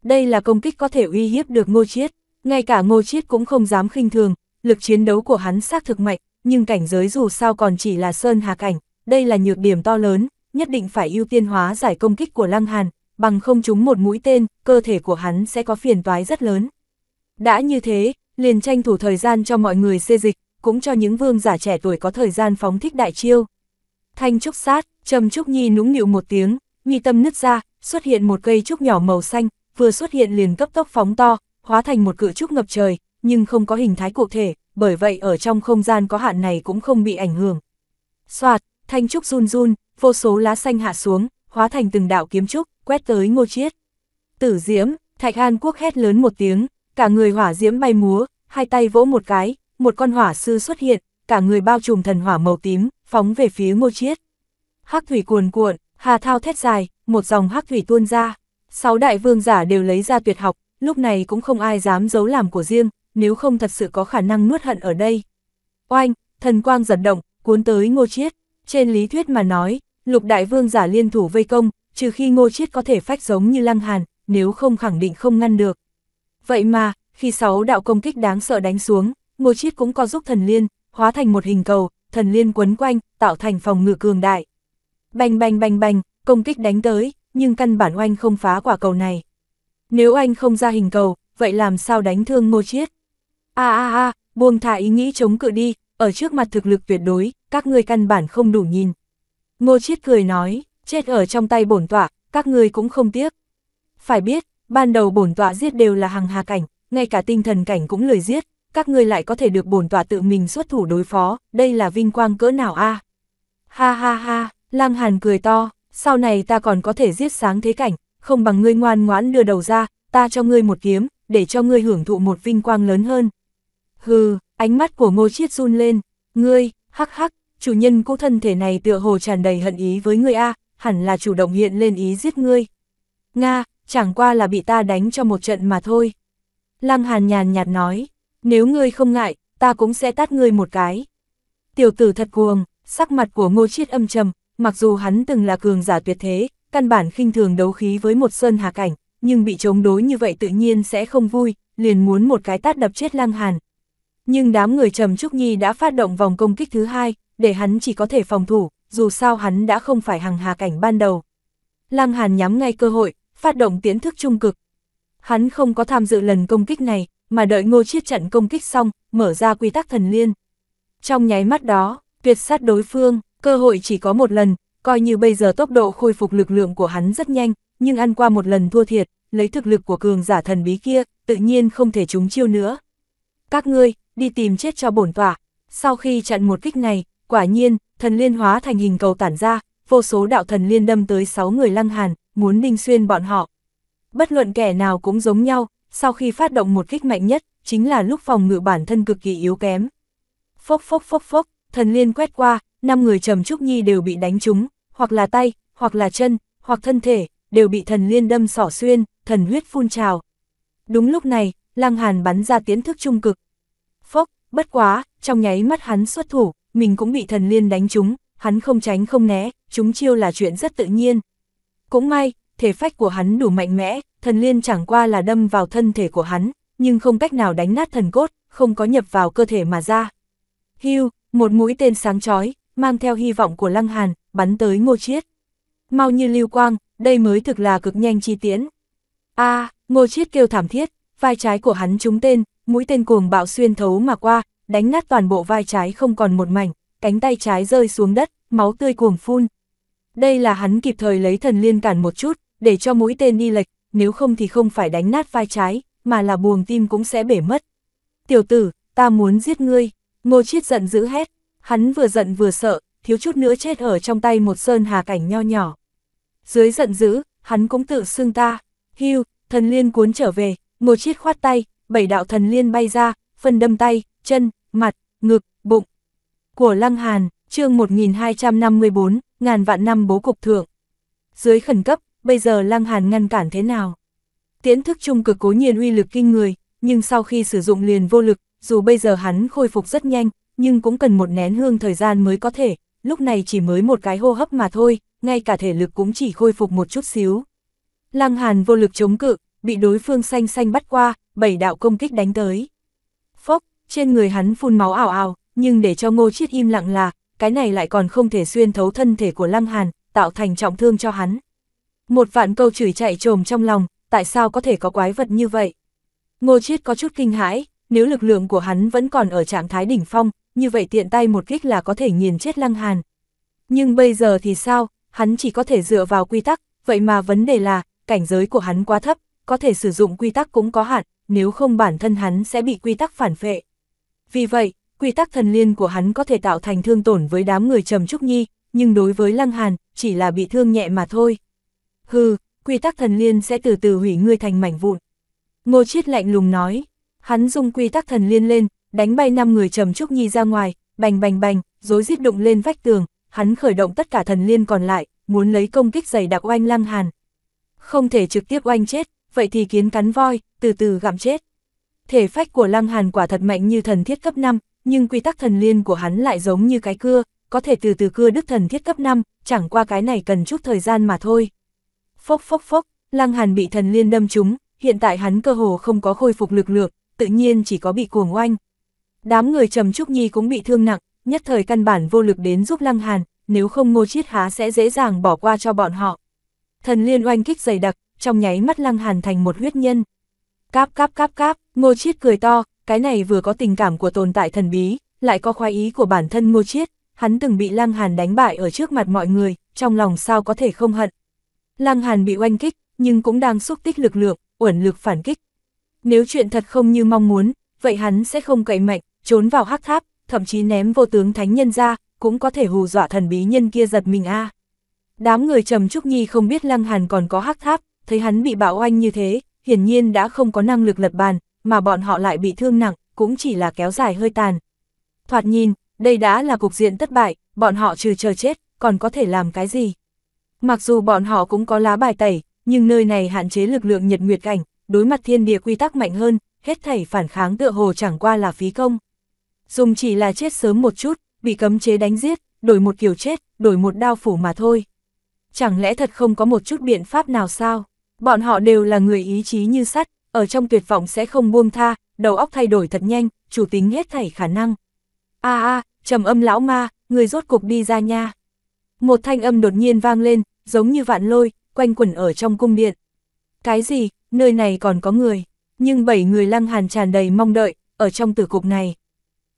Đây là công kích có thể uy hiếp được Ngô Chiết, ngay cả Ngô Chiết cũng không dám khinh thường, lực chiến đấu của hắn xác thực mạnh, nhưng cảnh giới dù sao còn chỉ là sơn hà cảnh, đây là nhược điểm to lớn, nhất định phải ưu tiên hóa giải công kích của Lăng Hàn, bằng không chúng một mũi tên, cơ thể của hắn sẽ có phiền toái rất lớn. Đã như thế, liền tranh thủ thời gian cho mọi người xê dịch, cũng cho những vương giả trẻ tuổi có thời gian phóng thích đại chiêu. Thanh trúc sát, trầm trúc nhi nũng nịu một tiếng, mi tâm nứt ra, xuất hiện một cây trúc nhỏ màu xanh, vừa xuất hiện liền cấp tốc phóng to, hóa thành một cự trúc ngập trời, nhưng không có hình thái cụ thể, bởi vậy ở trong không gian có hạn này cũng không bị ảnh hưởng. Soạt, thanh trúc run run, vô số lá xanh hạ xuống, hóa thành từng đạo kiếm trúc, quét tới ngô chiết. Tử diễm, Thạch An Quốc hét lớn một tiếng, cả người hỏa diễm bay múa, hai tay vỗ một cái, một con hỏa sư xuất hiện, cả người bao trùm thần hỏa màu tím, phóng về phía ngô chiết. Hắc thủy cuồn cuộn, hà thao thét dài, một dòng hắc thủy tuôn ra. Sáu đại vương giả đều lấy ra tuyệt học, lúc này cũng không ai dám giấu làm của riêng, nếu không thật sự có khả năng nuốt hận ở đây. Oanh, thần quang giật động, cuốn tới ngô chiết. Trên lý thuyết mà nói, lục đại vương giả liên thủ vây công, trừ khi ngô chiết có thể phách giống như lăng hàn, nếu không khẳng định không ngăn được. Vậy mà, khi sáu đạo công kích đáng sợ đánh xuống, ngô chiết cũng có giúp thần liên, hóa thành một hình cầu, thần liên quấn quanh, tạo thành phòng ngự cường đại. Bành bành bành bành, công kích đánh tới, nhưng căn bản oanh không phá quả cầu này. Nếu anh không ra hình cầu, vậy làm sao đánh thương ngô chiết? a a a, buông thả ý nghĩ chống cự đi, ở trước mặt thực lực tuyệt đối, các ngươi căn bản không đủ nhìn. Ngô Chiết cười nói, chết ở trong tay bổn tọa, các ngươi cũng không tiếc. Phải biết, ban đầu bổn tọa giết đều là hàng hà cảnh, ngay cả tinh thần cảnh cũng lười giết, các ngươi lại có thể được bổn tọa tự mình xuất thủ đối phó, đây là vinh quang cỡ nào a? Ha ha ha, Lang Hàn cười to, sau này ta còn có thể giết sáng thế cảnh, không bằng ngươi ngoan ngoãn đưa đầu ra, ta cho ngươi một kiếm, để cho ngươi hưởng thụ một vinh quang lớn hơn. Hừ, ánh mắt của Ngô Chiết run lên, ngươi, hắc hắc, chủ nhân cũ thân thể này tựa hồ tràn đầy hận ý với ngươi a, hẳn là chủ động hiện lên ý giết ngươi. Nga, chẳng qua là bị ta đánh cho một trận mà thôi. Lăng Hàn nhàn nhạt nói, nếu ngươi không ngại, ta cũng sẽ tát ngươi một cái. Tiểu tử thật cuồng, sắc mặt của ngô chiết âm trầm, mặc dù hắn từng là cường giả tuyệt thế, căn bản khinh thường đấu khí với một sơn hà cảnh, nhưng bị chống đối như vậy tự nhiên sẽ không vui, liền muốn một cái tát đập chết Lăng Hàn. Nhưng đám người Trầm Trúc Nhi đã phát động vòng công kích thứ hai, để hắn chỉ có thể phòng thủ, dù sao hắn đã không phải hàng hà cảnh ban đầu. Lăng Hàn nhắm ngay cơ hội, phát động tiến thức trung cực. Hắn không có tham dự lần công kích này, mà đợi ngô chiết trận công kích xong, mở ra quy tắc thần liên. Trong nháy mắt đó, tuyệt sát đối phương, cơ hội chỉ có một lần, coi như bây giờ tốc độ khôi phục lực lượng của hắn rất nhanh, nhưng ăn qua một lần thua thiệt, lấy thực lực của cường giả thần bí kia, tự nhiên không thể trúng chiêu nữa. Các ngươi, đi tìm chết cho bổn tỏa. Sau khi chặn một kích này, Quả nhiên, thần liên hóa thành hình cầu tản ra, vô số đạo thần liên đâm tới 6 người lăng hàn, muốn đinh xuyên bọn họ. Bất luận kẻ nào cũng giống nhau, sau khi phát động một kích mạnh nhất, chính là lúc phòng ngự bản thân cực kỳ yếu kém. Phốc phốc phốc phốc, thần liên quét qua, năm người trầm trúc nhi đều bị đánh trúng, hoặc là tay, hoặc là chân, hoặc thân thể, đều bị thần liên đâm sỏ xuyên, thần huyết phun trào. Đúng lúc này, Lăng Hàn bắn ra tiến thức trung cực. Phốc, bất quá, trong nháy mắt hắn xuất thủ, mình cũng bị thần liên đánh chúng, hắn không tránh không né, chúng chiêu là chuyện rất tự nhiên. Cũng may, thể phách của hắn đủ mạnh mẽ, thần liên chẳng qua là đâm vào thân thể của hắn, nhưng không cách nào đánh nát thần cốt, không có nhập vào cơ thể mà ra. Hưu, một mũi tên sáng chói, mang theo hy vọng của Lăng Hàn, bắn tới Ngô Chiết. Mau như lưu quang, đây mới thực là cực nhanh chi tiến. A, Ngô Chiết kêu thảm thiết, vai trái của hắn trúng tên, mũi tên cuồng bạo xuyên thấu mà qua, đánh nát toàn bộ vai trái không còn một mảnh, cánh tay trái rơi xuống đất, máu tươi cuồng phun. Đây là hắn kịp thời lấy thần liên cản một chút, để cho mũi tên đi lệch, nếu không thì không phải đánh nát vai trái, mà là buồng tim cũng sẽ bể mất. Tiểu tử, ta muốn giết ngươi, ngô chiết giận dữ hét, hắn vừa giận vừa sợ, thiếu chút nữa chết ở trong tay một sơn hà cảnh nho nhỏ. Dưới giận dữ, hắn cũng tự xưng ta, hưu, thần liên cuốn trở về, ngô chiết khoát tay, bảy đạo thần liên bay ra, phần đâm tay, chân, mặt, ngực, bụng của Lăng Hàn, chương 1254, ngàn vạn năm bố cục thượng. Dưới khẩn cấp, bây giờ Lăng Hàn ngăn cản thế nào? tiến thức trung cực cố nhiên uy lực kinh người, nhưng sau khi sử dụng liền vô lực, dù bây giờ hắn khôi phục rất nhanh, nhưng cũng cần một nén hương thời gian mới có thể, lúc này chỉ mới một cái hô hấp mà thôi, ngay cả thể lực cũng chỉ khôi phục một chút xíu. Lăng Hàn vô lực chống cự, bị đối phương xanh xanh bắt qua, bảy đạo công kích đánh tới trên người hắn phun máu ảo ảo, nhưng để cho ngô chiết im lặng là, cái này lại còn không thể xuyên thấu thân thể của Lăng Hàn, tạo thành trọng thương cho hắn. Một vạn câu chửi chạy trồm trong lòng, tại sao có thể có quái vật như vậy? Ngô Chiết có chút kinh hãi, nếu lực lượng của hắn vẫn còn ở trạng thái đỉnh phong, như vậy tiện tay một kích là có thể nghiền chết Lăng Hàn. Nhưng bây giờ thì sao, hắn chỉ có thể dựa vào quy tắc, vậy mà vấn đề là, cảnh giới của hắn quá thấp, có thể sử dụng quy tắc cũng có hạn, nếu không bản thân hắn sẽ bị quy tắc phản phệ. Vì vậy, quy tắc thần liên của hắn có thể tạo thành thương tổn với đám người trầm trúc nhi, nhưng đối với Lăng Hàn, chỉ là bị thương nhẹ mà thôi. Hừ, quy tắc thần liên sẽ từ từ hủy ngươi thành mảnh vụn. Ngô Chiết lạnh lùng nói, hắn dùng quy tắc thần liên lên, đánh bay năm người trầm trúc nhi ra ngoài, bành bành bành, rối giết đụng lên vách tường, hắn khởi động tất cả thần liên còn lại, muốn lấy công kích dày đặc oanh Lăng Hàn. Không thể trực tiếp oanh chết, vậy thì kiến cắn voi, từ từ gặm chết thể phách của Lăng Hàn quả thật mạnh như thần thiết cấp 5, nhưng quy tắc thần liên của hắn lại giống như cái cưa, có thể từ từ cưa đứt thần thiết cấp 5, chẳng qua cái này cần chút thời gian mà thôi. Phốc phốc phốc, Lăng Hàn bị thần liên đâm trúng, hiện tại hắn cơ hồ không có khôi phục lực lượng, tự nhiên chỉ có bị cuồng oanh. Đám người Trầm Trúc Nhi cũng bị thương nặng, nhất thời căn bản vô lực đến giúp Lăng Hàn, nếu không Ngô Chiết Há sẽ dễ dàng bỏ qua cho bọn họ. Thần liên oanh kích dày đặc, trong nháy mắt Lăng Hàn thành một huyết nhân. Cáp cáp cáp cáp, Ngô Chiết cười to, cái này vừa có tình cảm của tồn tại thần bí, lại có khoái ý của bản thân Ngô Chiết, hắn từng bị Lăng Hàn đánh bại ở trước mặt mọi người, trong lòng sao có thể không hận. Lăng Hàn bị oanh kích, nhưng cũng đang xúc tích lực lượng, uẩn lực phản kích. Nếu chuyện thật không như mong muốn, vậy hắn sẽ không cậy mạnh, trốn vào hắc tháp, thậm chí ném vô tướng thánh nhân ra, cũng có thể hù dọa thần bí nhân kia giật mình a. Đám người trầm trúc nhi không biết Lăng Hàn còn có hắc tháp, thấy hắn bị bạo oanh như thế, hiển nhiên đã không có năng lực lật bàn, mà bọn họ lại bị thương nặng, cũng chỉ là kéo dài hơi tàn. Thoạt nhìn, đây đã là cục diện thất bại, bọn họ trừ chờ chết, còn có thể làm cái gì? Mặc dù bọn họ cũng có lá bài tẩy, nhưng nơi này hạn chế lực lượng nhật nguyệt cảnh, đối mặt thiên địa quy tắc mạnh hơn, hết thảy phản kháng tựa hồ chẳng qua là phí công. Dùng chỉ là chết sớm một chút, bị cấm chế đánh giết, đổi một kiểu chết, đổi một đao phủ mà thôi. Chẳng lẽ thật không có một chút biện pháp nào sao? Bọn họ đều là người ý chí như sắt, ở trong tuyệt vọng sẽ không buông tha, đầu óc thay đổi thật nhanh, chủ tính hết thảy khả năng. A a, trầm âm lão ma, người rốt cục đi ra nha. Một thanh âm đột nhiên vang lên, giống như vạn lôi, quanh quẩn ở trong cung điện. Cái gì, nơi này còn có người, nhưng bảy người lăng hàn tràn đầy mong đợi, ở trong tử cục này.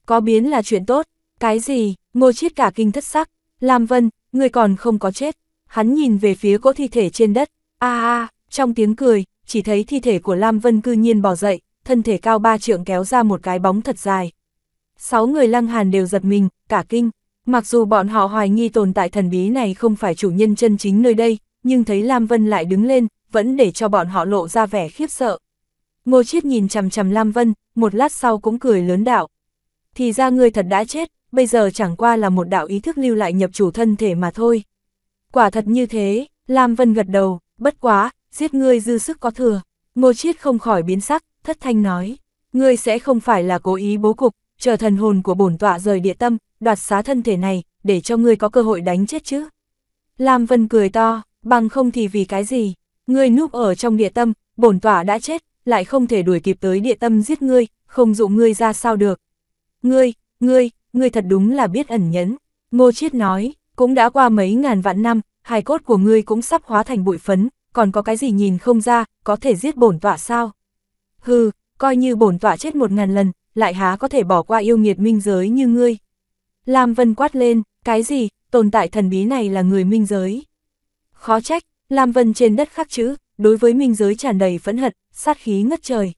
Có biến là chuyện tốt, cái gì, ngô chiết cả kinh thất sắc, Lam Vân, người còn không có chết. Hắn nhìn về phía cỗ thi thể trên đất, a a, trong tiếng cười, chỉ thấy thi thể của Lam Vân cư nhiên bỏ dậy, thân thể cao ba trượng kéo ra một cái bóng thật dài. Sáu người lăng hàn đều giật mình, cả kinh. Mặc dù bọn họ hoài nghi tồn tại thần bí này không phải chủ nhân chân chính nơi đây, nhưng thấy Lam Vân lại đứng lên, vẫn để cho bọn họ lộ ra vẻ khiếp sợ. Ngô Chiết nhìn chằm chằm Lam Vân, một lát sau cũng cười lớn đạo. Thì ra ngươi thật đã chết, bây giờ chẳng qua là một đạo ý thức lưu lại nhập chủ thân thể mà thôi. Quả thật như thế, Lam Vân gật đầu, bất quá, giết ngươi dư sức có thừa. Ngô Chiết không khỏi biến sắc, thất thanh nói, ngươi sẽ không phải là cố ý bố cục, chờ thần hồn của bổn tọa rời địa tâm, đoạt xá thân thể này, để cho ngươi có cơ hội đánh chết chứ. Lam Vân cười to, bằng không thì vì cái gì, ngươi núp ở trong địa tâm, bổn tọa đã chết, lại không thể đuổi kịp tới địa tâm giết ngươi, không dụ ngươi ra sao được. Ngươi, ngươi, ngươi thật đúng là biết ẩn nhẫn. Ngô Chiết nói, cũng đã qua mấy ngàn vạn năm, hài cốt của ngươi cũng sắp hóa thành bụi phấn, còn có cái gì nhìn không ra, có thể giết bổn tọa sao? Hừ, coi như bổn tọa chết một ngàn lần, lại há có thể bỏ qua yêu nghiệt minh giới như ngươi. Lam Vân quát lên, cái gì, tồn tại thần bí này là người minh giới. Khó trách, Lam Vân trên đất khắc chữ, đối với minh giới tràn đầy phẫn hận, sát khí ngất trời.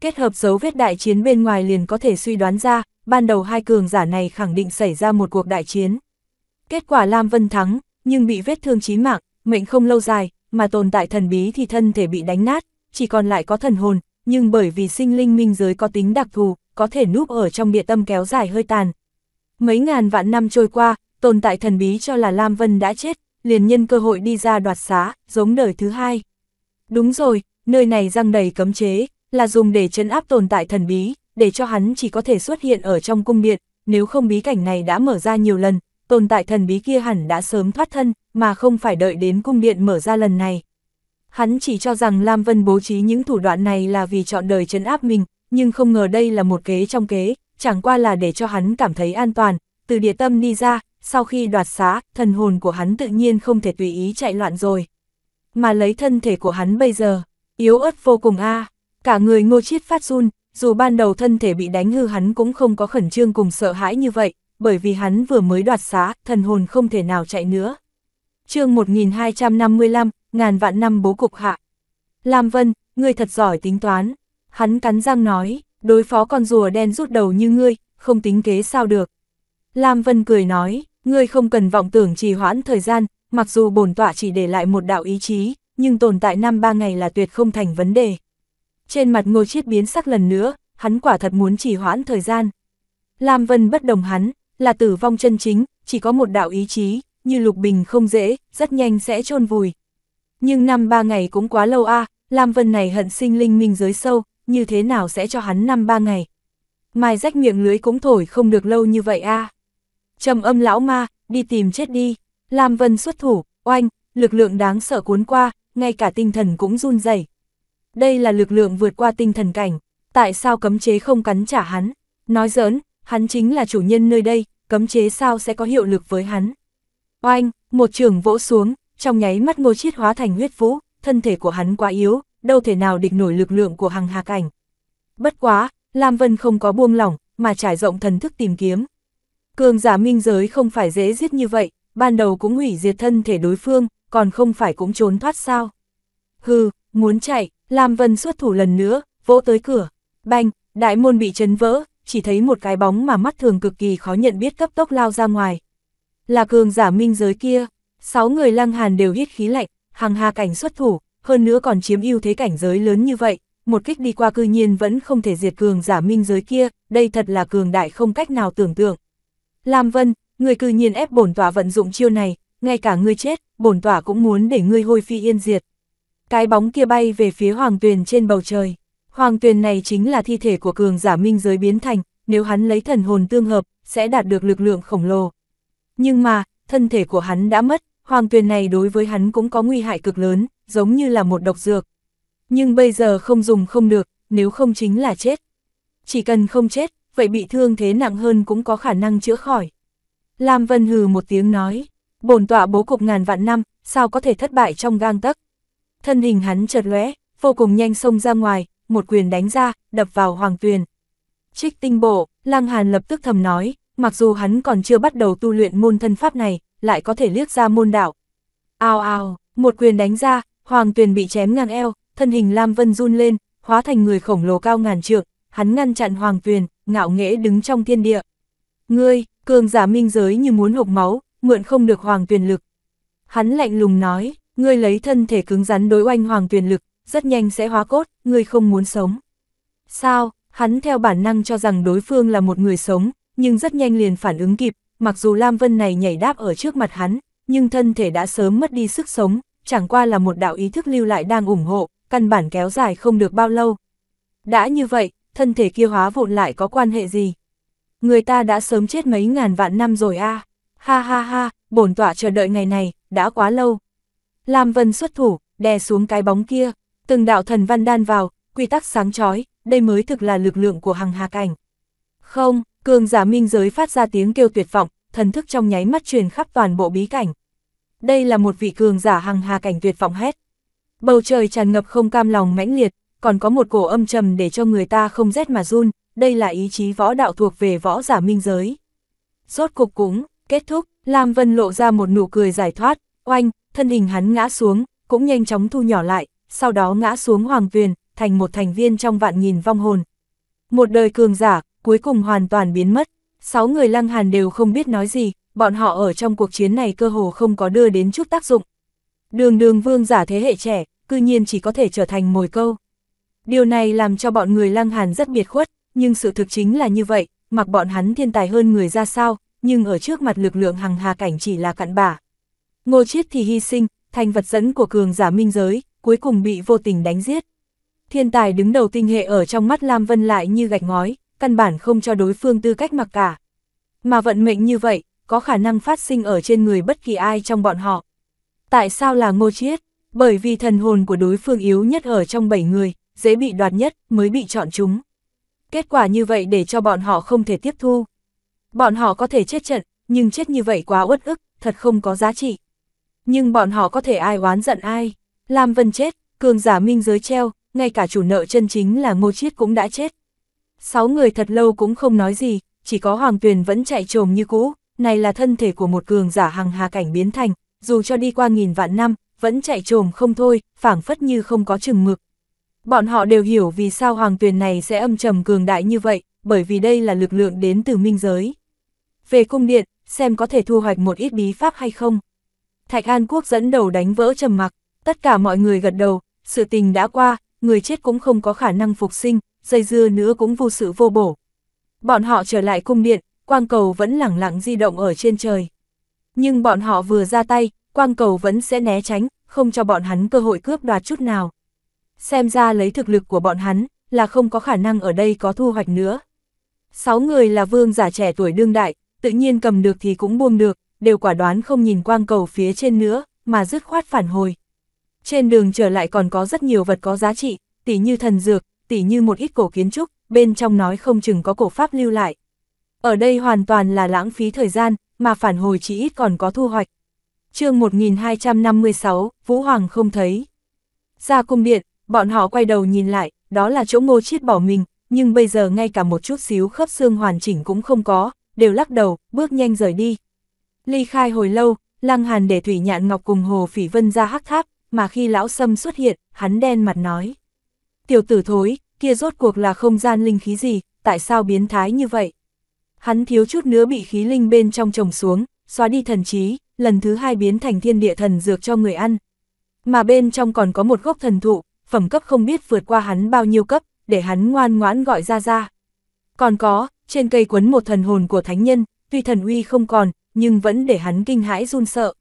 Kết hợp dấu vết đại chiến bên ngoài liền có thể suy đoán ra, ban đầu hai cường giả này khẳng định xảy ra một cuộc đại chiến. Kết quả Lam Vân thắng, nhưng bị vết thương chí mạng, mệnh không lâu dài, mà tồn tại thần bí thì thân thể bị đánh nát, chỉ còn lại có thần hồn, nhưng bởi vì sinh linh minh giới có tính đặc thù, có thể núp ở trong địa tâm kéo dài hơi tàn. Mấy ngàn vạn năm trôi qua, tồn tại thần bí cho là Lam Vân đã chết, liền nhân cơ hội đi ra đoạt xá, giống đời thứ hai. Đúng rồi, nơi này răng đầy cấm chế, là dùng để chấn áp tồn tại thần bí, để cho hắn chỉ có thể xuất hiện ở trong cung điện, nếu không bí cảnh này đã mở ra nhiều lần, tồn tại thần bí kia hẳn đã sớm thoát thân, mà không phải đợi đến cung điện mở ra lần này. Hắn chỉ cho rằng Lam Vân bố trí những thủ đoạn này là vì chọn đời chấn áp mình, nhưng không ngờ đây là một kế trong kế, chẳng qua là để cho hắn cảm thấy an toàn, từ địa tâm đi ra, sau khi đoạt xá, thần hồn của hắn tự nhiên không thể tùy ý chạy loạn rồi. Mà lấy thân thể của hắn bây giờ, yếu ớt vô cùng a cả người ngô chiết phát run, dù ban đầu thân thể bị đánh hư hắn cũng không có khẩn trương cùng sợ hãi như vậy, bởi vì hắn vừa mới đoạt xá, thần hồn không thể nào chạy nữa. chương 1255, ngàn vạn năm bố cục hạ. Lam Vân, ngươi thật giỏi tính toán. Hắn cắn răng nói, đối phó con rùa đen rút đầu như ngươi, không tính kế sao được. Lam Vân cười nói, ngươi không cần vọng tưởng trì hoãn thời gian, mặc dù bổn tọa chỉ để lại một đạo ý chí, nhưng tồn tại năm ba ngày là tuyệt không thành vấn đề. Trên mặt ngô chiết biến sắc lần nữa, hắn quả thật muốn trì hoãn thời gian. Lam Vân bất đồng hắn, là tử vong chân chính, chỉ có một đạo ý chí, như Lục Bình không dễ, rất nhanh sẽ chôn vùi. Nhưng năm ba ngày cũng quá lâu a à, Lam Vân này hận sinh linh minh giới sâu, như thế nào sẽ cho hắn năm ba ngày. Mai rách miệng lưới cũng thổi không được lâu như vậy a trầm âm lão ma, đi tìm chết đi. Lam Vân xuất thủ, oanh, lực lượng đáng sợ cuốn qua, ngay cả tinh thần cũng run rẩy Đây là lực lượng vượt qua tinh thần cảnh, tại sao cấm chế không cắn trả hắn? Nói giỡn, hắn chính là chủ nhân nơi đây, cấm chế sao sẽ có hiệu lực với hắn. Oanh, một trường vỗ xuống, trong nháy mắt ngô chiết hóa thành huyết vũ, thân thể của hắn quá yếu, đâu thể nào địch nổi lực lượng của hằng hà cảnh Bất quá, Lam Vân không có buông lỏng, mà trải rộng thần thức tìm kiếm. Cường giả minh giới không phải dễ giết như vậy, ban đầu cũng hủy diệt thân thể đối phương, còn không phải cũng trốn thoát sao. Hừ, muốn chạy, Lam Vân xuất thủ lần nữa, vỗ tới cửa. Banh, đại môn bị chấn vỡ, chỉ thấy một cái bóng mà mắt thường cực kỳ khó nhận biết cấp tốc lao ra ngoài. Là cường giả minh giới kia, sáu người lăng hàn đều hít khí lạnh, hàng hà cảnh xuất thủ, hơn nữa còn chiếm ưu thế cảnh giới lớn như vậy, một kích đi qua cư nhiên vẫn không thể diệt cường giả minh giới kia, đây thật là cường đại không cách nào tưởng tượng. Lam Vân, người cư nhiên ép bổn tỏa vận dụng chiêu này, ngay cả ngươi chết, bổn tỏa cũng muốn để ngươi hôi phi yên diệt. Cái bóng kia bay về phía hoàng tuyền trên bầu trời. Hoàng tuyền này chính là thi thể của cường giả minh giới biến thành, nếu hắn lấy thần hồn tương hợp, sẽ đạt được lực lượng khổng lồ. Nhưng mà, thân thể của hắn đã mất, hoàng tuyền này đối với hắn cũng có nguy hại cực lớn, giống như là một độc dược. Nhưng bây giờ không dùng không được, nếu không chính là chết. Chỉ cần không chết, vậy bị thương thế nặng hơn cũng có khả năng chữa khỏi. Lam Vân hừ một tiếng nói, bổn tọa bố cục ngàn vạn năm, sao có thể thất bại trong gang tấc. Thân hình hắn chợt lóe, vô cùng nhanh xông ra ngoài, một quyền đánh ra, đập vào Hoàng Tuyền. Trích tinh bộ, Lăng Hàn lập tức thầm nói, mặc dù hắn còn chưa bắt đầu tu luyện môn thân pháp này, lại có thể liếc ra môn đạo. Ao ao, một quyền đánh ra, Hoàng Tuyền bị chém ngang eo, thân hình Lam Vân run lên, hóa thành người khổng lồ cao ngàn trượng, hắn ngăn chặn Hoàng Tuyền, ngạo nghễ đứng trong thiên địa. Ngươi, cường giả minh giới như muốn hộc máu, mượn không được Hoàng Tuyền lực. Hắn lạnh lùng nói, ngươi lấy thân thể cứng rắn đối oanh Hoàng Tuyền lực, rất nhanh sẽ hóa cốt, người không muốn sống. Sao, hắn theo bản năng cho rằng đối phương là một người sống, nhưng rất nhanh liền phản ứng kịp, mặc dù Lam Vân này nhảy đáp ở trước mặt hắn, nhưng thân thể đã sớm mất đi sức sống, chẳng qua là một đạo ý thức lưu lại đang ủng hộ, căn bản kéo dài không được bao lâu. Đã như vậy, thân thể kia hóa vụn lại có quan hệ gì? Người ta đã sớm chết mấy ngàn vạn năm rồi a Ha ha ha, bổn tọa chờ đợi ngày này, đã quá lâu. Lam Vân xuất thủ, đè xuống cái bóng kia. Từng đạo thần văn đan vào, quy tắc sáng chói, đây mới thực là lực lượng của hằng hà cảnh. Không, cường giả minh giới phát ra tiếng kêu tuyệt vọng, thần thức trong nháy mắt truyền khắp toàn bộ bí cảnh. Đây là một vị cường giả hằng hà cảnh tuyệt vọng hết. Bầu trời tràn ngập không cam lòng mãnh liệt, còn có một cổ âm trầm để cho người ta không rét mà run, đây là ý chí võ đạo thuộc về võ giả minh giới. Rốt cục cũng, kết thúc, Lam Vân lộ ra một nụ cười giải thoát, oanh, thân hình hắn ngã xuống, cũng nhanh chóng thu nhỏ lại, sau đó ngã xuống hoàng tuyền, thành một thành viên trong vạn nghìn vong hồn. Một đời cường giả, cuối cùng hoàn toàn biến mất. Sáu người lăng hàn đều không biết nói gì, bọn họ ở trong cuộc chiến này cơ hồ không có đưa đến chút tác dụng. Đường đường vương giả thế hệ trẻ, cư nhiên chỉ có thể trở thành mồi câu. Điều này làm cho bọn người lăng hàn rất biệt khuất, nhưng sự thực chính là như vậy, mặc bọn hắn thiên tài hơn người ra sao, nhưng ở trước mặt lực lượng hằng hà cảnh chỉ là cặn bả. Ngô Chiết thì hy sinh, thành vật dẫn của cường giả minh giới, cuối cùng bị vô tình đánh giết. Thiên tài đứng đầu tinh hệ ở trong mắt Lam Vân lại như gạch ngói, căn bản không cho đối phương tư cách mặc cả. Mà vận mệnh như vậy, có khả năng phát sinh ở trên người bất kỳ ai trong bọn họ. Tại sao là ngô chiết? Bởi vì thần hồn của đối phương yếu nhất ở trong 7 người, dễ bị đoạt nhất mới bị chọn chúng. Kết quả như vậy để cho bọn họ không thể tiếp thu. Bọn họ có thể chết trận, nhưng chết như vậy quá uất ức, thật không có giá trị. Nhưng bọn họ có thể ai oán giận ai. Lam Vân chết, cường giả minh giới treo, ngay cả chủ nợ chân chính là Ngô Chiết cũng đã chết. Sáu người thật lâu cũng không nói gì, chỉ có Hoàng Tuyền vẫn chạy trồm như cũ, này là thân thể của một cường giả hằng hà cảnh biến thành, dù cho đi qua nghìn vạn năm, vẫn chạy trồm không thôi, phảng phất như không có chừng mực. Bọn họ đều hiểu vì sao Hoàng Tuyền này sẽ âm trầm cường đại như vậy, bởi vì đây là lực lượng đến từ minh giới. Về cung điện, xem có thể thu hoạch một ít bí pháp hay không. Thạch An Quốc dẫn đầu đánh vỡ trầm mặc, Tất cả mọi người gật đầu, sự tình đã qua, người chết cũng không có khả năng phục sinh, dây dưa nữa cũng vô sự vô bổ. Bọn họ trở lại cung điện, quang cầu vẫn lẳng lặng di động ở trên trời. Nhưng bọn họ vừa ra tay, quang cầu vẫn sẽ né tránh, không cho bọn hắn cơ hội cướp đoạt chút nào. Xem ra lấy thực lực của bọn hắn, là không có khả năng ở đây có thu hoạch nữa. Sáu người là vương giả trẻ tuổi đương đại, tự nhiên cầm được thì cũng buông được, đều quả đoán không nhìn quang cầu phía trên nữa, mà dứt khoát phản hồi, trên đường trở lại còn có rất nhiều vật có giá trị, tỉ như thần dược, tỉ như một ít cổ kiến trúc, bên trong nói không chừng có cổ pháp lưu lại. Ở đây hoàn toàn là lãng phí thời gian, mà phản hồi chỉ ít còn có thu hoạch. chương 1256, Vũ Hoàng không thấy. Ra cung điện, bọn họ quay đầu nhìn lại, đó là chỗ ngô chiết bỏ mình, nhưng bây giờ ngay cả một chút xíu khớp xương hoàn chỉnh cũng không có, đều lắc đầu, bước nhanh rời đi. Ly khai hồi lâu, Lăng Hàn để Thủy Nhạn Ngọc cùng Hồ Phỉ Vân ra hắc tháp, mà khi lão sâm xuất hiện, hắn đen mặt nói. Tiểu tử thối, kia rốt cuộc là không gian linh khí gì, tại sao biến thái như vậy? Hắn thiếu chút nữa bị khí linh bên trong trồng xuống, xóa đi thần trí, lần thứ hai biến thành thiên địa thần dược cho người ăn. Mà bên trong còn có một gốc thần thụ, phẩm cấp không biết vượt qua hắn bao nhiêu cấp, để hắn ngoan ngoãn gọi ra ra. Còn có, trên cây quấn một thần hồn của thánh nhân, tuy thần uy không còn, nhưng vẫn để hắn kinh hãi run sợ.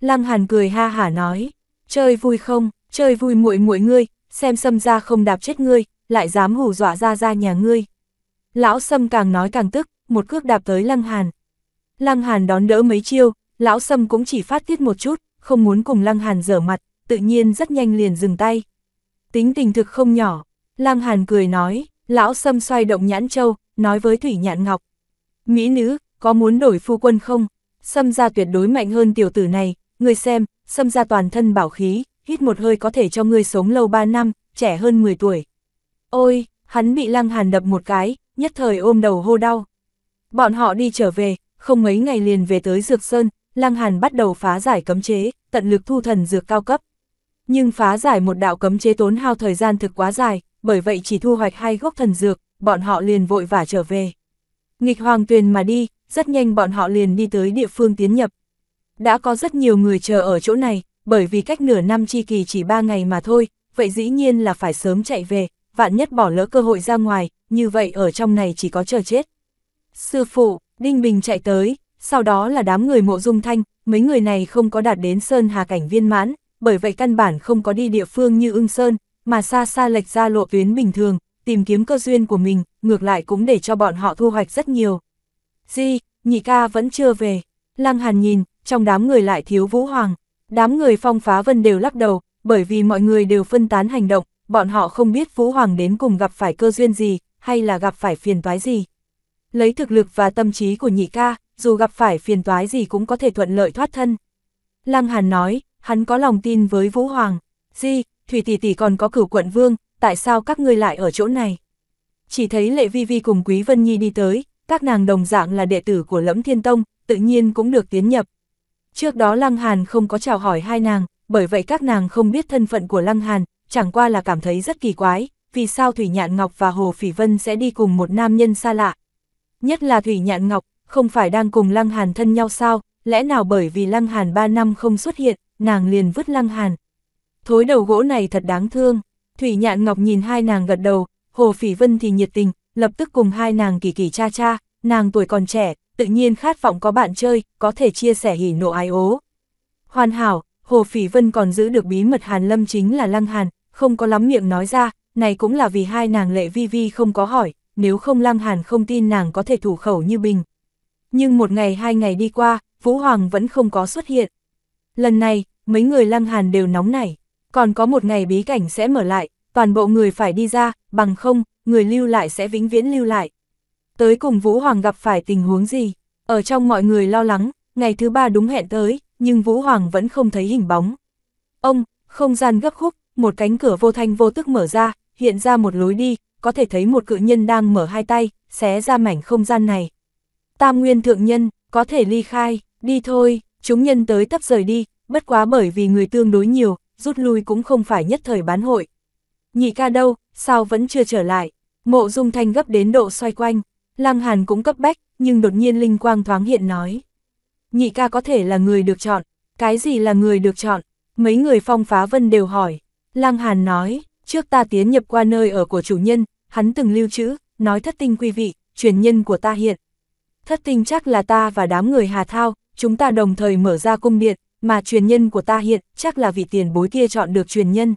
Lăng Hàn cười ha hả nói chơi vui không, chơi vui muội muội ngươi, xem sâm ra không đạp chết ngươi, lại dám hù dọa ra ra nhà ngươi. Lão sâm càng nói càng tức, một cước đạp tới Lăng Hàn. Lăng Hàn đón đỡ mấy chiêu, lão sâm cũng chỉ phát tiết một chút, không muốn cùng Lăng Hàn dở mặt, tự nhiên rất nhanh liền dừng tay. Tính tình thực không nhỏ, Lăng Hàn cười nói, lão sâm xoay động nhãn châu, nói với Thủy Nhạn Ngọc. Mỹ nữ, có muốn đổi phu quân không? Sâm ra tuyệt đối mạnh hơn tiểu tử này, người xem, xâm ra toàn thân bảo khí, hít một hơi có thể cho ngươi sống lâu 3 năm, trẻ hơn 10 tuổi. Ôi, hắn bị lăng hàn đập một cái, nhất thời ôm đầu hô đau. Bọn họ đi trở về, không mấy ngày liền về tới Dược Sơn, lăng hàn bắt đầu phá giải cấm chế, tận lực thu thần dược cao cấp. Nhưng phá giải một đạo cấm chế tốn hao thời gian thực quá dài, bởi vậy chỉ thu hoạch hai gốc thần dược, bọn họ liền vội vả trở về. Nghịch hoàng tuyền mà đi, rất nhanh bọn họ liền đi tới địa phương tiến nhập, đã có rất nhiều người chờ ở chỗ này, bởi vì cách nửa năm chi kỳ chỉ ba ngày mà thôi, vậy dĩ nhiên là phải sớm chạy về, vạn nhất bỏ lỡ cơ hội ra ngoài, như vậy ở trong này chỉ có chờ chết. Sư phụ, Đinh Bình chạy tới, sau đó là đám người mộ dung thanh, mấy người này không có đạt đến Sơn Hà Cảnh viên mãn, bởi vậy căn bản không có đi địa phương như ưng Sơn, mà xa xa lệch ra lộ tuyến bình thường, tìm kiếm cơ duyên của mình, ngược lại cũng để cho bọn họ thu hoạch rất nhiều. Di, nhị ca vẫn chưa về, Lăng Hàn nhìn, trong đám người lại thiếu Vũ Hoàng. Đám người phong phá vân đều lắc đầu, bởi vì mọi người đều phân tán hành động, bọn họ không biết Vũ Hoàng đến cùng gặp phải cơ duyên gì, hay là gặp phải phiền toái gì. Lấy thực lực và tâm trí của nhị ca, dù gặp phải phiền toái gì cũng có thể thuận lợi thoát thân. Lăng Hàn nói, hắn có lòng tin với Vũ Hoàng. Di, Thủy Tỷ Tỷ còn có cửu quận vương, tại sao các ngươi lại ở chỗ này? Chỉ thấy Lệ Vi Vi cùng Quý Vân Nhi đi tới, các nàng đồng dạng là đệ tử của Lẫm Thiên Tông, tự nhiên cũng được tiến nhập. Trước đó Lăng Hàn không có chào hỏi hai nàng, bởi vậy các nàng không biết thân phận của Lăng Hàn, chẳng qua là cảm thấy rất kỳ quái, vì sao Thủy Nhạn Ngọc và Hồ Phỉ Vân sẽ đi cùng một nam nhân xa lạ. Nhất là Thủy Nhạn Ngọc, không phải đang cùng Lăng Hàn thân nhau sao, lẽ nào bởi vì Lăng Hàn ba năm không xuất hiện, nàng liền vứt Lăng Hàn. Thối đầu gỗ này thật đáng thương, Thủy Nhạn Ngọc nhìn hai nàng gật đầu, Hồ Phỉ Vân thì nhiệt tình, lập tức cùng hai nàng kỳ kỳ cha cha, nàng tuổi còn trẻ, tự nhiên khát vọng có bạn chơi, có thể chia sẻ hỉ nộ ái ố. Hoàn hảo, Hồ Phỉ Vân còn giữ được bí mật Hàn Lâm chính là Lăng Hàn, không có lắm miệng nói ra, này cũng là vì hai nàng lệ vi vi không có hỏi, nếu không Lăng Hàn không tin nàng có thể thủ khẩu như bình. Nhưng một ngày hai ngày đi qua, Vũ Hoàng vẫn không có xuất hiện. Lần này, mấy người Lăng Hàn đều nóng nảy, còn có một ngày bí cảnh sẽ mở lại, toàn bộ người phải đi ra, bằng không, người lưu lại sẽ vĩnh viễn lưu lại tới cùng Vũ Hoàng gặp phải tình huống gì. Ở trong mọi người lo lắng, ngày thứ ba đúng hẹn tới, nhưng Vũ Hoàng vẫn không thấy hình bóng. Ông, không gian gấp khúc, một cánh cửa vô thanh vô tức mở ra, hiện ra một lối đi, có thể thấy một cự nhân đang mở hai tay, xé ra mảnh không gian này. Tam Nguyên Thượng Nhân, có thể ly khai, đi thôi, chúng nhân tới tấp rời đi, bất quá bởi vì người tương đối nhiều, rút lui cũng không phải nhất thời bán hội. Nhị ca đâu, sao vẫn chưa trở lại, mộ dung thanh gấp đến độ xoay quanh, Lăng Hàn cũng cấp bách, nhưng đột nhiên Linh Quang thoáng hiện nói. Nhị ca có thể là người được chọn, cái gì là người được chọn? Mấy người phong phá vân đều hỏi. Lăng Hàn nói, trước ta tiến nhập qua nơi ở của chủ nhân, hắn từng lưu trữ, nói thất tinh quý vị, truyền nhân của ta hiện. Thất tinh chắc là ta và đám người Hà Thao, chúng ta đồng thời mở ra cung điện, mà truyền nhân của ta hiện chắc là vị tiền bối kia chọn được truyền nhân.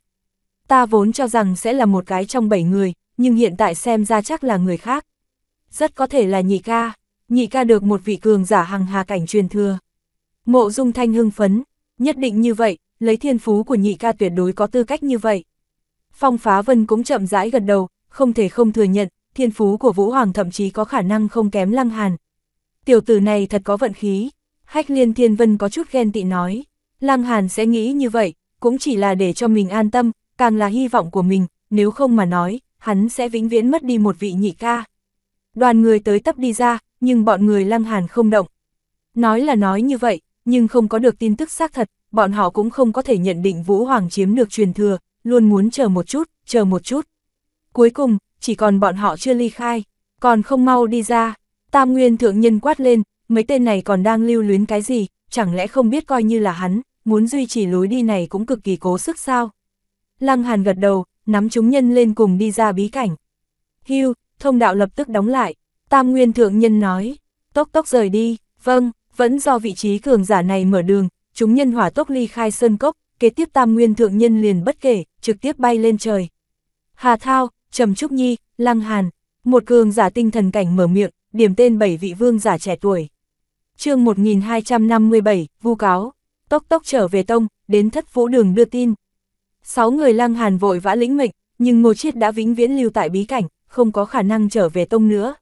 Ta vốn cho rằng sẽ là một cái trong bảy người, nhưng hiện tại xem ra chắc là người khác rất có thể là nhị ca, nhị ca được một vị cường giả hằng hà cảnh truyền thừa. Mộ Dung Thanh hưng phấn, nhất định như vậy, lấy thiên phú của nhị ca tuyệt đối có tư cách như vậy. Phong Phá Vân cũng chậm rãi gật đầu, không thể không thừa nhận, thiên phú của Vũ Hoàng thậm chí có khả năng không kém Lăng Hàn. Tiểu tử này thật có vận khí, Hách Liên Thiên Vân có chút ghen tị nói, Lăng Hàn sẽ nghĩ như vậy, cũng chỉ là để cho mình an tâm, càng là hy vọng của mình, nếu không mà nói, hắn sẽ vĩnh viễn mất đi một vị nhị ca đoàn người tới tấp đi ra, nhưng bọn người lăng hàn không động. Nói là nói như vậy, nhưng không có được tin tức xác thật, bọn họ cũng không có thể nhận định Vũ Hoàng chiếm được truyền thừa, luôn muốn chờ một chút, chờ một chút. Cuối cùng, chỉ còn bọn họ chưa ly khai, còn không mau đi ra, Tam Nguyên Thượng Nhân quát lên, mấy tên này còn đang lưu luyến cái gì, chẳng lẽ không biết coi như là hắn, muốn duy trì lối đi này cũng cực kỳ cố sức sao. Lăng Hàn gật đầu, nắm chúng nhân lên cùng đi ra bí cảnh. Hưu, thông đạo lập tức đóng lại. Tam Nguyên Thượng Nhân nói, tốc tốc rời đi, vâng, vẫn do vị trí cường giả này mở đường, chúng nhân hỏa tốc ly khai sơn cốc, kế tiếp Tam Nguyên Thượng Nhân liền bất kể, trực tiếp bay lên trời. Hà Thao, Trầm Trúc Nhi, Lăng Hàn, một cường giả tinh thần cảnh mở miệng, điểm tên bảy vị vương giả trẻ tuổi. chương 1257, vu cáo, tốc tốc trở về tông, đến thất vũ đường đưa tin. Sáu người Lăng Hàn vội vã lĩnh mệnh, nhưng Ngô Chiết đã vĩnh viễn lưu tại bí cảnh, không có khả năng trở về tông nữa.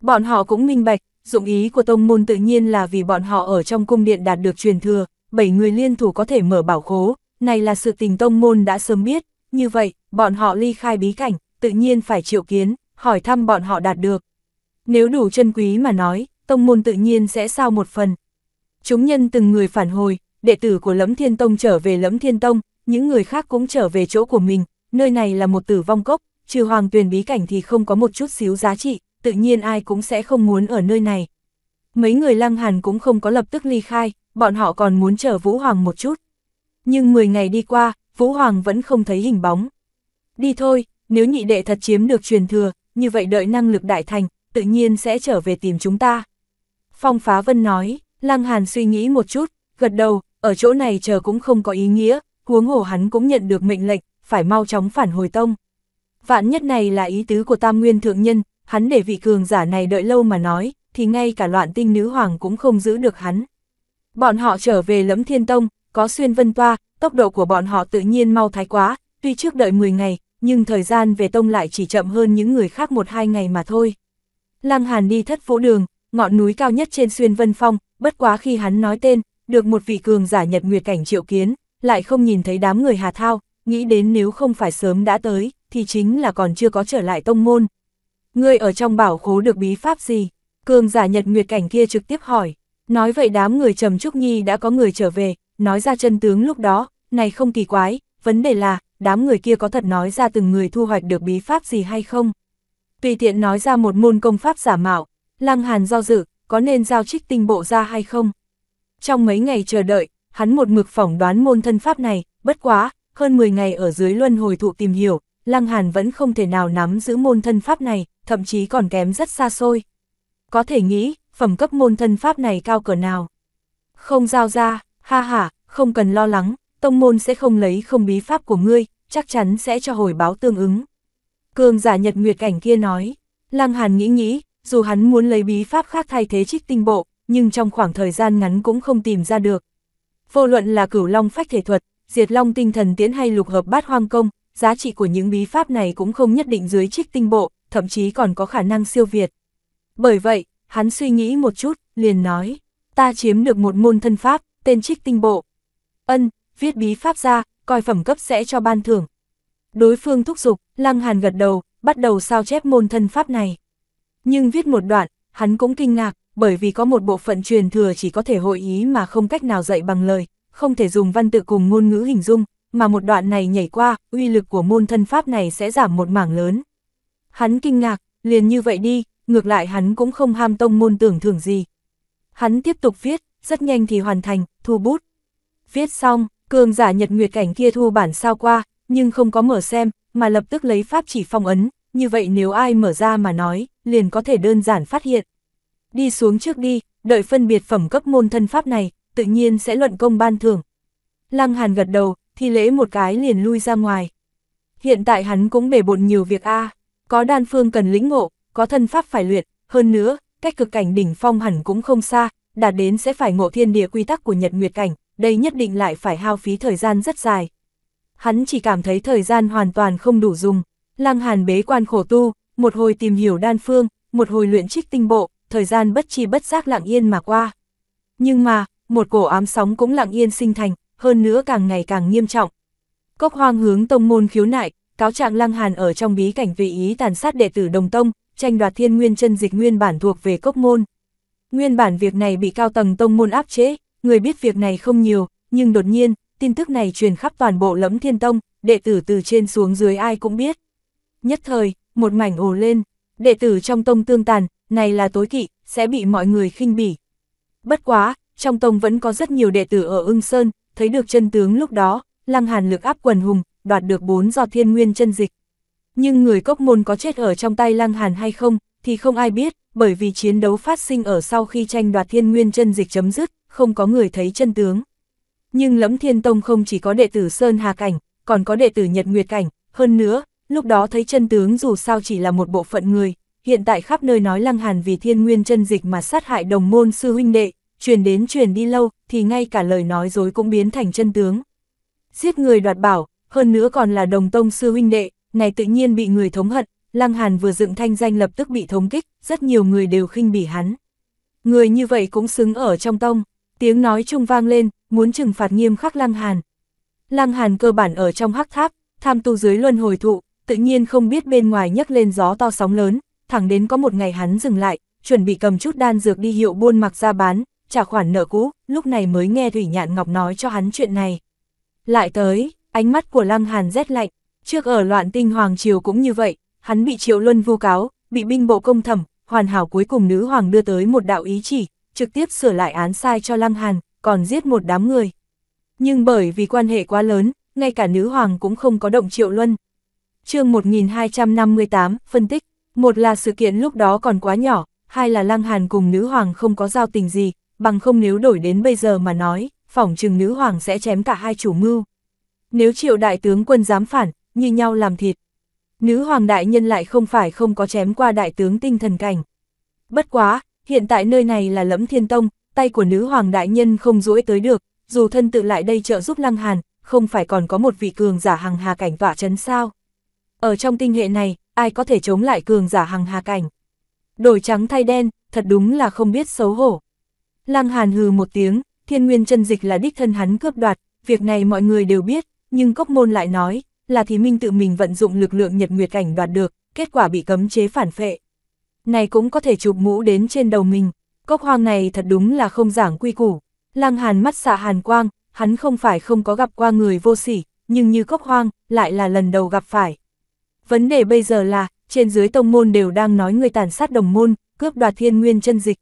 Bọn họ cũng minh bạch, dụng ý của tông môn tự nhiên là vì bọn họ ở trong cung điện đạt được truyền thừa, bảy người liên thủ có thể mở bảo khố, này là sự tình tông môn đã sớm biết, như vậy, bọn họ ly khai bí cảnh, tự nhiên phải triệu kiến, hỏi thăm bọn họ đạt được. Nếu đủ chân quý mà nói, tông môn tự nhiên sẽ sao một phần. Chúng nhân từng người phản hồi, đệ tử của Lẫm Thiên Tông trở về Lẫm Thiên Tông, những người khác cũng trở về chỗ của mình, nơi này là một tử vong cốc, trừ hoàng tuyền bí cảnh thì không có một chút xíu giá trị, tự nhiên ai cũng sẽ không muốn ở nơi này. Mấy người lăng hàn cũng không có lập tức ly khai, bọn họ còn muốn chờ Vũ Hoàng một chút. Nhưng 10 ngày đi qua, Vũ Hoàng vẫn không thấy hình bóng. Đi thôi, nếu nhị đệ thật chiếm được truyền thừa, như vậy đợi năng lực đại thành, tự nhiên sẽ trở về tìm chúng ta. Phong Phá Vân nói, Lăng Hàn suy nghĩ một chút, gật đầu, ở chỗ này chờ cũng không có ý nghĩa, huống hồ hắn cũng nhận được mệnh lệnh, phải mau chóng phản hồi tông. Vạn nhất này là ý tứ của tam nguyên thượng nhân, hắn để vị cường giả này đợi lâu mà nói, thì ngay cả loạn tinh nữ hoàng cũng không giữ được hắn. Bọn họ trở về lẫm thiên tông, có xuyên vân toa, tốc độ của bọn họ tự nhiên mau thái quá, tuy trước đợi 10 ngày, nhưng thời gian về tông lại chỉ chậm hơn những người khác một hai ngày mà thôi. Lăng Hàn đi thất vũ đường, ngọn núi cao nhất trên xuyên vân phong, bất quá khi hắn nói tên, được một vị cường giả nhật nguyệt cảnh triệu kiến, lại không nhìn thấy đám người hà thao, nghĩ đến nếu không phải sớm đã tới, thì chính là còn chưa có trở lại tông môn. Ngươi ở trong bảo khố được bí pháp gì? Cường giả nhật nguyệt cảnh kia trực tiếp hỏi. Nói vậy đám người trầm trúc nhi đã có người trở về, nói ra chân tướng lúc đó, này không kỳ quái, vấn đề là, đám người kia có thật nói ra từng người thu hoạch được bí pháp gì hay không? Tùy tiện nói ra một môn công pháp giả mạo, lăng hàn do dự, có nên giao trích tinh bộ ra hay không? Trong mấy ngày chờ đợi, hắn một mực phỏng đoán môn thân pháp này, bất quá, hơn 10 ngày ở dưới luân hồi thụ tìm hiểu, Lăng Hàn vẫn không thể nào nắm giữ môn thân pháp này, thậm chí còn kém rất xa xôi. Có thể nghĩ, phẩm cấp môn thân pháp này cao cỡ nào. Không giao ra, ha ha, không cần lo lắng, tông môn sẽ không lấy không bí pháp của ngươi, chắc chắn sẽ cho hồi báo tương ứng. Cường giả nhật nguyệt cảnh kia nói, Lăng Hàn nghĩ nghĩ, dù hắn muốn lấy bí pháp khác thay thế trích tinh bộ, nhưng trong khoảng thời gian ngắn cũng không tìm ra được. Vô luận là cửu long phách thể thuật, diệt long tinh thần tiến hay lục hợp bát hoang công, giá trị của những bí pháp này cũng không nhất định dưới trích tinh bộ, thậm chí còn có khả năng siêu việt. Bởi vậy, hắn suy nghĩ một chút, liền nói, ta chiếm được một môn thân pháp, tên trích tinh bộ. Ân, viết bí pháp ra, coi phẩm cấp sẽ cho ban thưởng. Đối phương thúc giục, lăng hàn gật đầu, bắt đầu sao chép môn thân pháp này. Nhưng viết một đoạn, hắn cũng kinh ngạc, bởi vì có một bộ phận truyền thừa chỉ có thể hội ý mà không cách nào dạy bằng lời, không thể dùng văn tự cùng ngôn ngữ hình dung, mà một đoạn này nhảy qua, uy lực của môn thân pháp này sẽ giảm một mảng lớn. Hắn kinh ngạc, liền như vậy đi, ngược lại hắn cũng không ham tông môn tưởng thưởng gì. Hắn tiếp tục viết, rất nhanh thì hoàn thành, thu bút. Viết xong, cường giả nhật nguyệt cảnh kia thu bản sao qua, nhưng không có mở xem, mà lập tức lấy pháp chỉ phong ấn, như vậy nếu ai mở ra mà nói, liền có thể đơn giản phát hiện. Đi xuống trước đi, đợi phân biệt phẩm cấp môn thân pháp này, tự nhiên sẽ luận công ban thưởng. Lăng Hàn gật đầu, thi lễ một cái liền lui ra ngoài. Hiện tại hắn cũng bể bộn nhiều việc a, có đan phương cần lĩnh ngộ, có thân pháp phải luyện, hơn nữa, cách cực cảnh đỉnh phong hẳn cũng không xa, đạt đến sẽ phải ngộ thiên địa quy tắc của Nhật Nguyệt cảnh, đây nhất định lại phải hao phí thời gian rất dài. Hắn chỉ cảm thấy thời gian hoàn toàn không đủ dùng, Lăng Hàn bế quan khổ tu, một hồi tìm hiểu đan phương, một hồi luyện trích tinh bộ, thời gian bất chi bất giác lặng yên mà qua. Nhưng mà, một cổ ám sóng cũng lặng yên sinh thành, hơn nữa càng ngày càng nghiêm trọng. Cốc hoang hướng tông môn khiếu nại, cáo trạng Lăng Hàn ở trong bí cảnh vị ý tàn sát đệ tử Đồng Tông, tranh đoạt thiên nguyên chân dịch nguyên bản thuộc về cốc môn. Nguyên bản việc này bị cao tầng tông môn áp chế, người biết việc này không nhiều, nhưng đột nhiên, tin tức này truyền khắp toàn bộ lẫm thiên tông, đệ tử từ trên xuống dưới ai cũng biết. Nhất thời, một mảnh ồ lên, đệ tử trong tông tương tàn, này là tối kỵ, sẽ bị mọi người khinh bỉ. Bất quá, trong tông vẫn có rất nhiều đệ tử ở ưng sơn, thấy được chân tướng lúc đó, lăng hàn lực áp quần hùng, đoạt được bốn do thiên nguyên chân dịch. Nhưng người cốc môn có chết ở trong tay lăng hàn hay không, thì không ai biết, bởi vì chiến đấu phát sinh ở sau khi tranh đoạt thiên nguyên chân dịch chấm dứt, không có người thấy chân tướng. Nhưng lẫm thiên tông không chỉ có đệ tử Sơn Hà Cảnh, còn có đệ tử Nhật Nguyệt Cảnh, hơn nữa, lúc đó thấy chân tướng dù sao chỉ là một bộ phận người, hiện tại khắp nơi nói lăng hàn vì thiên nguyên chân dịch mà sát hại đồng môn sư huynh đệ, truyền đến truyền đi lâu, thì ngay cả lời nói dối cũng biến thành chân tướng. Giết người đoạt bảo, hơn nữa còn là đồng tông sư huynh đệ, này tự nhiên bị người thống hận, Lăng Hàn vừa dựng thanh danh lập tức bị thống kích, rất nhiều người đều khinh bỉ hắn. Người như vậy cũng xứng ở trong tông, tiếng nói trung vang lên, muốn trừng phạt nghiêm khắc Lăng Hàn. Lăng Hàn cơ bản ở trong hắc tháp, tham tu dưới luân hồi thụ, tự nhiên không biết bên ngoài nhấc lên gió to sóng lớn, thẳng đến có một ngày hắn dừng lại, chuẩn bị cầm chút đan dược đi hiệu buôn mặc ra bán, trả khoản nợ cũ, lúc này mới nghe Thủy Nhạn Ngọc nói cho hắn chuyện này. Lại tới, ánh mắt của Lăng Hàn rét lạnh, trước ở loạn tinh Hoàng Triều cũng như vậy, hắn bị Triệu Luân vu cáo, bị binh bộ công thẩm, hoàn hảo cuối cùng nữ hoàng đưa tới một đạo ý chỉ, trực tiếp sửa lại án sai cho Lăng Hàn, còn giết một đám người. Nhưng bởi vì quan hệ quá lớn, ngay cả nữ hoàng cũng không có động Triệu Luân. chương 1258, phân tích, một là sự kiện lúc đó còn quá nhỏ, hai là Lăng Hàn cùng nữ hoàng không có giao tình gì, bằng không nếu đổi đến bây giờ mà nói, phỏng chừng nữ hoàng sẽ chém cả hai chủ mưu. Nếu triệu đại tướng quân dám phản, như nhau làm thịt. Nữ hoàng đại nhân lại không phải không có chém qua đại tướng tinh thần cảnh. Bất quá, hiện tại nơi này là lẫm thiên tông, tay của nữ hoàng đại nhân không duỗi tới được, dù thân tự lại đây trợ giúp lăng hàn, không phải còn có một vị cường giả hằng hà cảnh tỏa chấn sao. Ở trong tinh hệ này, ai có thể chống lại cường giả hằng hà cảnh. Đổi trắng thay đen, thật đúng là không biết xấu hổ. Lăng Hàn hừ một tiếng, thiên nguyên chân dịch là đích thân hắn cướp đoạt, việc này mọi người đều biết, nhưng Cốc Môn lại nói, là Thí Minh tự mình vận dụng lực lượng nhật nguyệt cảnh đoạt được, kết quả bị cấm chế phản phệ. Này cũng có thể chụp mũ đến trên đầu mình, Cốc Hoang này thật đúng là không giảng quy củ. Lăng Hàn mắt xạ hàn quang, hắn không phải không có gặp qua người vô sỉ, nhưng như Cốc Hoang, lại là lần đầu gặp phải. Vấn đề bây giờ là, trên dưới tông môn đều đang nói người tàn sát đồng môn, cướp đoạt thiên nguyên chân dịch,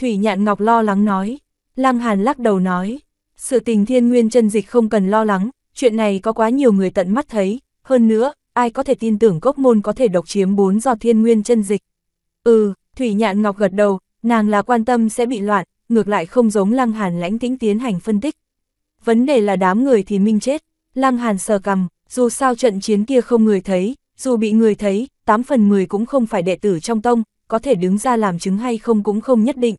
Thủy Nhạn Ngọc lo lắng nói. Lăng Hàn lắc đầu nói. Sự tình thiên nguyên chân dịch không cần lo lắng, chuyện này có quá nhiều người tận mắt thấy. Hơn nữa, ai có thể tin tưởng cốc môn có thể độc chiếm bốn do thiên nguyên chân dịch. Ừ, Thủy Nhạn Ngọc gật đầu, nàng là quan tâm sẽ bị loạn, ngược lại không giống Lăng Hàn lãnh tĩnh tiến hành phân tích. Vấn đề là đám người thì minh chết, Lăng Hàn sờ cầm, dù sao trận chiến kia không người thấy, dù bị người thấy, 8 phần 10 cũng không phải đệ tử trong tông, có thể đứng ra làm chứng hay không cũng không nhất định.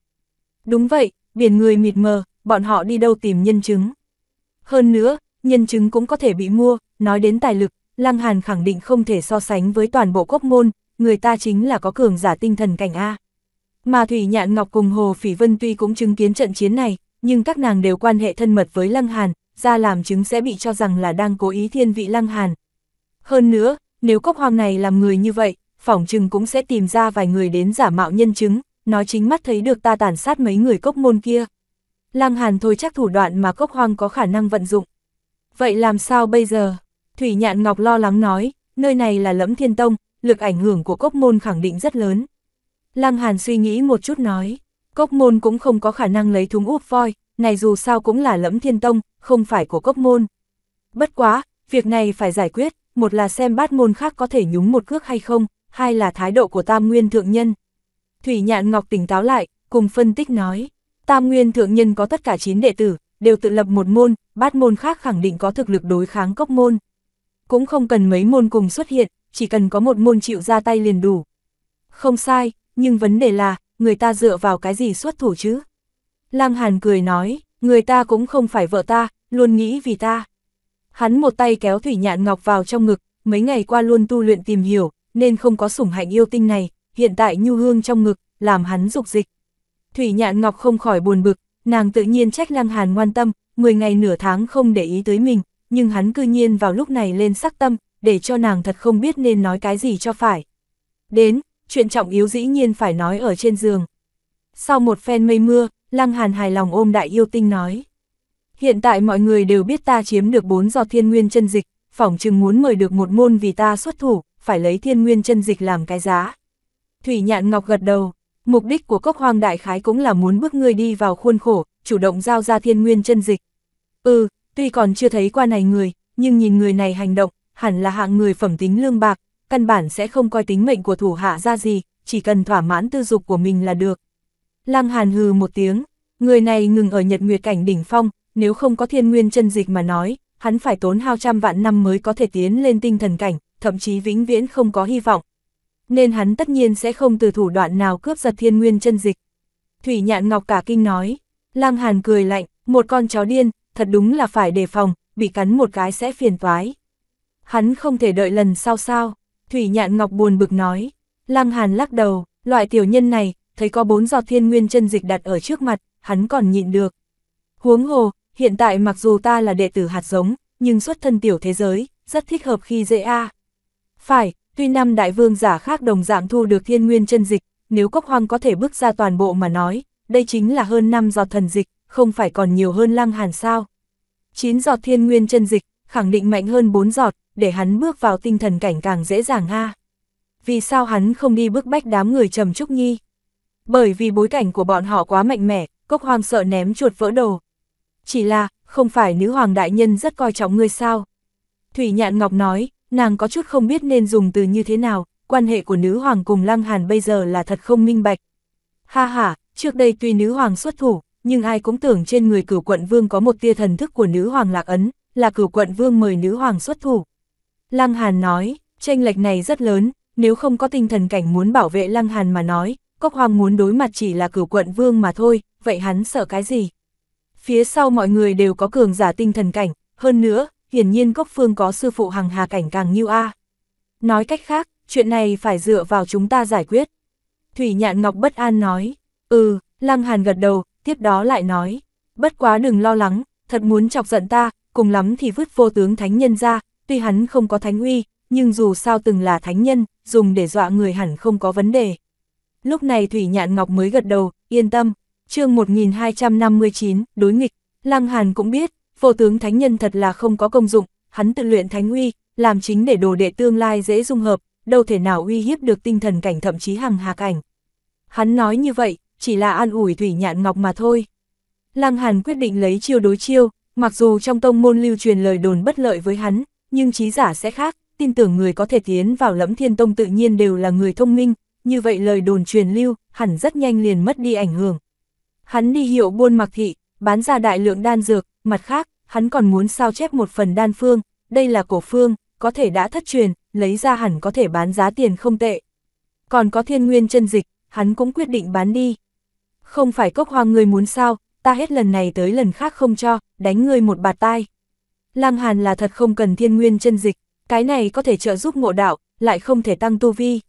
Đúng vậy, biển người mịt mờ, bọn họ đi đâu tìm nhân chứng. Hơn nữa, nhân chứng cũng có thể bị mua, nói đến tài lực, Lăng Hàn khẳng định không thể so sánh với toàn bộ quốc môn, người ta chính là có cường giả tinh thần cảnh A. Mà Thủy Nhạn Ngọc cùng Hồ Phỉ Vân tuy cũng chứng kiến trận chiến này, nhưng các nàng đều quan hệ thân mật với Lăng Hàn, ra làm chứng sẽ bị cho rằng là đang cố ý thiên vị Lăng Hàn. Hơn nữa, nếu cốc hoàng này làm người như vậy, phỏng chừng cũng sẽ tìm ra vài người đến giả mạo nhân chứng, nó chính mắt thấy được ta tàn sát mấy người cốc môn kia. Lăng Hàn thôi chắc thủ đoạn mà cốc hoang có khả năng vận dụng. Vậy làm sao bây giờ? Thủy Nhạn Ngọc lo lắng nói, nơi này là lẫm thiên tông, lực ảnh hưởng của cốc môn khẳng định rất lớn. Lăng Hàn suy nghĩ một chút nói, cốc môn cũng không có khả năng lấy thúng úp voi, này dù sao cũng là lẫm thiên tông, không phải của cốc môn. Bất quá, việc này phải giải quyết, một là xem bát môn khác có thể nhúng một cước hay không, hai là thái độ của tam nguyên thượng nhân. Thủy Nhạn Ngọc tỉnh táo lại, cùng phân tích nói, Tam Nguyên Thượng Nhân có tất cả 9 đệ tử, đều tự lập một môn, bát môn khác khẳng định có thực lực đối kháng cốc môn. Cũng không cần mấy môn cùng xuất hiện, chỉ cần có một môn chịu ra tay liền đủ. Không sai, nhưng vấn đề là, người ta dựa vào cái gì xuất thủ chứ? Lăng Hàn cười nói, người ta cũng không phải vợ ta, luôn nghĩ vì ta. Hắn một tay kéo Thủy Nhạn Ngọc vào trong ngực, mấy ngày qua luôn tu luyện tìm hiểu, nên không có sủng hạnh yêu tinh này, hiện tại nhu hương trong ngực, làm hắn dục dịch. Thủy Nhạn Ngọc không khỏi buồn bực, nàng tự nhiên trách Lăng Hàn ngoan tâm, 10 ngày nửa tháng không để ý tới mình, nhưng hắn cư nhiên vào lúc này lên sắc tâm, để cho nàng thật không biết nên nói cái gì cho phải. Đến, chuyện trọng yếu dĩ nhiên phải nói ở trên giường. Sau một phen mây mưa, Lăng Hàn hài lòng ôm đại yêu tinh nói. Hiện tại mọi người đều biết ta chiếm được bốn giọt thiên nguyên chân dịch, phỏng chừng muốn mời được một môn vì ta xuất thủ, phải lấy thiên nguyên chân dịch làm cái giá. Thủy Nhạn Ngọc gật đầu, mục đích của cốc hoàng đại khái cũng là muốn bước ngươi đi vào khuôn khổ, chủ động giao ra thiên nguyên chân dịch. Ừ, tuy còn chưa thấy qua này người, nhưng nhìn người này hành động, hẳn là hạng người phẩm tính lương bạc, căn bản sẽ không coi tính mệnh của thủ hạ ra gì, chỉ cần thỏa mãn tư dục của mình là được. Lăng Hàn hừ một tiếng, người này ngừng ở nhật nguyệt cảnh đỉnh phong, nếu không có thiên nguyên chân dịch mà nói, hắn phải tốn hao trăm vạn năm mới có thể tiến lên tinh thần cảnh, thậm chí vĩnh viễn không có hy vọng, nên hắn tất nhiên sẽ không từ thủ đoạn nào cướp giật thiên nguyên chân dịch. Thủy nhạn ngọc cả kinh nói, lang hàn cười lạnh, một con chó điên, thật đúng là phải đề phòng, bị cắn một cái sẽ phiền toái. Hắn không thể đợi lần sau sao, thủy nhạn ngọc buồn bực nói, lang hàn lắc đầu, loại tiểu nhân này, thấy có bốn giọt thiên nguyên chân dịch đặt ở trước mặt, hắn còn nhịn được. Huống hồ, hiện tại mặc dù ta là đệ tử hạt giống, nhưng xuất thân tiểu thế giới, rất thích hợp khi dễ a. Phải, Tuy năm đại vương giả khác đồng dạng thu được thiên nguyên chân dịch, nếu cốc hoang có thể bước ra toàn bộ mà nói, đây chính là hơn 5 giọt thần dịch, không phải còn nhiều hơn lăng hàn sao. 9 giọt thiên nguyên chân dịch, khẳng định mạnh hơn 4 giọt, để hắn bước vào tinh thần cảnh càng dễ dàng ha. Vì sao hắn không đi bước bách đám người trầm trúc nhi? Bởi vì bối cảnh của bọn họ quá mạnh mẽ, cốc hoang sợ ném chuột vỡ đồ. Chỉ là, không phải nữ hoàng đại nhân rất coi trọng ngươi sao? Thủy Nhạn Ngọc nói, nàng có chút không biết nên dùng từ như thế nào, quan hệ của nữ hoàng cùng Lăng Hàn bây giờ là thật không minh bạch. Ha ha, trước đây tuy nữ hoàng xuất thủ, nhưng ai cũng tưởng trên người cửu quận vương có một tia thần thức của nữ hoàng lạc ấn, là cửu quận vương mời nữ hoàng xuất thủ. Lăng Hàn nói, tranh lệch này rất lớn, nếu không có tinh thần cảnh muốn bảo vệ Lăng Hàn mà nói, Cốc Hoàng muốn đối mặt chỉ là cửu quận vương mà thôi, vậy hắn sợ cái gì? Phía sau mọi người đều có cường giả tinh thần cảnh, hơn nữa, hiển nhiên cốc phương có sư phụ hằng hà cảnh càng như a. Nói cách khác, chuyện này phải dựa vào chúng ta giải quyết. Thủy nhạn ngọc bất an nói, ừ, lăng hàn gật đầu, tiếp đó lại nói, bất quá đừng lo lắng, thật muốn chọc giận ta, cùng lắm thì vứt vô tướng thánh nhân ra, tuy hắn không có thánh uy, nhưng dù sao từng là thánh nhân, dùng để dọa người hẳn không có vấn đề. Lúc này Thủy Nhạn Ngọc mới gật đầu, yên tâm, chương 1259, đối nghịch, Lăng Hàn cũng biết, vô tướng thánh nhân thật là không có công dụng, hắn tự luyện thánh uy, làm chính để đồ đệ tương lai dễ dung hợp, đâu thể nào uy hiếp được tinh thần cảnh thậm chí hằng hà cảnh. Hắn nói như vậy, chỉ là an ủi Thủy Nhạn Ngọc mà thôi. Lăng Hàn quyết định lấy chiêu đối chiêu, mặc dù trong tông môn lưu truyền lời đồn bất lợi với hắn, nhưng trí giả sẽ khác, tin tưởng người có thể tiến vào lẫm thiên tông tự nhiên đều là người thông minh, như vậy lời đồn truyền lưu, hẳn rất nhanh liền mất đi ảnh hưởng. Hắn đi hiệu buôn mặc thị, bán ra đại lượng đan dược, mặt khác, hắn còn muốn sao chép một phần đan phương, đây là cổ phương, có thể đã thất truyền, lấy ra hẳn có thể bán giá tiền không tệ. Còn có thiên nguyên chân dịch, hắn cũng quyết định bán đi. Không phải cốc hoàng người muốn sao, ta hết lần này tới lần khác không cho, đánh ngươi một bạt tai. Lăng Hàn là thật không cần thiên nguyên chân dịch, cái này có thể trợ giúp ngộ đạo, lại không thể tăng tu vi.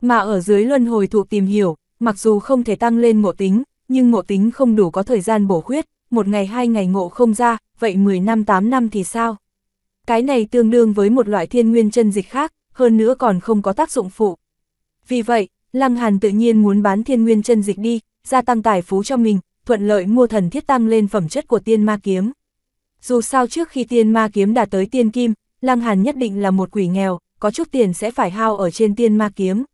Mà ở dưới luân hồi thụ tìm hiểu, mặc dù không thể tăng lên ngộ tính, nhưng ngộ tính không đủ có thời gian bổ khuyết, một ngày hai ngày ngộ không ra, vậy 10 năm 8 năm thì sao? Cái này tương đương với một loại thiên nguyên chân dịch khác, hơn nữa còn không có tác dụng phụ. Vì vậy, Lăng Hàn tự nhiên muốn bán thiên nguyên chân dịch đi, gia tăng tài phú cho mình, thuận lợi mua thần thiết tăng lên phẩm chất của tiên ma kiếm. Dù sao trước khi tiên ma kiếm đạt tới tiên kim, Lăng Hàn nhất định là một quỷ nghèo, có chút tiền sẽ phải hao ở trên tiên ma kiếm.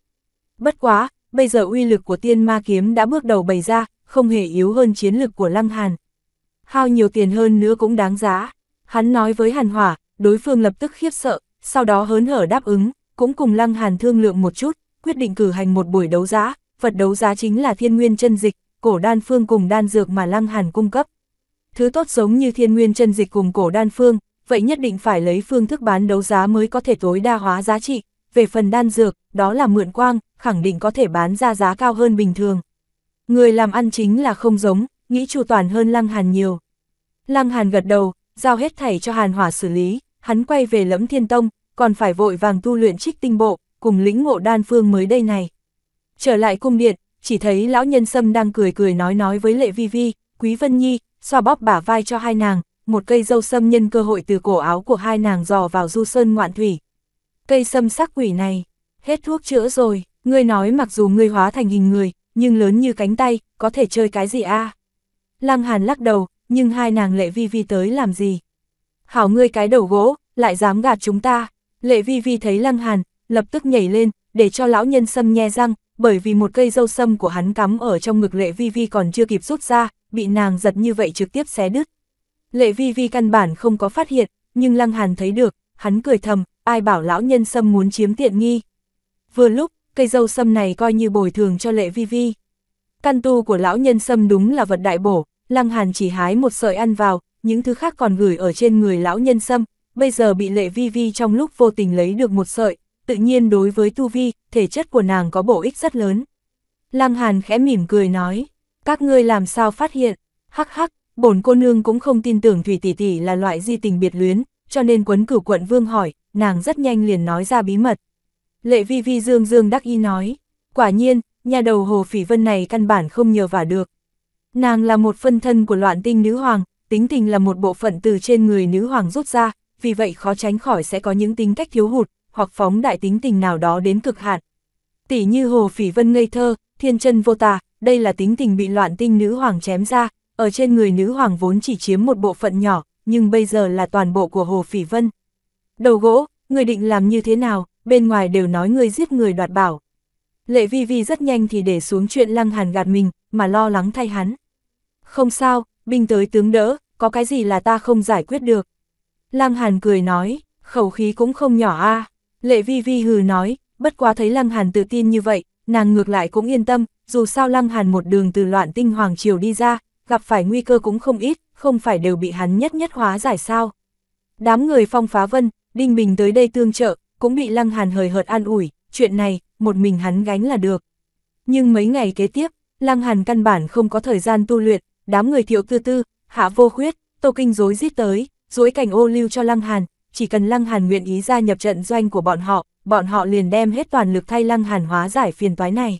Bất quá, bây giờ uy lực của tiên ma kiếm đã bước đầu bày ra, không hề yếu hơn chiến lực của Lăng Hàn hao nhiều tiền hơn nữa cũng đáng giá. Hắn nói với Hàn Hỏa, đối phương lập tức khiếp sợ, sau đó hớn hở đáp ứng, cũng cùng Lăng Hàn thương lượng một chút, quyết định cử hành một buổi đấu giá, vật đấu giá chính là thiên nguyên chân dịch, cổ đan phương cùng đan dược mà Lăng Hàn cung cấp. Thứ tốt giống như thiên nguyên chân dịch cùng cổ đan phương, vậy nhất định phải lấy phương thức bán đấu giá mới có thể tối đa hóa giá trị, về phần đan dược, đó là mượn quang, khẳng định có thể bán ra giá cao hơn bình thường. Người làm ăn chính là không giống, nghĩ chu toàn hơn Lăng Hàn nhiều. Lăng Hàn gật đầu, giao hết thảy cho Hàn Hỏa xử lý, hắn quay về lẫm thiên tông, còn phải vội vàng tu luyện trích tinh bộ, cùng lĩnh ngộ đan phương mới đây này. Trở lại cung điện, chỉ thấy lão nhân sâm đang cười cười nói nói với Lệ Vi Vi, Quý Vân Nhi, xoa bóp bả vai cho hai nàng, một cây dâu sâm nhân cơ hội từ cổ áo của hai nàng dò vào du sơn ngoạn thủy. Cây sâm sắc quỷ này, hết thuốc chữa rồi, ngươi nói mặc dù ngươi hóa thành hình người, nhưng lớn như cánh tay, có thể chơi cái gì a? À? Lăng Hàn lắc đầu, nhưng hai nàng Lệ Vi Vi tới làm gì? Hảo ngươi cái đầu gỗ, lại dám gạt chúng ta. Lệ Vi Vi thấy Lăng Hàn, lập tức nhảy lên, để cho lão nhân sâm nhe răng, bởi vì một cây dâu sâm của hắn cắm ở trong ngực Lệ Vi Vi còn chưa kịp rút ra, bị nàng giật như vậy trực tiếp xé đứt. Lệ Vi Vi căn bản không có phát hiện, nhưng Lăng Hàn thấy được, hắn cười thầm, ai bảo lão nhân sâm muốn chiếm tiện nghi. Vừa lúc, cây dâu sâm này coi như bồi thường cho Lệ Vi Vi. Căn tu của lão nhân sâm đúng là vật đại bổ, Lăng Hàn chỉ hái một sợi ăn vào, những thứ khác còn gửi ở trên người lão nhân sâm, bây giờ bị lệ vi vi trong lúc vô tình lấy được một sợi, tự nhiên đối với tu vi, thể chất của nàng có bổ ích rất lớn. Lăng Hàn khẽ mỉm cười nói, các ngươi làm sao phát hiện, hắc hắc, bổn cô nương cũng không tin tưởng Thủy Tỷ Tỷ là loại di tình biệt luyến, cho nên quấn cửu quận vương hỏi, nàng rất nhanh liền nói ra bí mật. Lệ vi vi dương dương đắc y nói, quả nhiên, nhà đầu hồ phỉ vân này căn bản không nhờ vả được. Nàng là một phân thân của loạn tinh nữ hoàng, tính tình là một bộ phận từ trên người nữ hoàng rút ra, vì vậy khó tránh khỏi sẽ có những tính cách thiếu hụt, hoặc phóng đại tính tình nào đó đến cực hạn. Tỷ như Hồ Phỉ Vân ngây thơ, thiên chân vô tà, đây là tính tình bị loạn tinh nữ hoàng chém ra, ở trên người nữ hoàng vốn chỉ chiếm một bộ phận nhỏ, nhưng bây giờ là toàn bộ của Hồ Phỉ Vân. Đầu gỗ, người định làm như thế nào, bên ngoài đều nói người giết người đoạt bảo. Lệ Vi Vi rất nhanh thì để xuống chuyện Lăng Hàn gạt mình, mà lo lắng thay hắn. Không sao, binh tới tướng đỡ, có cái gì là ta không giải quyết được. Lăng Hàn cười nói, khẩu khí cũng không nhỏ a. Lệ Vi Vi hừ nói, bất quá thấy Lăng Hàn tự tin như vậy, nàng ngược lại cũng yên tâm, dù sao Lăng Hàn một đường từ loạn tinh hoàng triều đi ra, gặp phải nguy cơ cũng không ít, không phải đều bị hắn nhất nhất hóa giải sao. Đám người phong phá vân, Đinh Bình tới đây tương trợ, cũng bị Lăng Hàn hời hợt an ủi, chuyện này, một mình hắn gánh là được. Nhưng mấy ngày kế tiếp, Lăng Hàn căn bản không có thời gian tu luyện, đám người thiệu tư tư, hạ vô khuyết, tô kinh rối giết tới, rối cảnh ô lưu cho Lăng Hàn, chỉ cần Lăng Hàn nguyện ý gia nhập trận doanh của bọn họ, bọn họ liền đem hết toàn lực thay Lăng Hàn hóa giải phiền toái này.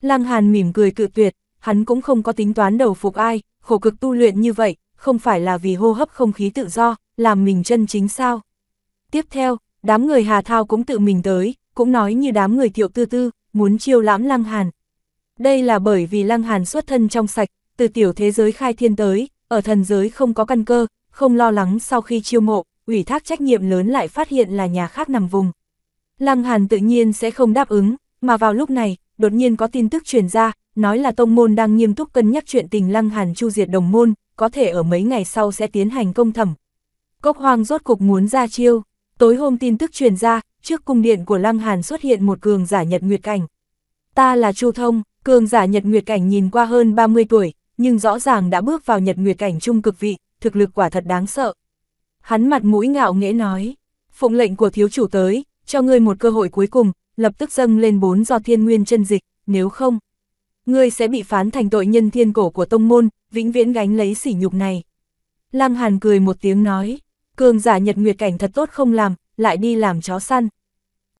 Lăng Hàn mỉm cười cự tuyệt, hắn cũng không có tính toán đầu phục ai, khổ cực tu luyện như vậy, không phải là vì hô hấp không khí tự do, làm mình chân chính sao. Tiếp theo, đám người Hà Thao cũng tự mình tới, cũng nói như đám người thiệu tư tư, muốn chiêu lãm Lăng Hàn. Đây là bởi vì Lăng Hàn xuất thân trong sạch, từ tiểu thế giới khai thiên tới, ở thần giới không có căn cơ, không lo lắng sau khi chiêu mộ, ủy thác trách nhiệm lớn lại phát hiện là nhà khác nằm vùng. Lăng Hàn tự nhiên sẽ không đáp ứng, mà vào lúc này, đột nhiên có tin tức truyền ra, nói là tông môn đang nghiêm túc cân nhắc chuyện tình Lăng Hàn chu diệt đồng môn, có thể ở mấy ngày sau sẽ tiến hành công thẩm. Cốc hoàng rốt cục muốn ra chiêu, tối hôm tin tức truyền ra, trước cung điện của Lăng Hàn xuất hiện một cường giả nhật nguyệt cảnh. Ta là Chu Thông, cường giả nhật nguyệt cảnh nhìn qua hơn 30 tuổi, nhưng rõ ràng đã bước vào nhật nguyệt cảnh trung cực vị, thực lực quả thật đáng sợ. Hắn mặt mũi ngạo nghễ nói, phụng lệnh của thiếu chủ tới, cho ngươi một cơ hội cuối cùng, lập tức dâng lên bốn do thiên nguyên chân dịch, nếu không, ngươi sẽ bị phán thành tội nhân thiên cổ của tông môn, vĩnh viễn gánh lấy sỉ nhục này. Lăng Hàn cười một tiếng nói, cường giả nhật nguyệt cảnh thật tốt không làm, lại đi làm chó săn.